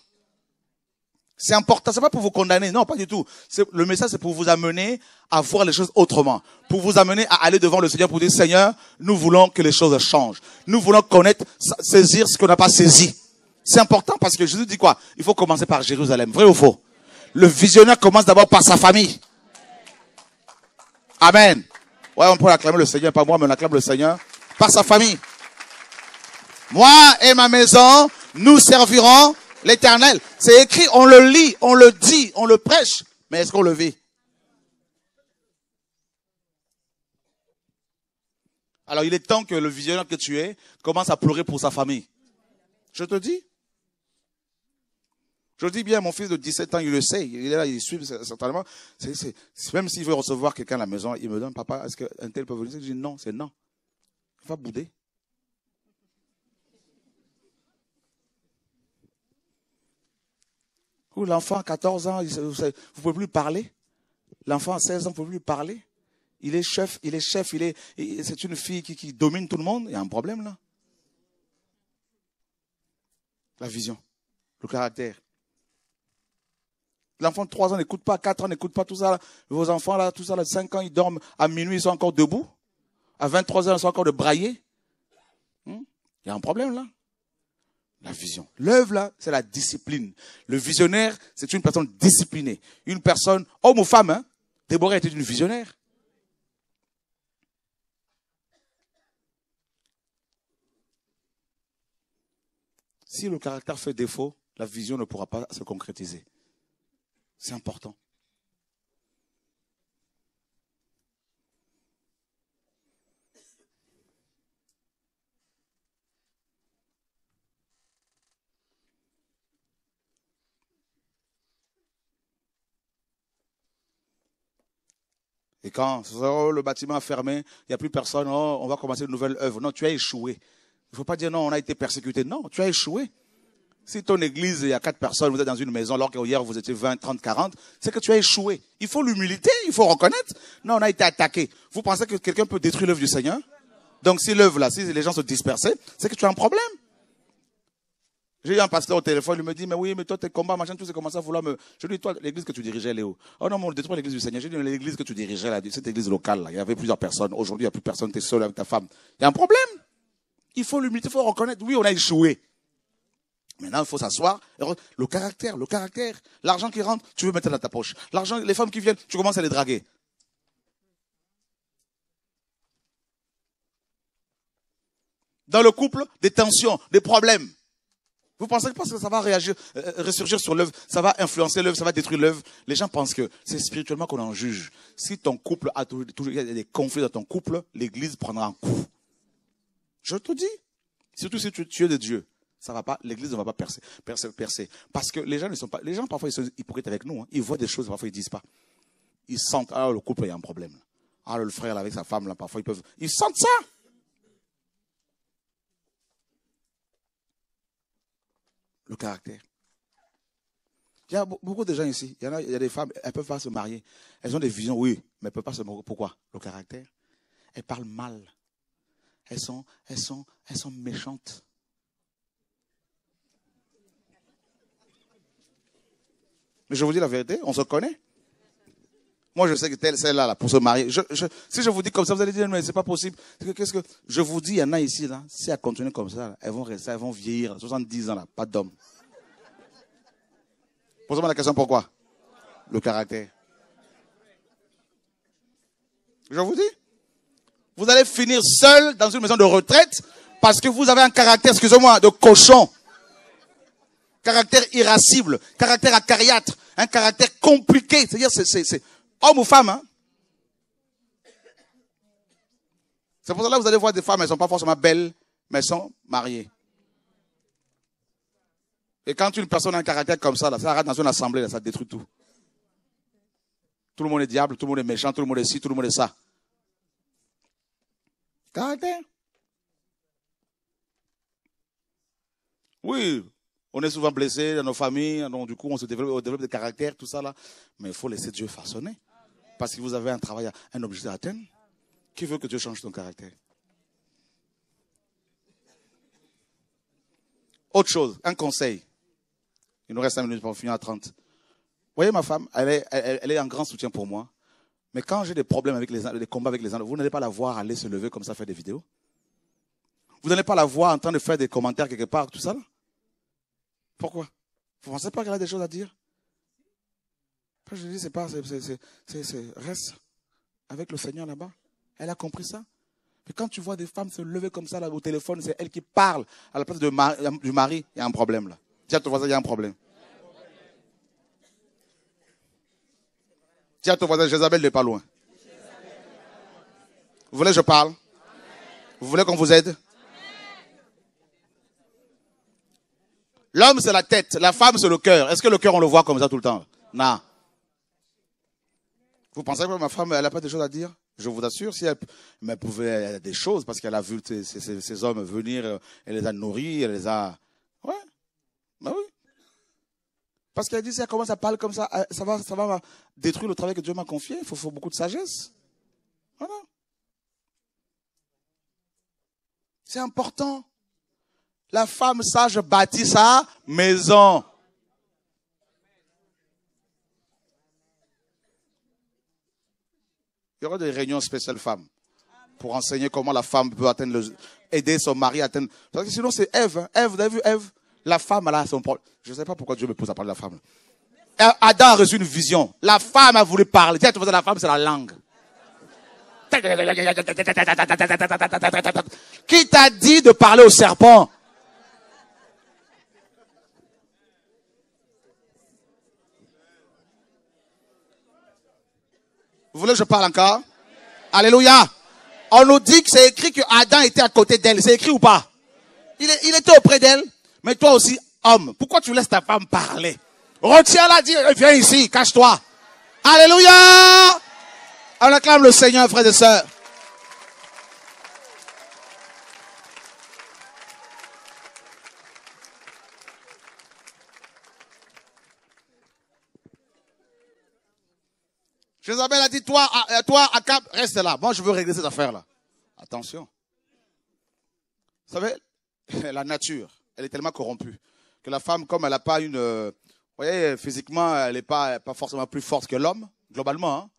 C'est important. C'est pas pour vous condamner. Non, pas du tout. Le message, c'est pour vous amener à voir les choses autrement. Pour vous amener à aller devant le Seigneur pour dire, Seigneur, nous voulons que les choses changent. Nous voulons connaître, saisir ce qu'on n'a pas saisi. C'est important parce que Jésus dit quoi Il faut commencer par Jérusalem. Vrai ou faux Le visionnaire commence d'abord par sa famille. Amen. Ouais, on peut acclamer le Seigneur, pas moi, mais on acclame le Seigneur par sa famille. Moi et ma maison, nous servirons l'éternel. C'est écrit, on le lit, on le dit, on le prêche, mais est-ce qu'on le vit Alors il est temps que le visionnaire que tu es commence à pleurer pour sa famille. Je te dis, je dis bien, mon fils de 17 ans, il le sait, il est là, il suit certainement. C même s'il veut recevoir quelqu'un à la maison, il me donne, papa, est-ce qu'un tel peut venir Je dis non, c'est non. Il va bouder. L'enfant l'enfant, 14 ans, vous ne pouvez plus parler. L'enfant, à 16 ans, vous ne pouvez plus parler. Il est chef, il est chef, il est, c'est une fille qui domine tout le monde. Il y a un problème là. La vision, le caractère. L'enfant de 3 ans n'écoute pas, 4 ans n'écoute pas tout ça. Vos enfants, là, tout ça, là, 5 ans, ils dorment. À minuit, ils sont encore debout. À 23 heures, ils sont encore de brailler. Hmm? Il y a un problème, là. La vision. L'œuvre, là, c'est la discipline. Le visionnaire, c'est une personne disciplinée. Une personne, homme ou femme, hein. Déborah était une visionnaire. Si le caractère fait défaut, la vision ne pourra pas se concrétiser. C'est important. Et quand oh, le bâtiment a fermé, il n'y a plus personne, oh, on va commencer une nouvelle œuvre. Non, tu as échoué. Il ne faut pas dire non, on a été persécuté. Non, tu as échoué. Si ton église, il y a quatre personnes, vous êtes dans une maison, alors qu'hier vous étiez 20, 30, 40, c'est que tu as échoué. Il faut l'humilité, il faut reconnaître. Non, on a été attaqué. Vous pensez que quelqu'un peut détruire l'œuvre du Seigneur Donc si l'œuvre là, si les gens se dispersaient, c'est que tu as un problème. J'ai eu un pasteur au téléphone, il me dit, mais oui, mais toi, tes combats, machin, tout, c'est commencé à vouloir me... Je lui dis, toi, l'église que tu dirigeais, Léo. Oh non, mais on détruit l'église du Seigneur. J'ai dit, l'église que tu dirigeais, là, cette église locale, là, il y avait plusieurs personnes. Aujourd'hui, il n'y a plus personne, tu es seul avec ta femme. Il y a un problème. Il faut l'humilité, il faut reconnaître, oui, on a échoué. Maintenant, il faut s'asseoir. Le caractère, le caractère. L'argent qui rentre, tu veux mettre dans ta poche. L'argent, les femmes qui viennent, tu commences à les draguer. Dans le couple, des tensions, des problèmes. Vous pensez pas que ça va réagir, euh, euh, ressurgir sur l'œuvre, ça va influencer l'œuvre, ça va détruire l'œuvre. Les gens pensent que c'est spirituellement qu'on en juge. Si ton couple a toujours des conflits dans ton couple, l'Église prendra un coup. Je te dis, surtout si tu, tu es de Dieu. Ça va pas, l'église ne va pas percer, percer, percer. Parce que les gens ne sont pas, les gens parfois ils sont hypocrites avec nous, hein. ils voient des choses, parfois ils disent pas. Ils sentent, ah, le couple, il y a un problème. Ah, le frère avec sa femme là, parfois ils peuvent, ils sentent ça. Le caractère. Il y a beaucoup de gens ici. Il y, a, il y a des femmes, elles ne peuvent pas se marier. Elles ont des visions, oui, mais elles ne peuvent pas se marier. Pourquoi Le caractère. Elles parlent mal. Elles sont, elles sont, elles sont méchantes. Mais je vous dis la vérité, on se connaît. Moi, je sais que telle, celle-là, là, pour se marier. Je, si je vous dis comme ça, vous allez dire, mais c'est pas possible. Qu'est-ce que, je vous dis, il y en a ici, là, si elles continuent comme ça, elles vont rester, elles vont vieillir, 70 ans, là, pas d'homme. Posez-moi la question, pourquoi? Le caractère. Je vous dis. Vous allez finir seul dans une maison de retraite parce que vous avez un caractère, excusez-moi, de cochon caractère irascible, caractère acariâtre, un caractère compliqué, c'est-à-dire c'est, homme ou femme. Hein. C'est pour ça que vous allez voir des femmes, elles ne sont pas forcément belles, mais elles sont mariées. Et quand une personne a un caractère comme ça, ça arrête dans une assemblée, ça détruit tout. Tout le monde est diable, tout le monde est méchant, tout le monde est ci, tout le monde est ça. Caractère. Oui, on est souvent blessé dans nos familles, donc du coup, on se développe, on développe des caractères, tout ça là. Mais il faut laisser Dieu façonner. Parce que vous avez un travail, un objectif à atteindre. Qui veut que Dieu change ton caractère Autre chose, un conseil. Il nous reste 5 minutes pour finir à 30. voyez, ma femme, elle est, elle, est un grand soutien pour moi. Mais quand j'ai des problèmes avec les des combats avec les gens, vous n'allez pas la voir aller se lever comme ça, faire des vidéos. Vous n'allez pas la voir en train de faire des commentaires quelque part, tout ça. Là. Pourquoi Vous ne pensez pas qu'elle a des choses à dire je dis, c'est pas, c'est, reste avec le Seigneur là-bas. Elle a compris ça. Mais quand tu vois des femmes se lever comme ça là, au téléphone, c'est elle qui parle à la place du mari, il y a un problème là. Tiens, à ton voisin, il y a un problème. Tiens, à ton voisin, Jézabel n'est pas loin. Vous voulez que je parle Vous voulez qu'on vous aide L'homme, c'est la tête. La femme, c'est le cœur. Est-ce que le cœur, on le voit comme ça tout le temps Non. Vous pensez que ma femme, elle n'a pas des choses à dire Je vous assure, si elle, mais elle pouvait a des choses parce qu'elle a vu ces, hommes venir, elle les a nourris, elle les a. Ouais. Bah oui. Parce qu'elle dit, si elle commence à parler comme ça, ça va, ça va détruire le travail que Dieu m'a confié. Il faut, beaucoup de sagesse. Voilà. C'est important. La femme sage bâtit sa maison. Il y aura des réunions spéciales femmes pour enseigner comment la femme peut atteindre le, aider son mari à atteindre. Parce sinon, c'est Ève. Hein. Ève, vous avez vu Ève La femme, elle a son problème. Je ne sais pas pourquoi Dieu me pose à parler de la femme. Adam a reçu une vision. La femme a voulu parler. Tiens, la femme, c'est la langue. Qui t'a dit de parler au serpent Vous voulez que je parle encore Alléluia. On nous dit que c'est écrit que Adam était à côté d'elle. C'est écrit ou pas il, était auprès d'elle. Mais toi aussi, homme, pourquoi tu laisses ta femme parler Retiens-la, viens ici, cache-toi. Alléluia. On acclame le Seigneur, frère et sœurs. Jézabel a dit, toi, euh, toi, Cap, reste là. Moi, je veux régler cette affaire-là. Attention. Vous savez, la nature, elle est tellement corrompue que la femme, comme elle n'a pas une, euh, vous voyez, physiquement, elle n'est pas, pas forcément plus forte que l'homme, globalement. Hein.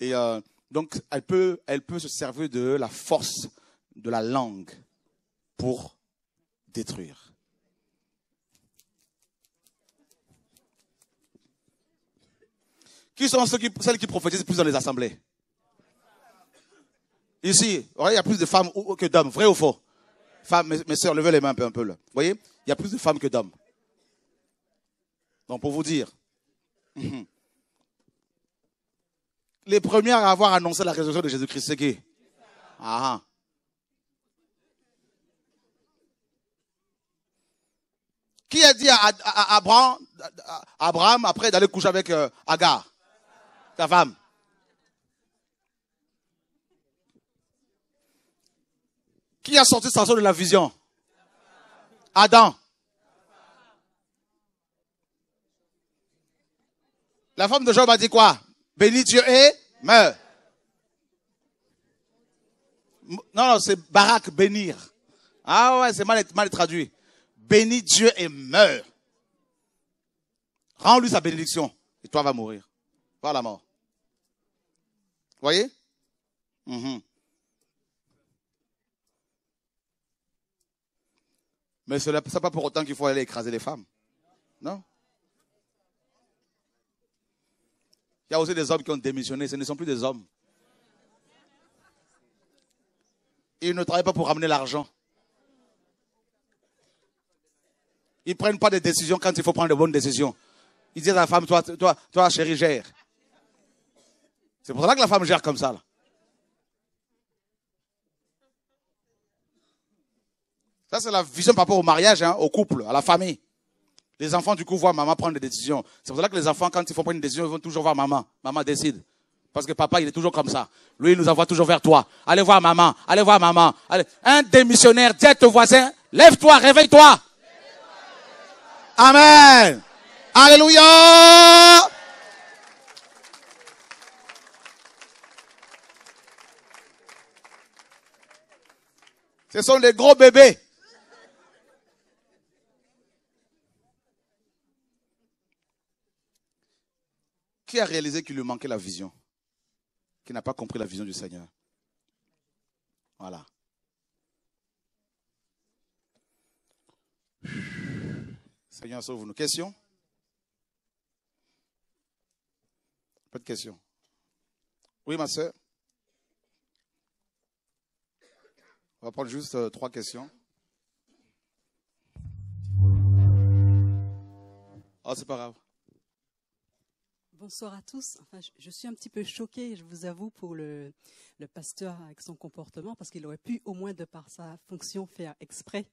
Et euh, donc, elle peut, elle peut se servir de la force de la langue pour détruire. Qui sont celles qui prophétisent plus dans les assemblées Ici, il y a plus de femmes que d'hommes, vrai ou faux Femmes, mes, soeurs, levez les mains un peu, un peu Vous voyez Il y a plus de femmes que d'hommes. Donc, pour vous dire, les premières à avoir annoncé la résurrection de Jésus-Christ, c'est qui ah, ah. Qui a dit à, Abraham, après d'aller coucher avec euh, Agar ta femme. Qui a sorti Samson de la vision Adam. La femme de Job a dit quoi Bénis Dieu et meurs. Non, non, c'est Barak, bénir. Ah ouais, c'est mal, traduit. Bénis Dieu et meurs. Rends-lui sa bénédiction et toi vas mourir. Voilà la mort voyez mhm. Mais ce n'est pas pour autant qu'il faut aller écraser les femmes. Non Il y a aussi des hommes qui ont démissionné, ce ne sont plus des hommes. Ils ne travaillent pas pour ramener l'argent. Ils ne prennent pas de décisions quand il faut prendre de bonnes décisions. Ils disent à la femme, toi, toi, toi chérie, gère. C'est pour ça que la femme gère comme ça. Là. Ça, c'est la vision par rapport au mariage, hein, au couple, à la famille. Les enfants, du coup, voient maman prendre des décisions. C'est pour ça que les enfants, quand ils font prendre une décision, ils vont toujours voir maman. Maman décide. Parce que papa, il est toujours comme ça. Lui, il nous envoie toujours vers toi. Allez voir maman. Allez voir maman. Allez. Un démissionnaire, dis à ton voisin, lève-toi, réveille-toi. Amen. Alléluia. Ce sont des gros bébés. Qui a réalisé qu'il lui manquait la vision Qui n'a pas compris la vision du Seigneur Voilà. Seigneur, sauve-nous. Question Pas de question. Oui, ma soeur On va prendre juste euh, trois questions. Ah, oh, c'est pas grave. Bonsoir à tous. je, suis un petit peu choquée, je vous avoue, pour le, pasteur avec son comportement, parce qu'il aurait pu, au moins de par sa fonction, faire exprès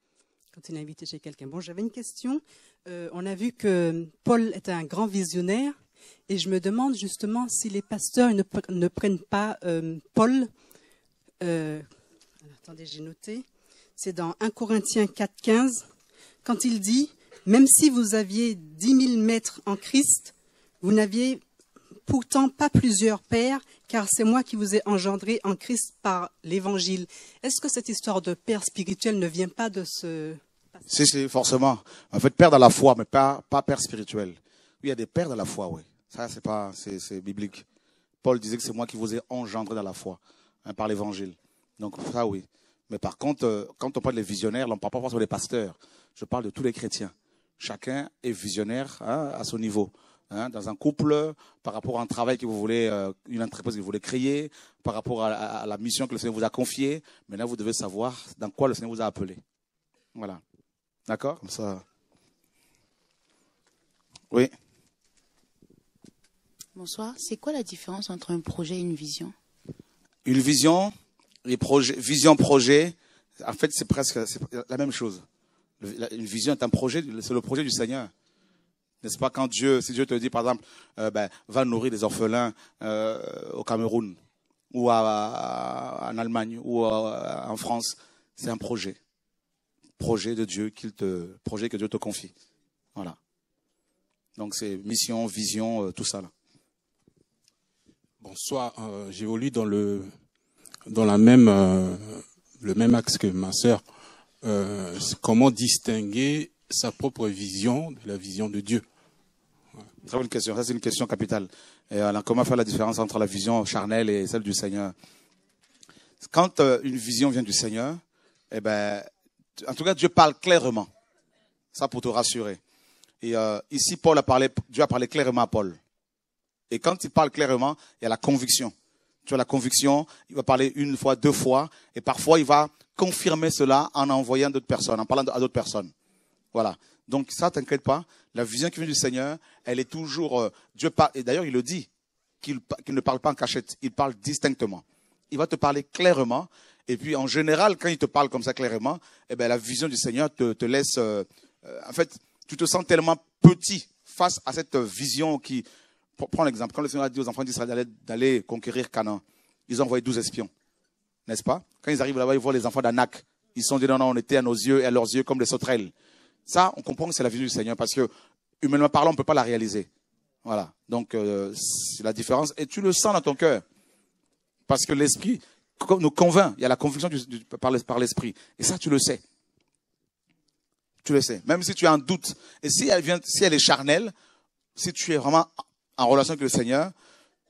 quand il est invité chez quelqu'un. Bon, j'avais une question. Euh, on a vu que Paul était un grand visionnaire, et je me demande justement si les pasteurs ne, prennent pas euh, Paul attendez, j'ai noté. C'est dans 1 Corinthiens 4.15, quand il dit Même si vous aviez 10 000 mètres en Christ, vous n'aviez pourtant pas plusieurs pères, car c'est moi qui vous ai engendré en Christ par l'Évangile. Est-ce que cette histoire de père spirituel ne vient pas de ce... Si, si, forcément. En fait, père dans la foi, mais pas, pas père spirituel. Oui, il y a des pères de la foi, oui. Ça, c'est c'est biblique. Paul disait que c'est moi qui vous ai engendré dans la foi, hein, par l'Évangile. Donc ça, oui. Mais par contre, euh, quand on parle des visionnaires, on ne parle pas forcément des pasteurs. Je parle de tous les chrétiens. Chacun est visionnaire hein, à son niveau. Hein, dans un couple, par rapport à un travail que vous voulez, euh, une entreprise que vous voulez créer, par rapport à, la mission que le Seigneur vous a confiée. Maintenant, vous devez savoir dans quoi le Seigneur vous a appelé. Voilà. D'accord Comme ça. Oui. Bonsoir. C'est quoi la différence entre un projet et une vision Une vision, les projets, vision projet, en fait, c'est presque la même chose. Une vision est un projet, c'est le projet du Seigneur. N'est-ce pas quand Dieu, si Dieu te dit par exemple, euh, ben, va nourrir des orphelins euh, au Cameroun ou en Allemagne ou en France, c'est un projet, projet de Dieu qu'il te, projet que Dieu te confie, voilà. Donc c'est mission, vision, euh, tout ça là. Bonsoir, j'évolue dans le dans la même, euh, le même axe que ma sœur, euh, comment distinguer sa propre vision de la vision de Dieu Très bonne question. Ça, c'est une question capitale. alors, comment faire la différence entre la vision charnelle et celle du Seigneur Quand euh, une vision vient du Seigneur, eh ben, en tout cas, Dieu parle clairement. Ça pour te rassurer. Et ici, Paul a parlé, Dieu a parlé clairement à Paul. Et quand il parle clairement, il y a la conviction. Tu as la conviction, il va parler une fois, deux fois, et parfois il va confirmer cela en envoyant d'autres personnes, en parlant à d'autres personnes. Voilà. Donc ça, t'inquiète pas. La vision qui vient du Seigneur, elle est toujours euh, Dieu parle. Et d'ailleurs, il le dit qu'il ne parle pas en cachette. Il parle distinctement. Il va te parler clairement. Et puis en général, quand il te parle comme ça clairement, eh ben la vision du Seigneur te, te laisse. Euh, euh, en fait, tu te sens tellement petit face à cette vision qui prends l'exemple. Quand le Seigneur a dit aux enfants d'Israël d'aller conquérir Canaan, ils ont envoyé 12 espions. N'est-ce pas Quand ils arrivent là-bas, ils voient les enfants d'Anak. Ils sont dit non, non, on était à nos yeux et à leurs yeux comme des sauterelles. Ça, on comprend que c'est la vision du Seigneur parce que, humainement parlant, on ne peut pas la réaliser. Voilà. Donc, euh, c'est la différence. Et tu le sens dans ton cœur. Parce que l'esprit nous convainc. Il y a la conviction par l'esprit. Et ça, tu le sais. Tu le sais. Même si tu as un doute. Et si elle, vient, si elle est charnelle, si tu es vraiment en relation avec le Seigneur,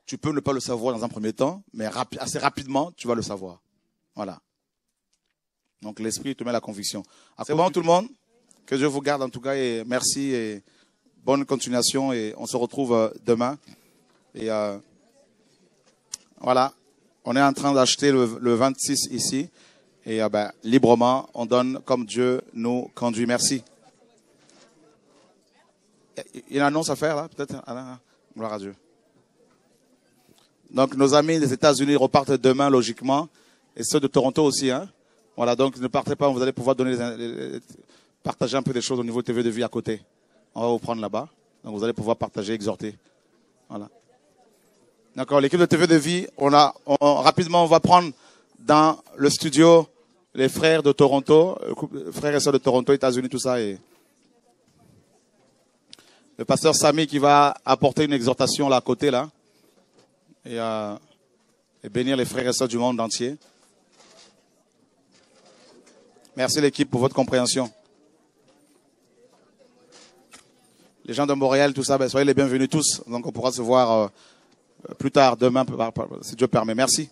tu peux ne pas le savoir dans un premier temps, mais assez rapidement, tu vas le savoir. Voilà. Donc l'Esprit te met la conviction. C'est bon tout le monde Que Dieu vous garde en tout cas et merci et bonne continuation et on se retrouve euh, demain. Et euh, voilà, on est en train d'acheter le, 26 ici et euh, ben, librement, on donne comme Dieu nous conduit. Merci. Il y a une annonce à faire là, peut-être ah, Gloire Donc nos amis des États-Unis repartent demain logiquement et ceux de Toronto aussi. Hein. Voilà, donc ne partez pas, vous allez pouvoir donner partager un peu des choses au niveau TV de vie à côté. On va vous prendre là-bas. Donc vous allez pouvoir partager, exhorter. Voilà. D'accord, l'équipe de TV de vie, on a rapidement on va prendre dans le studio les frères de Toronto, euh, frères et sœurs de Toronto, États-Unis, tout ça et le pasteur Samy qui va apporter une exhortation là à côté là euh, et, bénir les frères et sœurs du monde entier. Merci l'équipe pour votre compréhension. Les gens de Montréal, tout ça, ben, soyez les bienvenus tous. Donc on pourra se voir euh, plus tard, demain, si Dieu permet. Merci.